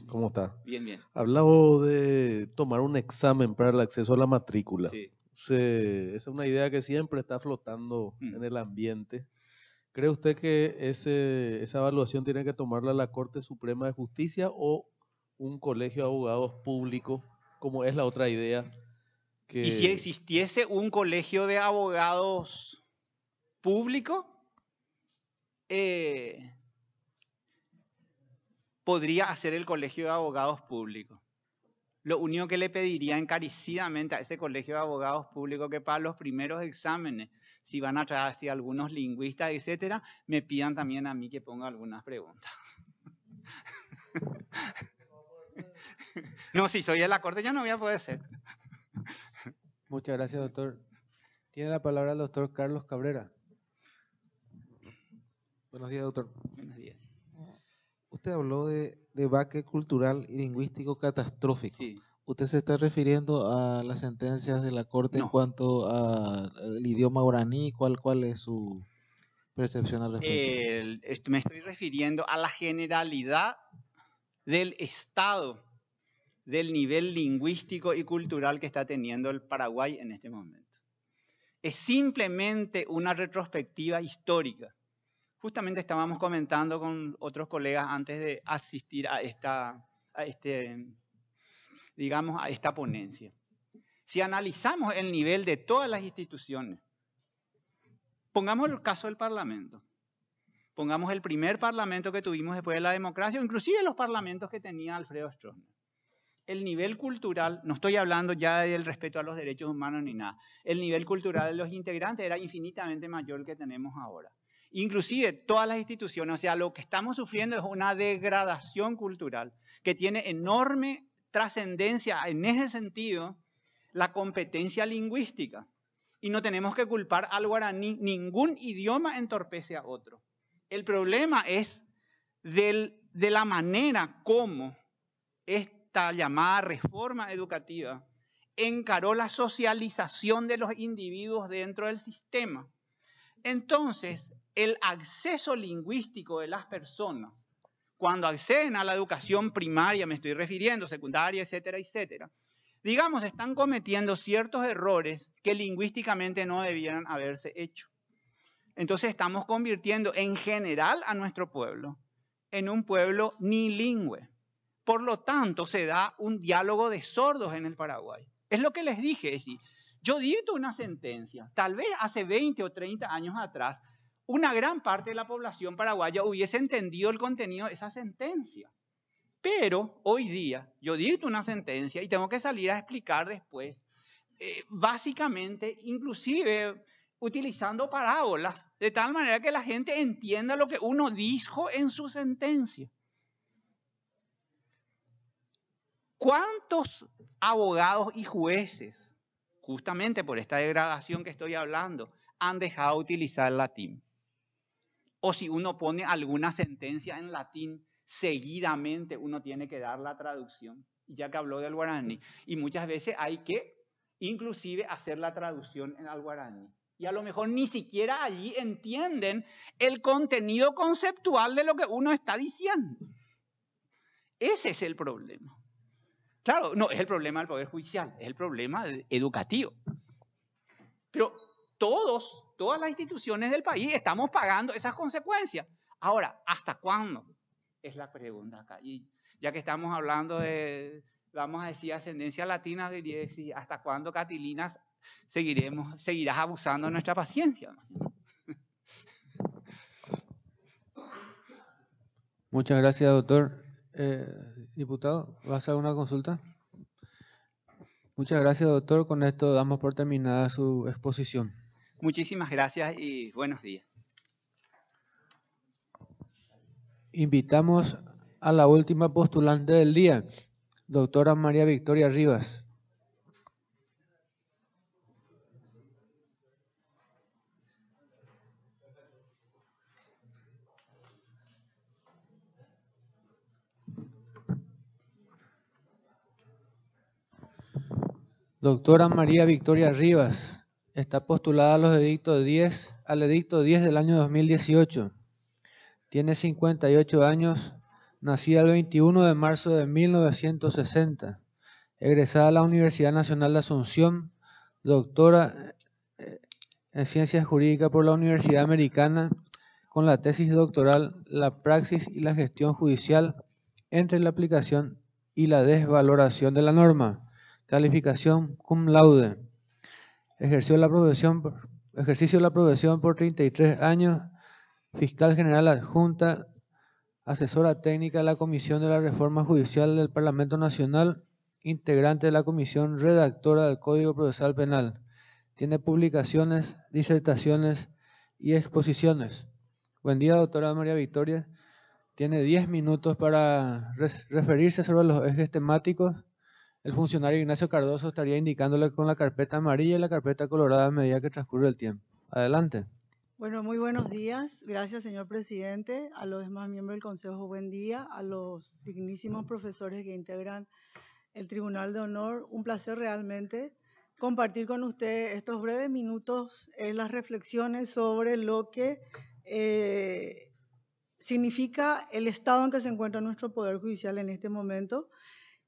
[SPEAKER 10] ¿Cómo está? Bien, bien. Hablado de tomar un examen para el acceso a la matrícula. Sí. es una idea que siempre está flotando mm. en el ambiente. ¿Cree usted que ese, esa evaluación tiene que tomarla la Corte Suprema de Justicia o un colegio de abogados público, como es la otra idea ¿Y si existiese un colegio de abogados público?
[SPEAKER 12] Eh, podría hacer el colegio de abogados público. Lo único que le pediría encarecidamente a ese colegio de abogados público que para los primeros exámenes, si van a traer así algunos lingüistas, etcétera, me pidan también a mí que ponga algunas preguntas. *laughs* no, si soy de la corte ya no voy a poder ser.
[SPEAKER 1] Muchas gracias, doctor. Tiene la palabra el doctor Carlos Cabrera.
[SPEAKER 11] Buenos días, doctor. Buenos días. Usted habló de, baque cultural y lingüístico catastrófico. ¿Usted se está refiriendo a las sentencias de la Corte en cuanto al idioma uraní? ¿Cuál, ¿Cuál es su percepción al
[SPEAKER 12] respecto? me estoy refiriendo a la generalidad del Estado del nivel lingüístico y cultural que está teniendo el Paraguay en este momento. Es simplemente una retrospectiva histórica. Justamente estábamos comentando con otros colegas antes de asistir a esta, este, digamos, esta ponencia. Si analizamos el nivel de todas las instituciones, pongamos el caso del Parlamento, pongamos el primer Parlamento que tuvimos después de la democracia, o inclusive los parlamentos que tenía Alfredo Stroessner el nivel cultural, no estoy hablando ya del respeto a los derechos humanos ni nada, el nivel cultural de los integrantes era infinitamente mayor que tenemos ahora. Inclusive todas las instituciones, o sea, lo que estamos sufriendo es una degradación cultural que tiene enorme trascendencia en ese sentido la competencia lingüística. Y no tenemos que culpar al guaraní, ningún idioma entorpece a otro. El problema es de la manera como es llamada reforma educativa encaró la socialización de los individuos dentro del sistema. Entonces, el acceso lingüístico de las personas, cuando acceden a la educación primaria, me estoy refiriendo, secundaria, etcétera, etcétera, digamos, están cometiendo ciertos errores que lingüísticamente no debieran haberse hecho. Entonces estamos convirtiendo en general a nuestro pueblo en un pueblo ni lingüe. Por lo tanto, se da un diálogo de sordos en el Paraguay. Es lo que les dije, es decir, yo dito una sentencia, tal vez hace 20 o 30 años atrás, una gran parte de la población paraguaya hubiese entendido el contenido de esa sentencia. Pero hoy día yo dito una sentencia y tengo que salir a explicar después, eh, básicamente, inclusive utilizando parábolas, de tal manera que la gente entienda lo que uno dijo en su sentencia. ¿Cuántos abogados y jueces, justamente por esta degradación que estoy hablando, han dejado de utilizar el latín? O si uno pone alguna sentencia en latín, seguidamente uno tiene que dar la traducción, ya que habló del guaraní. Y muchas veces hay que inclusive hacer la traducción en el guaraní. Y a lo mejor ni siquiera allí entienden el contenido conceptual de lo que uno está diciendo. Ese es el problema. Claro, no, es el problema del Poder Judicial, es el problema educativo. Pero todos, todas las instituciones del país estamos pagando esas consecuencias. Ahora, ¿hasta cuándo? Es la pregunta acá. Y ya que estamos hablando de, vamos a decir, ascendencia latina, diría ¿hasta cuándo, Catilinas, seguiremos, seguirás abusando de nuestra paciencia?
[SPEAKER 1] Muchas gracias, doctor. Eh, diputado, ¿va a hacer una consulta? Muchas gracias, doctor. Con esto damos por terminada su exposición.
[SPEAKER 12] Muchísimas gracias y buenos días.
[SPEAKER 1] Invitamos a la última postulante del día, doctora María Victoria Rivas. Doctora María Victoria Rivas, está postulada los edictos 10, al edicto 10 del año 2018. Tiene 58 años, nacida el 21 de marzo de 1960, egresada a la Universidad Nacional de Asunción, doctora eh, en Ciencias Jurídicas por la Universidad Americana, con la tesis doctoral La praxis y la gestión judicial entre la aplicación y la desvaloración de la norma. Calificación cum laude. Ejerció la profesión, ejercicio de la profesión por 33 años. Fiscal General Adjunta, asesora técnica de la Comisión de la Reforma Judicial del Parlamento Nacional, integrante de la Comisión Redactora del Código Procesal Penal. Tiene publicaciones, disertaciones y exposiciones. Buen día, doctora María Victoria. Tiene 10 minutos para referirse sobre los ejes temáticos el funcionario Ignacio Cardoso estaría indicándole con la carpeta amarilla y la carpeta colorada a medida que transcurre el tiempo. Adelante.
[SPEAKER 13] Bueno, muy buenos días. Gracias, señor presidente. A los demás miembros del Consejo, buen día. A los dignísimos profesores que integran el Tribunal de Honor, un placer realmente compartir con ustedes estos breves minutos, en las reflexiones sobre lo que eh, significa el estado en que se encuentra nuestro Poder Judicial en este momento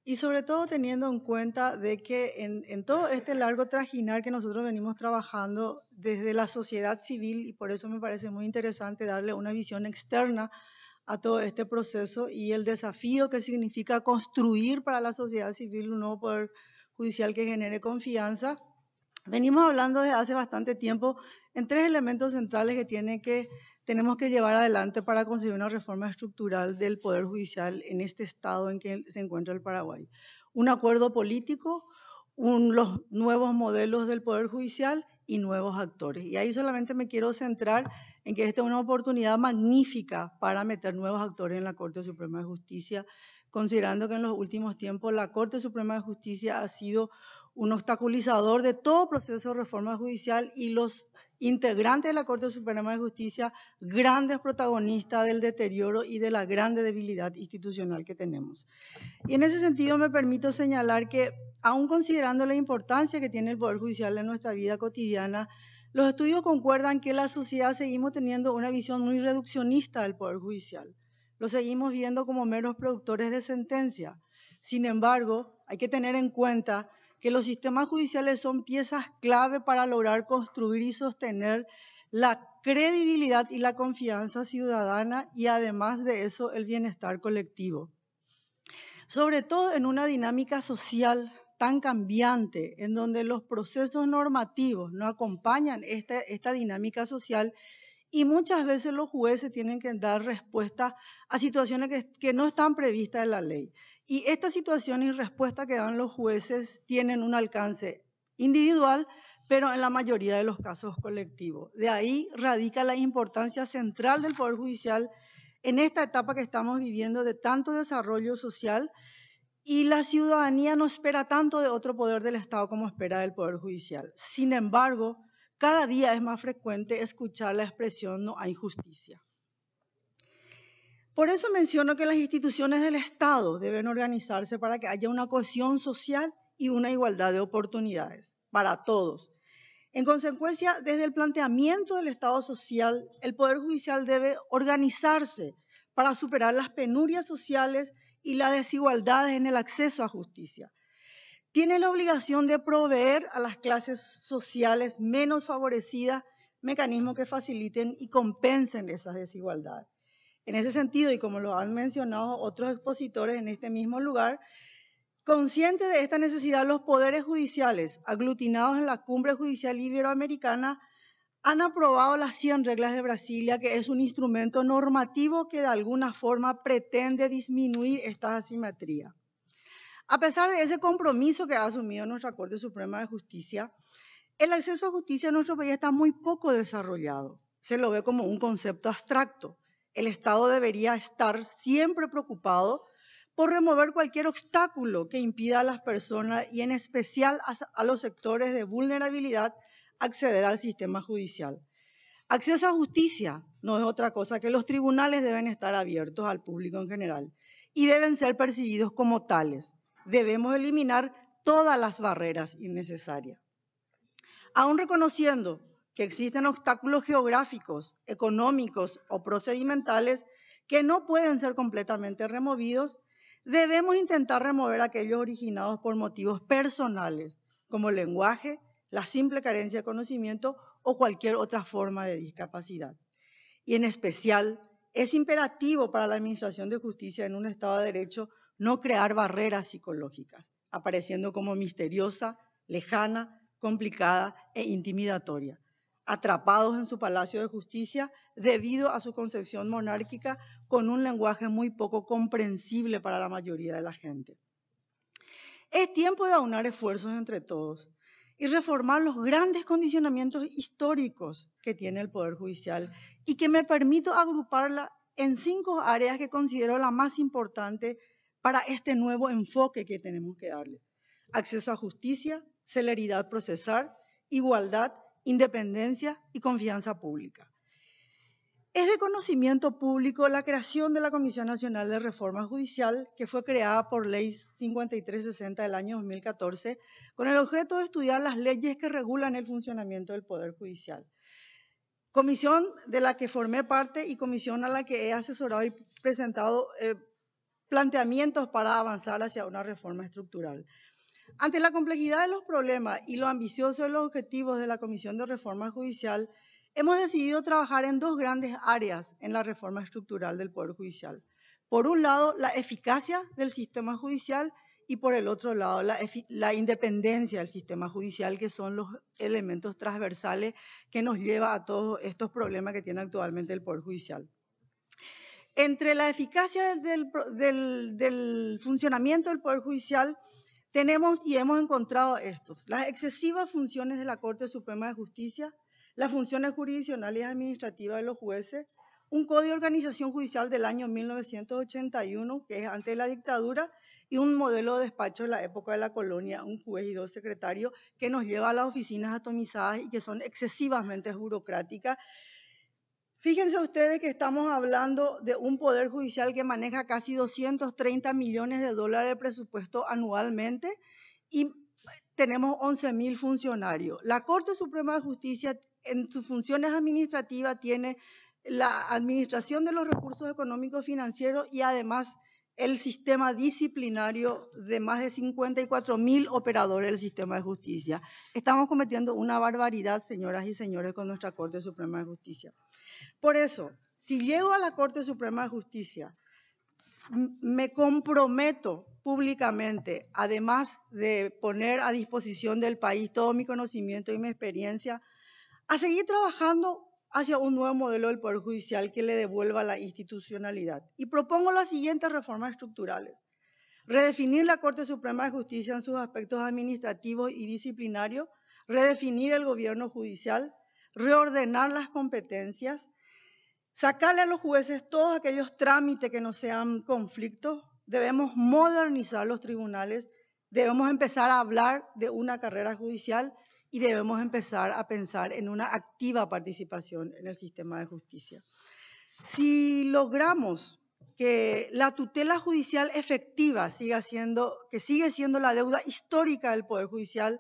[SPEAKER 13] y sobre todo teniendo en cuenta de que en, todo este largo trajinar que nosotros venimos trabajando desde la sociedad civil, y por eso me parece muy interesante darle una visión externa a todo este proceso y el desafío que significa construir para la sociedad civil un nuevo poder judicial que genere confianza, venimos hablando desde hace bastante tiempo en tres elementos centrales que tienen que tenemos que llevar adelante para conseguir una reforma estructural del Poder Judicial en este estado en que se encuentra el Paraguay. Un acuerdo político, los nuevos modelos del Poder Judicial y nuevos actores. Y ahí solamente me quiero centrar en que esta es una oportunidad magnífica para meter nuevos actores en la Corte Suprema de Justicia, considerando que en los últimos tiempos la Corte Suprema de Justicia ha sido un obstaculizador de todo proceso de reforma judicial y los integrante de la Corte Suprema de Justicia, grandes protagonistas del deterioro y de la grande debilidad institucional que tenemos. Y en ese sentido me permito señalar que, aun considerando la importancia que tiene el Poder Judicial en nuestra vida cotidiana, los estudios concuerdan que la sociedad seguimos teniendo una visión muy reduccionista del Poder Judicial. Lo seguimos viendo como meros productores de sentencia. Sin embargo, hay que tener en cuenta que los sistemas judiciales son piezas clave para lograr construir y sostener la credibilidad y la confianza ciudadana y además de eso el bienestar colectivo. Sobre todo en una dinámica social tan cambiante, en donde los procesos normativos no acompañan esta, dinámica social y muchas veces los jueces tienen que dar respuesta a situaciones que no están previstas en la ley. Y esta situación y respuesta que dan los jueces tienen un alcance individual, pero en la mayoría de los casos colectivo. De ahí radica la importancia central del Poder Judicial en esta etapa que estamos viviendo de tanto desarrollo social y la ciudadanía no espera tanto de otro poder del Estado como espera del Poder Judicial. Sin embargo, cada día es más frecuente escuchar la expresión no hay justicia. Por eso menciono que las instituciones del Estado deben organizarse para que haya una cohesión social y una igualdad de oportunidades para todos. En consecuencia, desde el planteamiento del Estado social, el Poder Judicial debe organizarse para superar las penurias sociales y las desigualdades en el acceso a justicia. Tiene la obligación de proveer a las clases sociales menos favorecidas mecanismos que faciliten y compensen esas desigualdades. En ese sentido, y como lo han mencionado otros expositores en este mismo lugar, conscientes de esta necesidad, los poderes judiciales, aglutinados en la Cumbre Judicial Iberoamericana, han aprobado las 100 reglas de Brasilia, que es un instrumento normativo que de alguna forma pretende disminuir esta asimetría. A pesar de ese compromiso que ha asumido nuestra Corte Suprema de Justicia, el acceso a justicia en nuestro país está muy poco desarrollado. Se lo ve como un concepto abstracto el Estado debería estar siempre preocupado por remover cualquier obstáculo que impida a las personas y en especial a, los sectores de vulnerabilidad acceder al sistema judicial. Acceso a justicia no es otra cosa que los tribunales deben estar abiertos al público en general y deben ser percibidos como tales. Debemos eliminar todas las barreras innecesarias. Aún reconociendo que existen obstáculos geográficos, económicos o procedimentales que no pueden ser completamente removidos, debemos intentar remover aquellos originados por motivos personales, como el lenguaje, la simple carencia de conocimiento o cualquier otra forma de discapacidad. Y en especial, es imperativo para la Administración de Justicia en un Estado de Derecho no crear barreras psicológicas, apareciendo como misteriosa, lejana, complicada e intimidatoria, atrapados en su palacio de justicia debido a su concepción monárquica con un lenguaje muy poco comprensible para la mayoría de la gente. Es tiempo de aunar esfuerzos entre todos y reformar los grandes condicionamientos históricos que tiene el Poder Judicial y que me permito agruparla en cinco áreas que considero la más importante para este nuevo enfoque que tenemos que darle. Acceso a justicia, celeridad procesal, igualdad, independencia y confianza pública. Es de conocimiento público la creación de la Comisión Nacional de Reforma Judicial, que fue creada por Ley 5360 del año 2014, con el objeto de estudiar las leyes que regulan el funcionamiento del Poder Judicial. Comisión de la que formé parte y comisión a la que he asesorado y presentado eh, planteamientos para avanzar hacia una reforma estructural. Ante la complejidad de los problemas y lo ambicioso de los objetivos de la Comisión de Reforma Judicial, hemos decidido trabajar en dos grandes áreas en la reforma estructural del Poder Judicial. Por un lado, la eficacia del sistema judicial y por el otro lado, la, independencia del sistema judicial, que son los elementos transversales que nos lleva a todos estos problemas que tiene actualmente el Poder Judicial entre la eficacia del, funcionamiento del Poder Judicial tenemos y hemos encontrado estos, las excesivas funciones de la Corte Suprema de Justicia, las funciones jurisdiccionales y administrativas de los jueces, un código de organización judicial del año 1981, que es antes de la dictadura, y un modelo de despacho en la época de la colonia, un juez y dos secretarios, que nos lleva a las oficinas atomizadas y que son excesivamente burocráticas Fíjense ustedes que estamos hablando de un poder judicial que maneja casi 230 millones de dólares de presupuesto anualmente y tenemos 11 mil funcionarios. La Corte Suprema de Justicia en sus funciones administrativas tiene la administración de los recursos económicos financieros y además el sistema disciplinario de más de 54 mil operadores del sistema de justicia. Estamos cometiendo una barbaridad, señoras y señores, con nuestra Corte Suprema de Justicia. Por eso, si llego a la Corte Suprema de Justicia, me comprometo públicamente, además de poner a disposición del país todo mi conocimiento y mi experiencia, a seguir trabajando hacia un nuevo modelo del Poder Judicial que le devuelva la institucionalidad. Y propongo las siguientes reformas estructurales. Redefinir la Corte Suprema de Justicia en sus aspectos administrativos y disciplinarios, redefinir el gobierno judicial, reordenar las competencias, sacarle a los jueces todos aquellos trámites que no sean conflictos, debemos modernizar los tribunales, debemos empezar a hablar de una carrera judicial y debemos empezar a pensar en una activa participación en el sistema de justicia. Si logramos que la tutela judicial efectiva siga siendo, que sigue siendo la deuda histórica del Poder Judicial,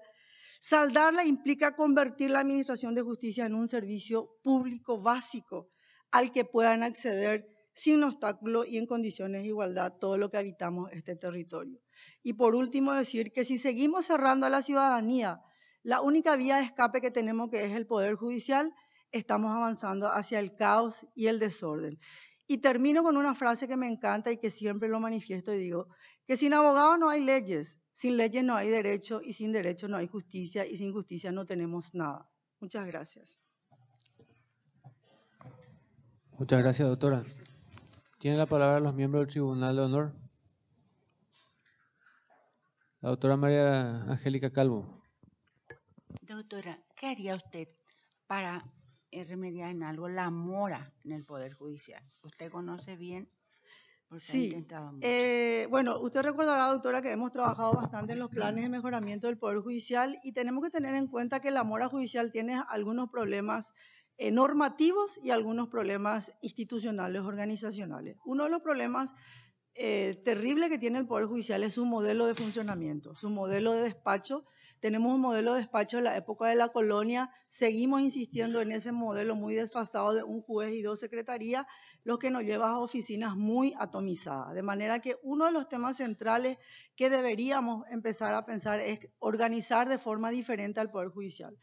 [SPEAKER 13] saldarla implica convertir la Administración de Justicia en un servicio público básico al que puedan acceder sin obstáculo y en condiciones de igualdad todo lo que habitamos este territorio. Y por último, decir que si seguimos cerrando a la ciudadanía la única vía de escape que tenemos, que es el Poder Judicial, estamos avanzando hacia el caos y el desorden. Y termino con una frase que me encanta y que siempre lo manifiesto y digo, que sin abogado no hay leyes, sin leyes no hay derecho y sin derecho no hay justicia y sin justicia no tenemos nada. Muchas gracias.
[SPEAKER 1] Muchas gracias, doctora. Tiene la palabra los miembros del Tribunal de Honor. La doctora María Angélica Calvo.
[SPEAKER 4] Doctora, ¿qué haría usted para eh, remediar en algo la mora en el Poder Judicial? Usted conoce bien. Porque sí,
[SPEAKER 13] eh, bueno, usted recordará, doctora, que hemos trabajado bastante en los planes de mejoramiento del Poder Judicial y tenemos que tener en cuenta que la mora judicial tiene algunos problemas eh, normativos y algunos problemas institucionales, organizacionales. Uno de los problemas terribles que tiene el Poder Judicial es su modelo de funcionamiento, su modelo de despacho, tenemos un modelo de despacho de la época de la colonia, seguimos insistiendo en ese modelo muy desfasado de un juez y dos secretarías, lo que nos lleva a oficinas muy atomizadas. De manera que uno de los temas centrales que deberíamos empezar a pensar es organizar de forma diferente al Poder Judicial.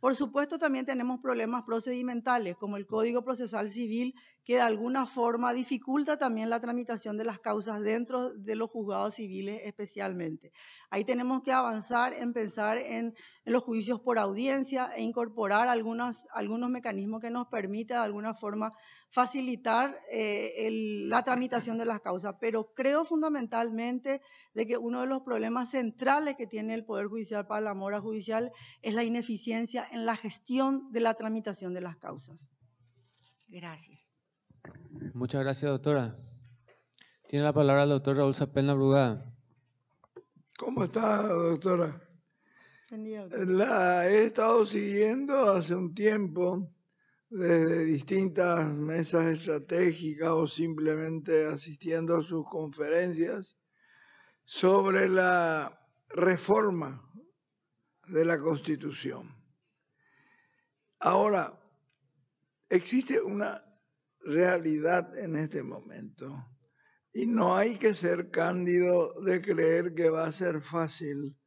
[SPEAKER 13] Por supuesto, también tenemos problemas procedimentales, como el Código Procesal Civil, que de alguna forma dificulta también la tramitación de las causas dentro de los juzgados civiles especialmente. Ahí tenemos que avanzar en pensar en, los juicios por audiencia e incorporar algunos mecanismos que nos permitan de alguna forma facilitar eh, la tramitación de las causas. Pero creo fundamentalmente de que uno de los problemas centrales que tiene el Poder Judicial para la mora judicial es la ineficiencia en la gestión de la tramitación de las causas.
[SPEAKER 4] Gracias.
[SPEAKER 1] Muchas gracias, doctora. Tiene la palabra el doctor Raúl Zapena Brugada.
[SPEAKER 6] ¿Cómo está, doctora?
[SPEAKER 13] La
[SPEAKER 6] he estado siguiendo hace un tiempo desde distintas mesas estratégicas o simplemente asistiendo a sus conferencias sobre la reforma de la Constitución. Ahora, existe una realidad en este momento y no hay que ser cándido de creer que va a ser fácil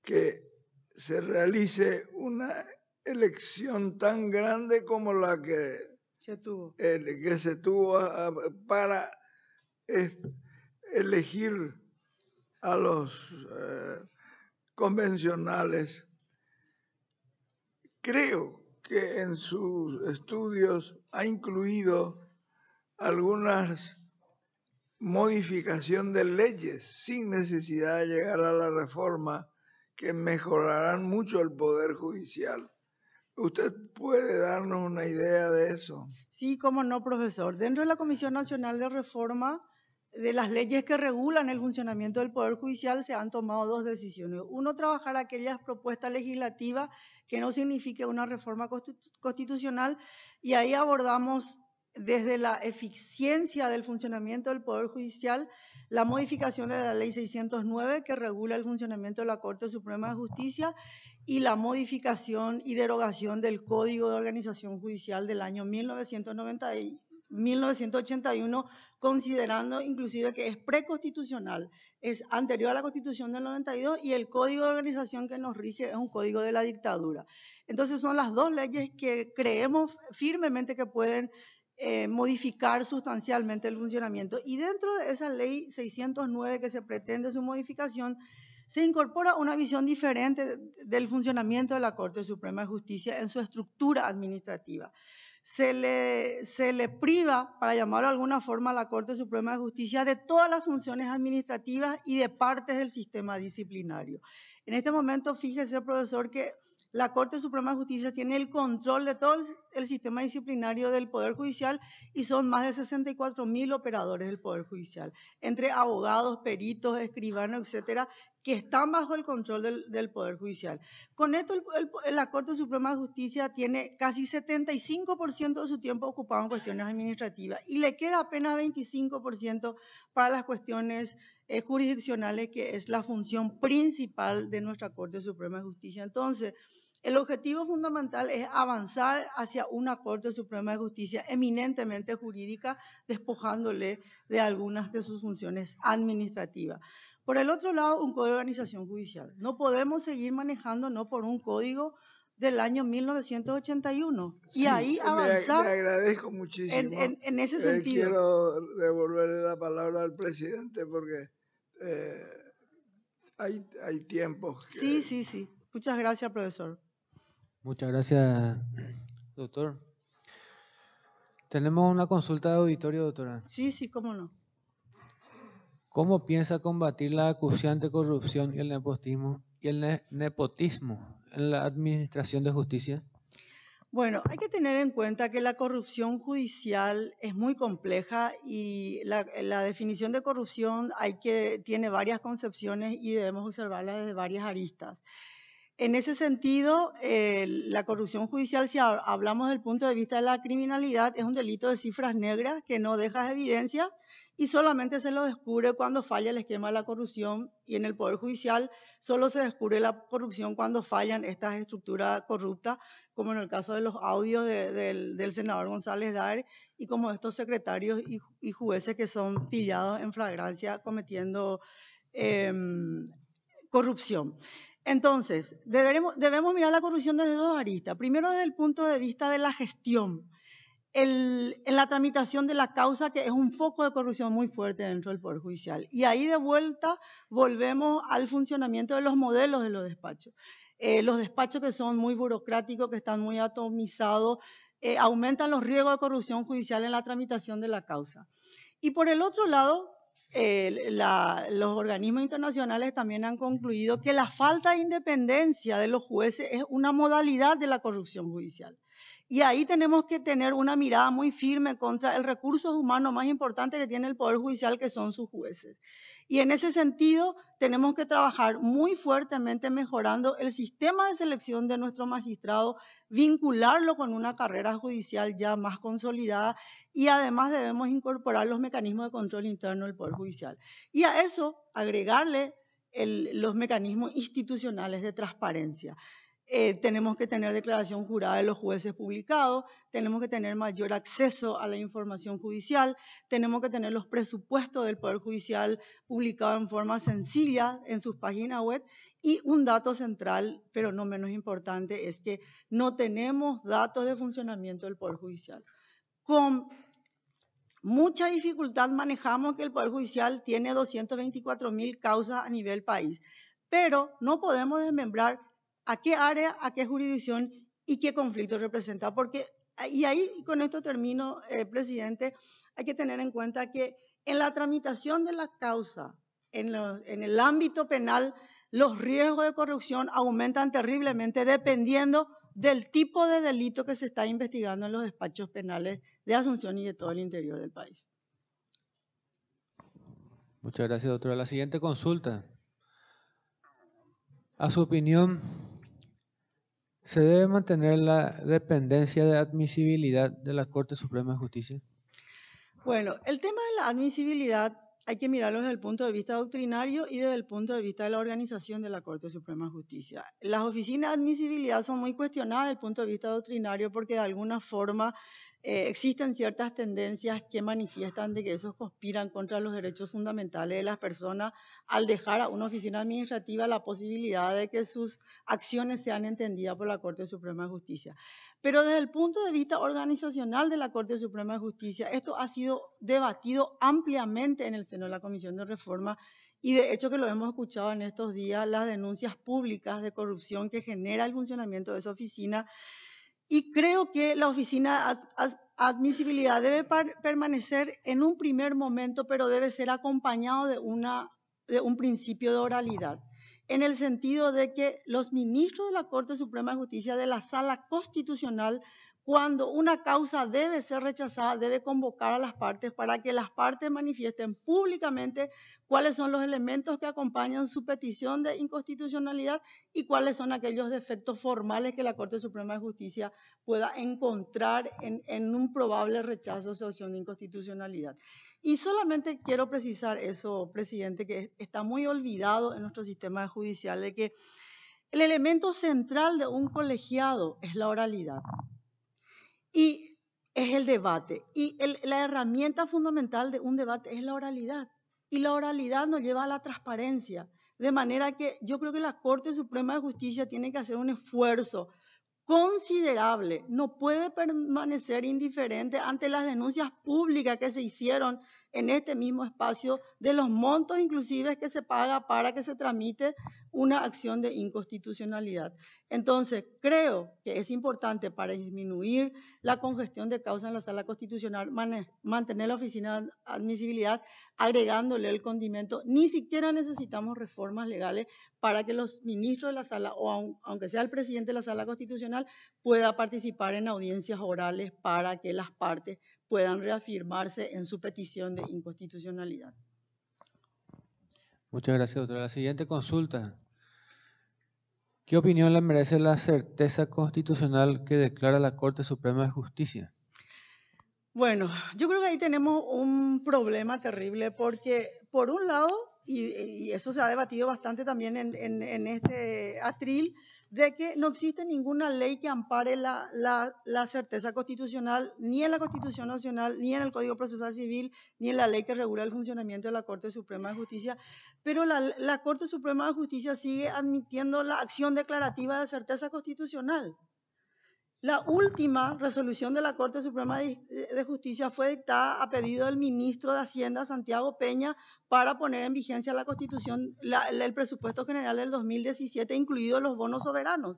[SPEAKER 6] que se realice una elección tan grande como la que se tuvo, que se tuvo ah, para elegir a los eh, convencionales, creo que en sus estudios ha incluido algunas modificación de leyes sin necesidad de llegar a la reforma que mejorarán mucho el poder
[SPEAKER 13] judicial.
[SPEAKER 6] ¿Usted puede darnos una idea de eso?
[SPEAKER 13] Sí, cómo no, profesor. Dentro de la Comisión Nacional de Reforma de las leyes que regulan el funcionamiento del Poder Judicial se han tomado dos decisiones. Uno, trabajar aquellas propuestas legislativas que no signifique una reforma constitucional y ahí abordamos desde la eficiencia del funcionamiento del Poder Judicial la modificación de la Ley 609 que regula el funcionamiento de la Corte Suprema de Justicia y la modificación y derogación del Código de Organización Judicial del año 1990 y 1981 considerando inclusive que es preconstitucional, es anterior a la Constitución del 92 y el código de organización que nos rige es un código de la dictadura. Entonces son las dos leyes que creemos firmemente que pueden eh, modificar sustancialmente el funcionamiento. Y dentro de esa ley 609 que se pretende su modificación, se incorpora una visión diferente del funcionamiento de la Corte Suprema de Justicia en su estructura administrativa se le, priva, para llamarlo de alguna forma, a la Corte Suprema de Justicia de todas las funciones administrativas y de partes del sistema disciplinario. En este momento, fíjese, profesor, que la Corte Suprema de Justicia tiene el control de todo el, sistema disciplinario del Poder Judicial y son más de 64 mil operadores del Poder Judicial, entre abogados, peritos, escribanos, etcétera, que están bajo el control del, Poder Judicial. Con esto, la Corte Suprema de Justicia tiene casi 75% de su tiempo ocupado en cuestiones administrativas y le queda apenas 25% para las cuestiones eh, jurisdiccionales, que es la función principal de nuestra Corte Suprema de Justicia. Entonces, el objetivo fundamental es avanzar hacia una Corte Suprema de Justicia eminentemente jurídica, despojándole de algunas de sus funciones administrativas. Por el otro lado, un código de organización judicial. No podemos seguir manejándonos por un código del año 1981 y ahí avanzar. Le,
[SPEAKER 6] En, ese eh, sentido. Quiero devolverle la palabra al presidente porque
[SPEAKER 13] eh, hay, hay Sí, sí, sí. Muchas gracias, profesor.
[SPEAKER 1] Muchas gracias, doctor. Tenemos una consulta de auditorio, doctora.
[SPEAKER 13] Sí, sí, cómo no.
[SPEAKER 1] ¿Cómo piensa combatir la acuciante corrupción y el nepotismo y el nepotismo en la administración de justicia?
[SPEAKER 13] Bueno, hay que tener en cuenta que la corrupción judicial es muy compleja y la, la definición de corrupción hay que, tiene varias concepciones y debemos observarla desde varias aristas. En ese sentido, eh, la corrupción judicial, si hablamos del punto de vista de la criminalidad, es un delito de cifras negras que no deja evidencia y solamente se lo descubre cuando falla el esquema de la corrupción y en el Poder Judicial solo se descubre la corrupción cuando fallan estas estructuras corruptas, como en el caso de los audios del, senador González Daer y como estos secretarios y, jueces que son pillados en flagrancia cometiendo... Em, corrupción. Entonces, debemos mirar la corrupción desde dos aristas. Primero, desde el punto de vista de la gestión, en la tramitación de la causa, que es un foco de corrupción muy fuerte dentro del Poder Judicial. Y ahí de vuelta volvemos al funcionamiento de los modelos de los despachos. Eh, los despachos que son muy burocráticos, que están muy atomizados, eh, aumentan los riesgos de corrupción judicial en la tramitación de la causa. Y por el otro lado, los organismos internacionales también han concluido que la falta de independencia de los jueces es una modalidad de la corrupción judicial. Y ahí tenemos que tener una mirada muy firme contra el recurso humano más importante que tiene el Poder Judicial, que son sus jueces. Y en ese sentido, tenemos que trabajar muy fuertemente mejorando el sistema de selección de nuestro magistrado, vincularlo con una carrera judicial ya más consolidada y además debemos incorporar los mecanismos de control interno del Poder Judicial. Y a eso agregarle los mecanismos institucionales de transparencia. Eh, tenemos que tener declaración jurada de los jueces publicado, tenemos que tener mayor acceso a la información judicial, tenemos que tener los presupuestos del Poder Judicial publicados en forma sencilla en sus páginas web y un dato central, pero no menos importante, es que no tenemos datos de funcionamiento del Poder Judicial. Con mucha dificultad manejamos que el Poder Judicial tiene 224 mil causas a nivel país, pero no podemos desmembrar a qué área, a qué jurisdicción y qué conflicto representa. Porque, y ahí con esto termino, eh, presidente, hay que tener en cuenta que en la tramitación de la causa, en el ámbito penal, los riesgos de corrupción aumentan terriblemente dependiendo del tipo de delito que se está investigando en los despachos penales de Asunción y de todo el interior del país.
[SPEAKER 1] Muchas gracias, doctora. La siguiente consulta. A su opinión, ¿Se debe mantener la dependencia de admisibilidad de la Corte Suprema de Justicia?
[SPEAKER 13] Bueno, el tema de la admisibilidad hay que mirarlo desde el punto de vista doctrinario y desde el punto de vista de la organización de la Corte Suprema de Justicia. Las oficinas de admisibilidad son muy cuestionadas desde el punto de vista doctrinario porque de alguna forma eh, existen ciertas tendencias que manifiestan de que esos conspiran contra los derechos fundamentales de las personas al dejar a una oficina administrativa la posibilidad de que sus acciones sean entendidas por la Corte Suprema de Justicia. Pero desde el punto de vista organizacional de la Corte Suprema de Justicia, esto ha sido debatido ampliamente en el seno de la Comisión de Reforma y de hecho que lo hemos escuchado en estos días, las denuncias públicas de corrupción que genera el funcionamiento de esa oficina y creo que la oficina de admisibilidad debe permanecer en un primer momento, pero debe ser acompañado de, de un principio de oralidad, en el sentido de que los ministros de la Corte Suprema de Justicia de la Sala Constitucional cuando una causa debe ser rechazada, debe convocar a las partes para que las partes manifiesten públicamente cuáles son los elementos que acompañan su petición de inconstitucionalidad y cuáles son aquellos defectos formales que la Corte Suprema de Justicia pueda encontrar en, un probable rechazo su opción de inconstitucionalidad. Y solamente quiero precisar eso, presidente, que está muy olvidado en nuestro sistema judicial, de que el elemento central de un colegiado es la oralidad. Y es el debate. Y la herramienta fundamental de un debate es la oralidad. Y la oralidad nos lleva a la transparencia. De manera que yo creo que la Corte Suprema de Justicia tiene que hacer un esfuerzo considerable. No puede permanecer indiferente ante las denuncias públicas que se hicieron en este mismo espacio, de los montos inclusive que se paga para que se tramite una acción de inconstitucionalidad. Entonces, creo que es importante para disminuir la congestión de causas en la sala constitucional mantener la oficina de admisibilidad agregándole el condimento. Ni siquiera necesitamos reformas legales para que los ministros de la sala o aunque sea el presidente de la sala constitucional pueda participar en audiencias orales para que las partes puedan reafirmarse en su petición de inconstitucionalidad.
[SPEAKER 1] Muchas gracias, doctora. La siguiente consulta. ¿Qué opinión le merece la certeza constitucional que declara la Corte Suprema de Justicia?
[SPEAKER 13] Bueno, yo creo que ahí tenemos un problema terrible porque, por un lado, y, eso se ha debatido bastante también en, en este atril, de que no existe ninguna ley que ampare la, certeza constitucional, ni en la Constitución Nacional, ni en el Código Procesal Civil, ni en la ley que regula el funcionamiento de la Corte Suprema de Justicia, pero la Corte Suprema de Justicia sigue admitiendo la acción declarativa de certeza constitucional. La última resolución de la Corte Suprema de Justicia fue dictada a pedido del ministro de Hacienda, Santiago Peña, para poner en vigencia la Constitución, el presupuesto general del 2017, incluidos los bonos soberanos.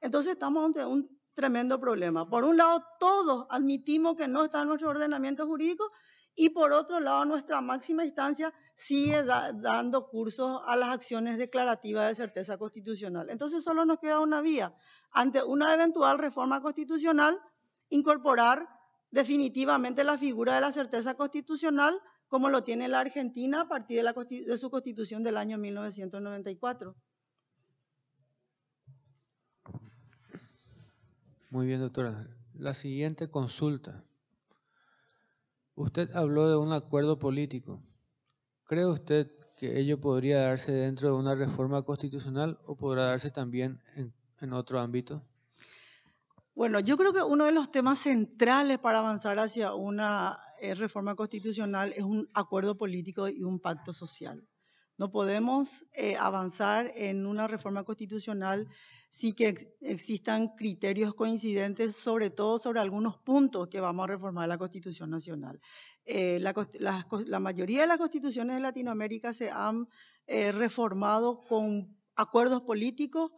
[SPEAKER 13] Entonces estamos ante un tremendo problema. Por un lado, todos admitimos que no está en nuestro ordenamiento jurídico y por otro lado, nuestra máxima instancia sigue dando curso a las acciones declarativas de certeza constitucional. Entonces solo nos queda una vía, ante una eventual reforma constitucional, incorporar definitivamente la figura de la certeza constitucional como lo tiene la Argentina a partir de, su constitución del año 1994.
[SPEAKER 1] Muy bien, doctora. La siguiente consulta. Usted habló de un acuerdo político. ¿Cree usted que ello podría darse dentro de una reforma constitucional o podrá darse también en en otro ámbito?
[SPEAKER 13] Bueno, yo creo que uno de los temas centrales para avanzar hacia una eh, reforma constitucional es un acuerdo político y un pacto social. No podemos eh, avanzar en una reforma constitucional sin que existan criterios coincidentes, sobre todo sobre algunos puntos que vamos a reformar la Constitución Nacional. Eh, la, mayoría de las constituciones de Latinoamérica se han reformado con acuerdos políticos,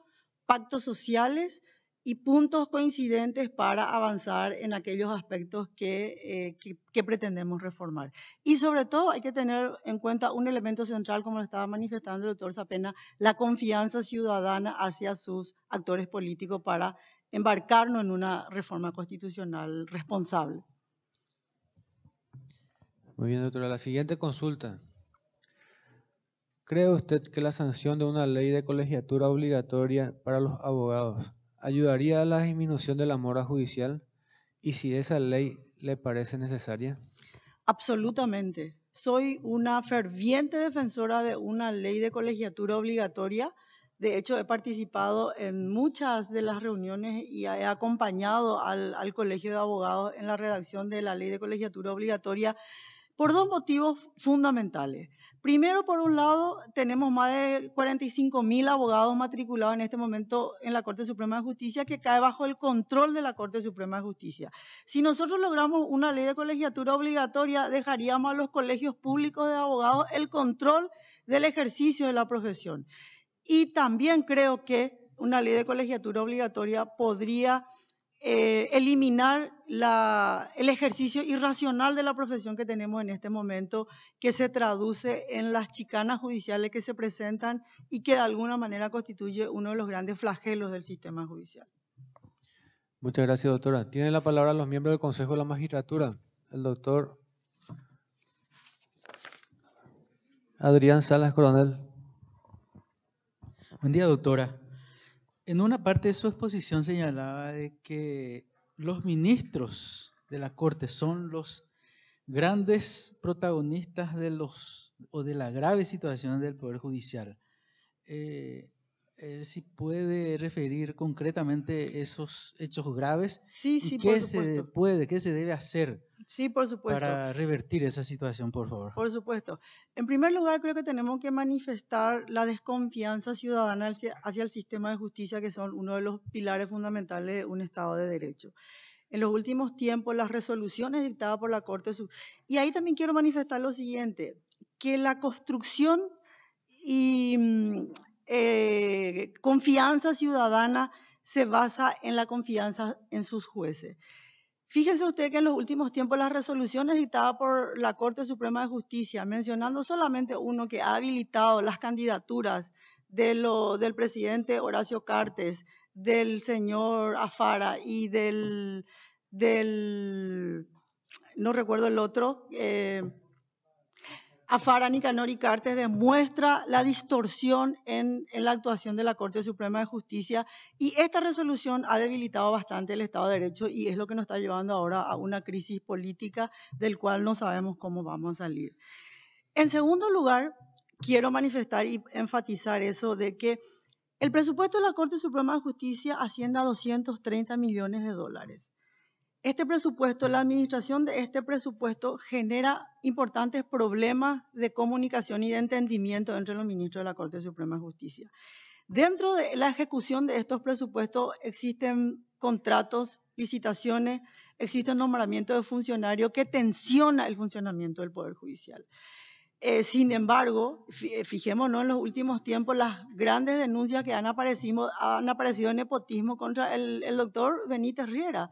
[SPEAKER 13] pactos sociales y puntos coincidentes para avanzar en aquellos aspectos eh, que, pretendemos reformar. Y sobre todo hay que tener en cuenta un elemento central, como lo estaba manifestando el doctor Zapena, la confianza ciudadana hacia sus actores políticos para embarcarnos en una reforma constitucional responsable.
[SPEAKER 1] Muy bien, doctora. La siguiente consulta ¿Cree usted que la sanción de una ley de colegiatura obligatoria para los abogados ayudaría a la disminución de la mora judicial? ¿Y si esa ley le parece necesaria?
[SPEAKER 13] Absolutamente. Soy una ferviente defensora de una ley de colegiatura obligatoria. De hecho, he participado en muchas de las reuniones y he acompañado al, Colegio de Abogados en la redacción de la ley de colegiatura obligatoria por dos motivos fundamentales. Primero, por un lado, tenemos más de 45 mil abogados matriculados en este momento en la Corte Suprema de Justicia que cae bajo el control de la Corte Suprema de Justicia. Si nosotros logramos una ley de colegiatura obligatoria, dejaríamos a los colegios públicos de abogados el control del ejercicio de la profesión. Y también creo que una ley de colegiatura obligatoria podría eh, eliminar el ejercicio irracional de la profesión que tenemos en este momento, que se traduce en las chicanas judiciales que se presentan y que de alguna manera constituye uno de los grandes flagelos del sistema judicial.
[SPEAKER 1] Muchas gracias, doctora. Tienen la palabra los miembros del Consejo de la Magistratura, el doctor Adrián Salas Coronel.
[SPEAKER 7] Buen día, doctora. En una parte de su exposición señalaba de que los ministros de la corte son los grandes protagonistas de los o de la grave situación del poder judicial. Eh, eh, si puede referir concretamente esos hechos graves sí, sí, y qué se puede, qué se debe hacer sí, por supuesto. para revertir esa situación, por favor.
[SPEAKER 13] Por supuesto. En primer lugar, creo que tenemos que manifestar la desconfianza ciudadana hacia el sistema de justicia, que son uno de los pilares fundamentales de un Estado de Derecho en los últimos tiempos las resoluciones dictadas por la Corte Y ahí también quiero manifestar lo siguiente, que la construcción y mm, eh, confianza ciudadana se basa en la confianza en sus jueces. Fíjese usted que en los últimos tiempos las resoluciones dictadas por la Corte Suprema de Justicia, mencionando solamente uno que ha habilitado las candidaturas de lo, del presidente Horacio Cartes, del señor Afara y del, del no recuerdo el otro, eh, Nicanor y Canori Cartes demuestra la distorsión en, en, la actuación de la Corte Suprema de Justicia y esta resolución ha debilitado bastante el Estado de Derecho y es lo que nos está llevando ahora a una crisis política del cual no sabemos cómo vamos a salir. En segundo lugar, quiero manifestar y enfatizar eso de que el presupuesto de la Corte Suprema de Justicia asciende a 230 millones de dólares. Este presupuesto, la administración de este presupuesto genera importantes problemas de comunicación y de entendimiento entre los ministros de la Corte Suprema de Justicia. Dentro de la ejecución de estos presupuestos existen contratos, licitaciones, existen nombramientos de funcionarios que tensiona el funcionamiento del Poder Judicial. Eh, sin embargo, eh, fijémonos en los últimos tiempos las grandes denuncias que han aparecido, han aparecido nepotismo contra el, el doctor Benítez Riera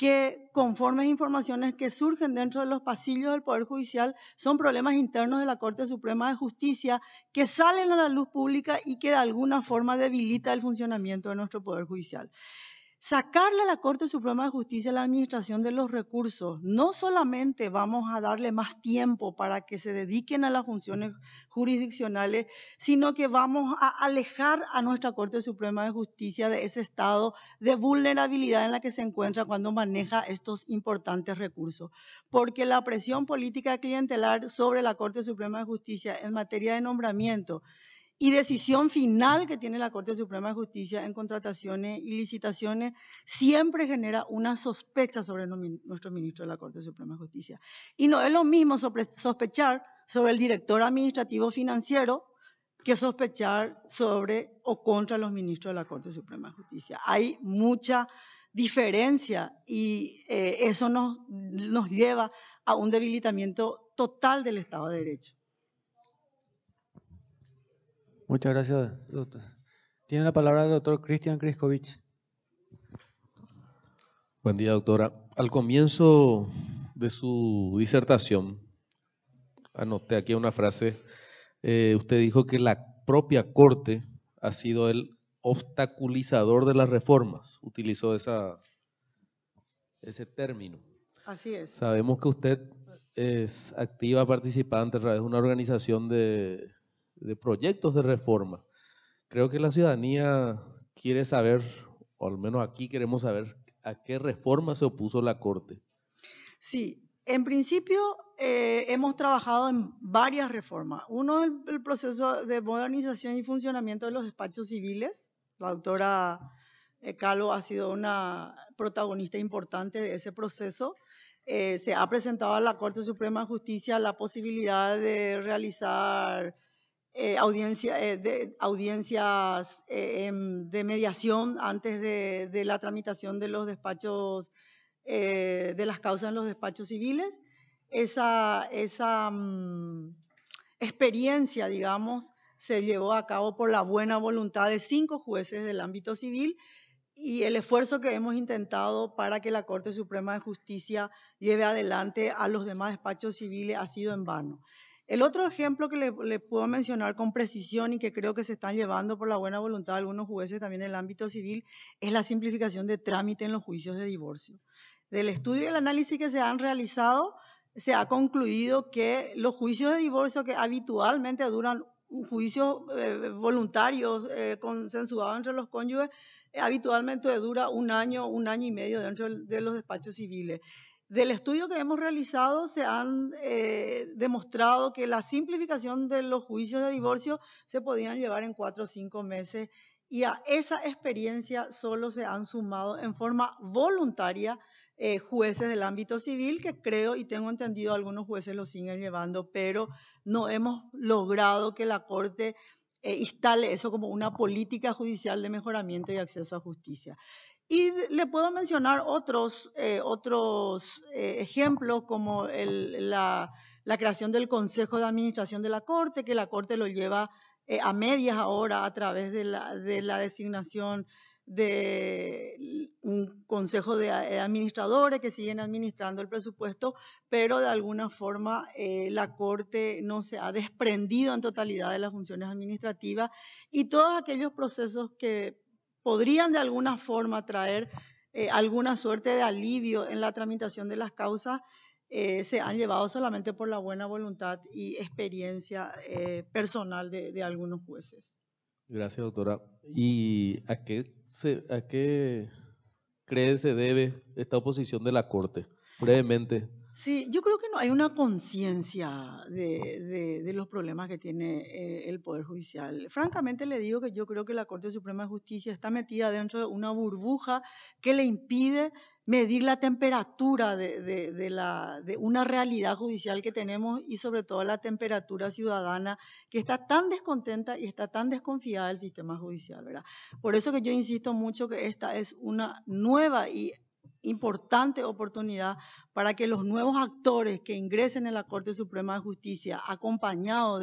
[SPEAKER 13] que conformes informaciones que surgen dentro de los pasillos del Poder Judicial son problemas internos de la Corte Suprema de Justicia que salen a la luz pública y que de alguna forma debilita el funcionamiento de nuestro Poder Judicial sacarle a la Corte Suprema de Justicia la administración de los recursos. No solamente vamos a darle más tiempo para que se dediquen a las funciones jurisdiccionales, sino que vamos a alejar a nuestra Corte Suprema de Justicia de ese estado de vulnerabilidad en la que se encuentra cuando maneja estos importantes recursos. Porque la presión política clientelar sobre la Corte Suprema de Justicia en materia de nombramiento, y decisión final que tiene la Corte Suprema de Justicia en contrataciones y licitaciones siempre genera una sospecha sobre nuestro ministro de la Corte Suprema de Justicia. Y no es lo mismo sospechar sobre el director administrativo financiero que sospechar sobre o contra los ministros de la Corte Suprema de Justicia. Hay mucha diferencia y eh, eso nos lleva a un debilitamiento total del Estado de Derecho.
[SPEAKER 1] Muchas gracias, doctor. Tiene la palabra el doctor Cristian Kriskovic.
[SPEAKER 10] Buen día, doctora. Al comienzo de su disertación, anoté aquí una frase. Eh, usted dijo que la propia Corte ha sido el obstaculizador de las reformas. Utilizó esa, ese término. Así es. Sabemos que usted es activa participante a través de una organización de de proyectos de reforma. Creo que la ciudadanía quiere saber, o al menos aquí queremos saber, a qué reforma se opuso la Corte.
[SPEAKER 13] Sí, en principio eh, hemos trabajado en varias reformas. Uno, el, proceso de modernización y funcionamiento de los despachos civiles. La doctora eh, Calo ha sido una protagonista importante de ese proceso. Eh, se ha presentado a la Corte Suprema de Justicia la posibilidad de realizar eh, eh, audiencias eh, em, de mediación antes de, la tramitación de los despachos, de las causas en los despachos civiles. Esa, mm, experiencia, digamos, se llevó a cabo por la buena voluntad de cinco jueces del ámbito civil y el esfuerzo que hemos intentado para que la Corte Suprema de Justicia lleve adelante a los demás despachos civiles ha sido en vano. El otro ejemplo que le, puedo mencionar con precisión y que creo que se están llevando por la buena voluntad de algunos jueces también en el ámbito civil es la simplificación de trámite en los juicios de divorcio. Del estudio y el análisis que se han realizado, se ha concluido que los juicios de divorcio que habitualmente duran juicios juicio eh, voluntarios eh, consensuado consensuados entre los cónyuges, eh, habitualmente dura un año, un año y medio dentro de los despachos civiles. Del estudio que hemos realizado se han eh, demostrado que la simplificación de los juicios de divorcio se podían llevar en cuatro o cinco meses y a esa experiencia solo se han sumado en forma voluntaria eh, jueces del ámbito civil, que creo y tengo entendido algunos jueces lo siguen llevando, pero no hemos logrado que la Corte eh, instale eso como una política judicial de mejoramiento y acceso a justicia. Y le puedo mencionar otros, eh, otros eh, ejemplos como la, creación del Consejo de Administración de la Corte, que la Corte lo lleva eh, a medias ahora a través de la, designación de un consejo de administradores que siguen administrando el presupuesto, pero de alguna forma la Corte no se ha desprendido en totalidad de las funciones administrativas y todos aquellos procesos que podrían de alguna forma traer eh, alguna suerte de alivio en la tramitación de las causas, eh, se han llevado solamente por la buena voluntad y experiencia eh, personal de, algunos jueces.
[SPEAKER 10] Gracias, doctora. ¿Y a qué, se, a qué cree se debe esta oposición de la Corte? Brevemente.
[SPEAKER 13] Sí, yo creo que no hay una conciencia de, los problemas que tiene eh, el Poder Judicial. Francamente le digo que yo creo que la Corte Suprema de Justicia está metida dentro de una burbuja que le impide medir la temperatura de, de, una realidad judicial que tenemos y sobre todo la temperatura ciudadana que está tan descontenta y está tan desconfiada del sistema judicial, ¿verdad? Por eso que yo insisto mucho que esta es una nueva y importante oportunidad para que los nuevos actores que ingresen en la Corte Suprema de Justicia, acompañados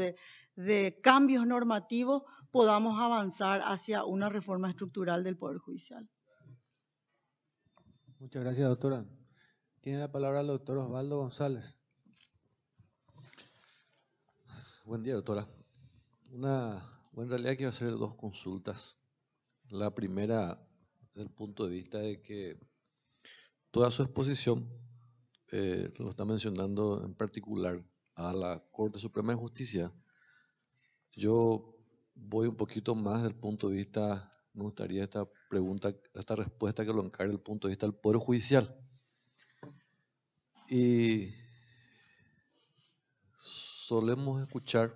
[SPEAKER 13] de, cambios normativos, podamos avanzar hacia una reforma estructural del Poder Judicial.
[SPEAKER 1] Muchas gracias, doctora. Tiene la palabra el doctor Osvaldo González.
[SPEAKER 8] Buen día, doctora. Una, buena realidad quiero hacer dos consultas. La primera, desde el punto de vista de que toda su exposición eh, lo está mencionando en particular a la Corte Suprema de Justicia. Yo voy un poquito más del punto de vista, me gustaría esta pregunta, esta respuesta que lo encargue el punto de vista del Poder Judicial. Y solemos escuchar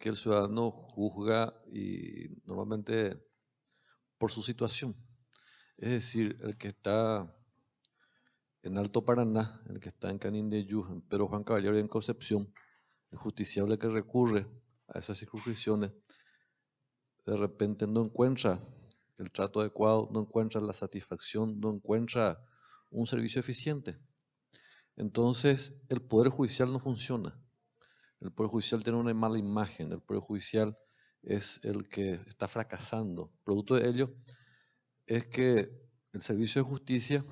[SPEAKER 8] que el ciudadano juzga y normalmente por su situación. Es decir, el que está en Alto Paraná, el que está en Canín de Yu, en Juan Caballero y en Concepción, el justiciable que recurre a esas circunscripciones, de repente no encuentra el trato adecuado, no encuentra la satisfacción, no encuentra un servicio eficiente. Entonces, el Poder Judicial no funciona. El Poder Judicial tiene una mala imagen, el Poder Judicial es el que está fracasando. Producto de ello es que el servicio de justicia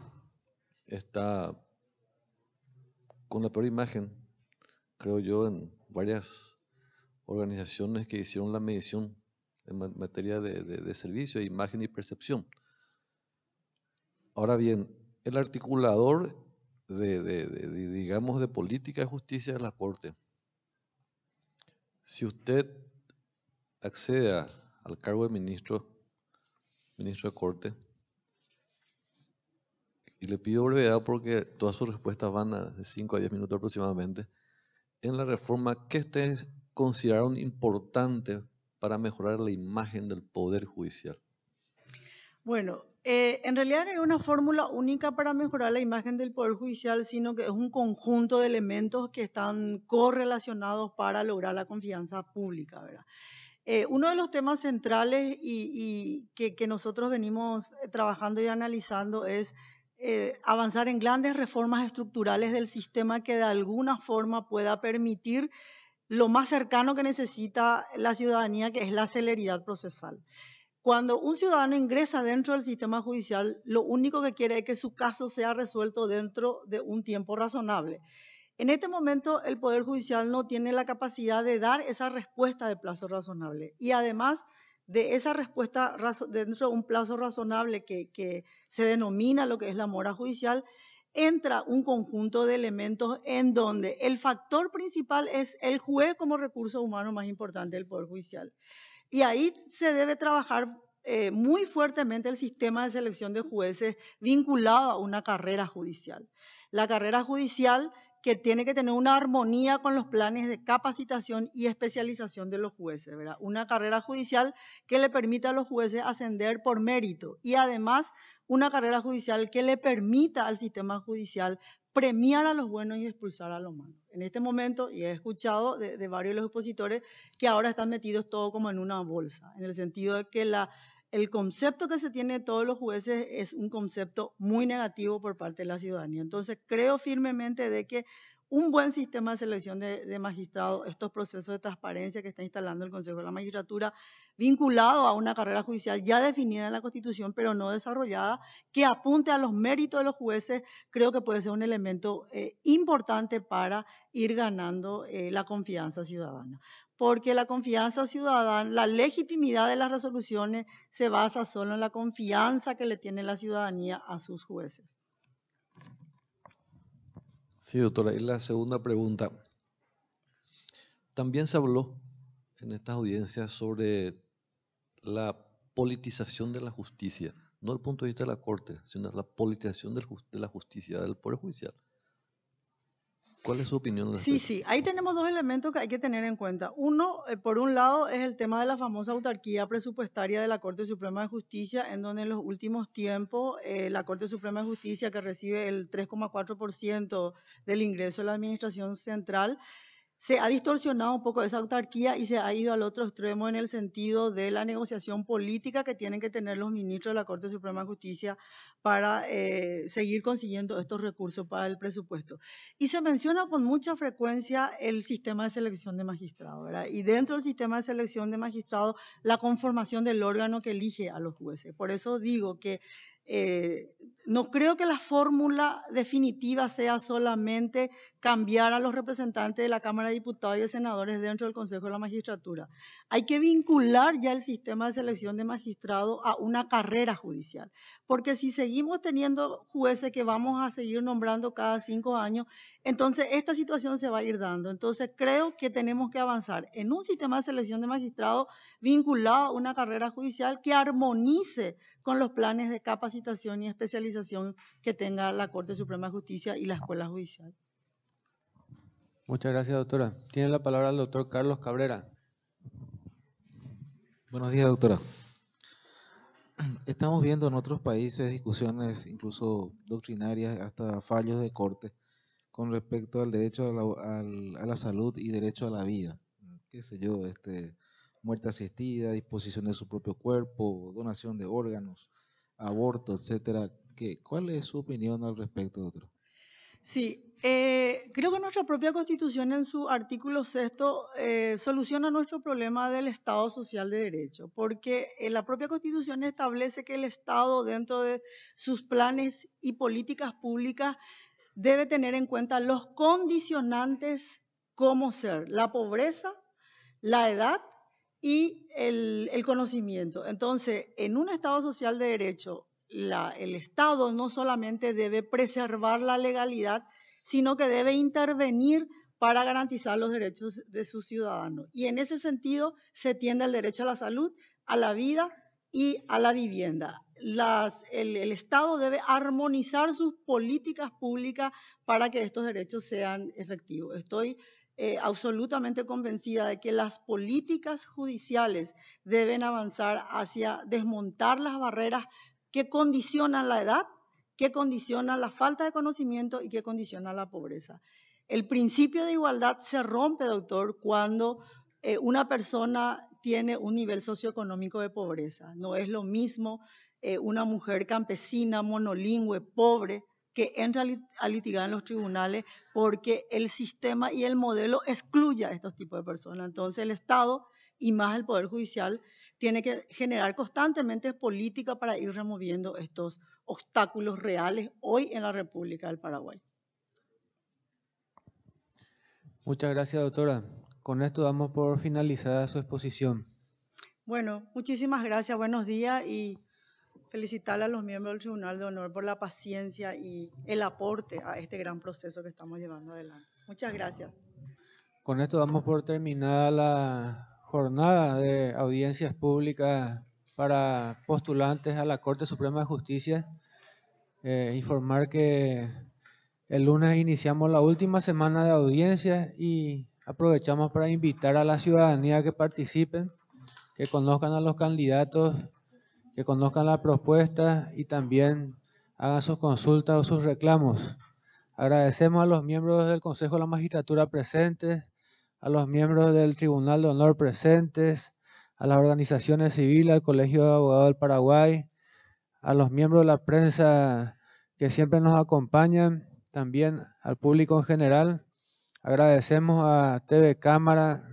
[SPEAKER 8] está con la peor imagen, creo yo, en varias organizaciones que hicieron la medición en materia de, servicio, imagen y percepción. Ahora bien, el articulador de, de, digamos, de política de justicia de la Corte, si usted accede al cargo de ministro, ministro de Corte, y le pido brevedad porque todas sus respuestas van a de 5 a 10 minutos aproximadamente. En la reforma, ¿qué ustedes consideraron importante para mejorar la imagen del Poder Judicial?
[SPEAKER 13] Bueno, eh, en realidad no es una fórmula única para mejorar la imagen del Poder Judicial, sino que es un conjunto de elementos que están correlacionados para lograr la confianza pública, ¿verdad? Eh, uno de los temas centrales y, que, que, nosotros venimos eh, trabajando y analizando es eh, avanzar en grandes reformas estructurales del sistema que de alguna forma pueda permitir lo más cercano que necesita la ciudadanía, que es la celeridad procesal. Cuando un ciudadano ingresa dentro del sistema judicial, lo único que quiere es que su caso sea resuelto dentro de un tiempo razonable. En este momento, el Poder Judicial no tiene la capacidad de dar esa respuesta de plazo razonable. Y además, de esa respuesta dentro de un plazo razonable que, se denomina lo que es la mora judicial, entra un conjunto de elementos en donde el factor principal es el juez como recurso humano más importante del Poder Judicial. Y ahí se debe trabajar eh, muy fuertemente el sistema de selección de jueces vinculado a una carrera judicial. La carrera judicial que tiene que tener una armonía con los planes de capacitación y especialización de los jueces, ¿verdad? Una carrera judicial que le permita a los jueces ascender por mérito y además una carrera judicial que le permita al sistema judicial premiar a los buenos y expulsar a los malos. En este momento, y he escuchado de, de varios de los opositores que ahora están metidos todo como en una bolsa, en el sentido de que la, el concepto que se tiene de todos los jueces es un concepto muy negativo por parte de la ciudadanía. Entonces, creo firmemente de que un buen sistema de selección de, magistrados, estos procesos de transparencia que está instalando el Consejo de la Magistratura, vinculado a una carrera judicial ya definida en la Constitución, pero no desarrollada, que apunte a los méritos de los jueces, creo que puede ser un elemento eh, importante para ir ganando eh, la confianza ciudadana porque la confianza ciudadana, la legitimidad de las resoluciones se basa solo en la confianza que le tiene la ciudadanía a sus jueces.
[SPEAKER 8] Sí, doctora, y la segunda pregunta. También se habló en estas audiencias sobre la politización de la justicia, no el punto de vista de la Corte, sino la politización de la justicia, del Poder Judicial. ¿Cuál es su opinión? Sí,
[SPEAKER 13] sí, ahí tenemos dos elementos que hay que tener en cuenta. Uno, eh, por un lado, es el tema de la famosa autarquía presupuestaria de la Corte Suprema de Justicia, en donde en los últimos tiempos eh, la Corte Suprema de Justicia, que recibe el 3,4% del ingreso de la Administración Central, se ha distorsionado un poco esa autarquía y se ha ido al otro extremo en el sentido de la negociación política que tienen que tener los ministros de la Corte Suprema de Justicia para eh, seguir consiguiendo estos recursos para el presupuesto. Y se menciona con mucha frecuencia el sistema de selección de magistrados, ¿verdad? Y dentro del sistema de selección de magistrados, la conformación del órgano que elige a los jueces. Por eso digo que eh, no creo que la fórmula definitiva sea solamente cambiar a los representantes de la Cámara de Diputados y de Senadores dentro del Consejo de la Magistratura. Hay que vincular ya el sistema de selección de magistrados a una carrera judicial, porque si seguimos teniendo jueces que vamos a seguir nombrando cada cinco años, entonces esta situación se va a ir dando. Entonces creo que tenemos que avanzar en un sistema de selección de magistrados vinculado a una carrera judicial que armonice con los planes de capacitación y especialización que tenga la Corte Suprema de Justicia y la Escuela Judicial.
[SPEAKER 1] Muchas gracias, doctora. Tiene la palabra el doctor Carlos Cabrera.
[SPEAKER 11] Buenos días, doctora. Estamos viendo en otros países discusiones incluso doctrinarias, hasta fallos de corte, con respecto al derecho a la, salud y derecho a la vida. ¿Qué sé yo? Este, muerte asistida, disposición de su propio cuerpo, donación de órganos, aborto, etcétera. ¿Qué, ¿Cuál es su opinión al respecto, doctor.
[SPEAKER 13] Sí, eh, creo que nuestra propia Constitución en su artículo sexto eh, soluciona nuestro problema del Estado social de derecho, porque eh, la propia Constitución establece que el Estado dentro de sus planes y políticas públicas debe tener en cuenta los condicionantes como ser la pobreza, la edad y el, conocimiento. Entonces, en un Estado social de derecho, el Estado no solamente debe preservar la legalidad, sino que debe intervenir para garantizar los derechos de sus ciudadanos. Y en ese sentido se tiende el derecho a la salud, a la vida y a la vivienda. el, el, Estado debe armonizar sus políticas públicas para que estos derechos sean efectivos. Estoy eh, absolutamente convencida de que las políticas judiciales deben avanzar hacia desmontar las barreras que condicionan la edad, que condicionan la falta de conocimiento y que condicionan la pobreza. El principio de igualdad se rompe, doctor, cuando eh, una persona tiene un nivel socioeconómico de pobreza. No es lo mismo eh, una mujer campesina, monolingüe, pobre, que entra a litigar en los tribunales porque el sistema y el modelo excluya a estos tipos de personas. Entonces el Estado y más el Poder Judicial tiene que generar constantemente política para ir removiendo estos obstáculos reales hoy en la República del Paraguay.
[SPEAKER 1] Muchas gracias, doctora. Con esto damos por finalizada su exposición.
[SPEAKER 13] Bueno, muchísimas gracias, buenos días y felicitar a los miembros del Tribunal de Honor por la paciencia y el aporte a este gran proceso que estamos llevando adelante. Muchas gracias.
[SPEAKER 1] Con esto damos por terminada la jornada de audiencias públicas para postulantes a la Corte Suprema de Justicia. Eh, informar que el lunes iniciamos la última semana de audiencias y aprovechamos para invitar a la ciudadanía que participen, que conozcan a los candidatos que conozcan la propuesta y también hagan sus consultas o sus reclamos. Agradecemos a los miembros del Consejo de la Magistratura presentes, a los miembros del Tribunal de Honor presentes, a las organizaciones civiles, al Colegio de Abogados del Paraguay, a los miembros de la prensa que siempre nos acompañan, también al público en general. Agradecemos a TV Cámara,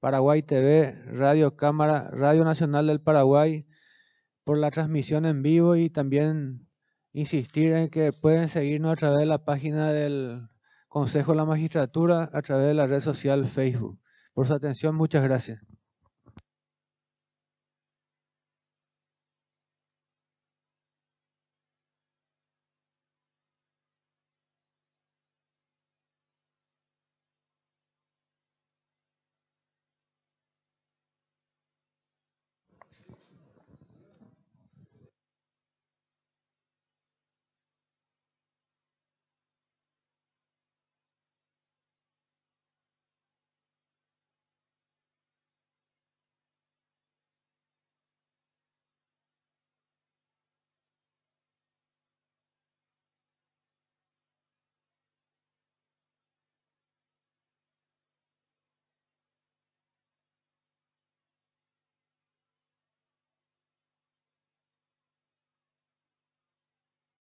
[SPEAKER 1] Paraguay TV, Radio Cámara, Radio Nacional del Paraguay, por la transmisión en vivo y también insistir en que pueden seguirnos a través de la página del Consejo de la Magistratura, a través de la red social Facebook. Por su atención, muchas gracias.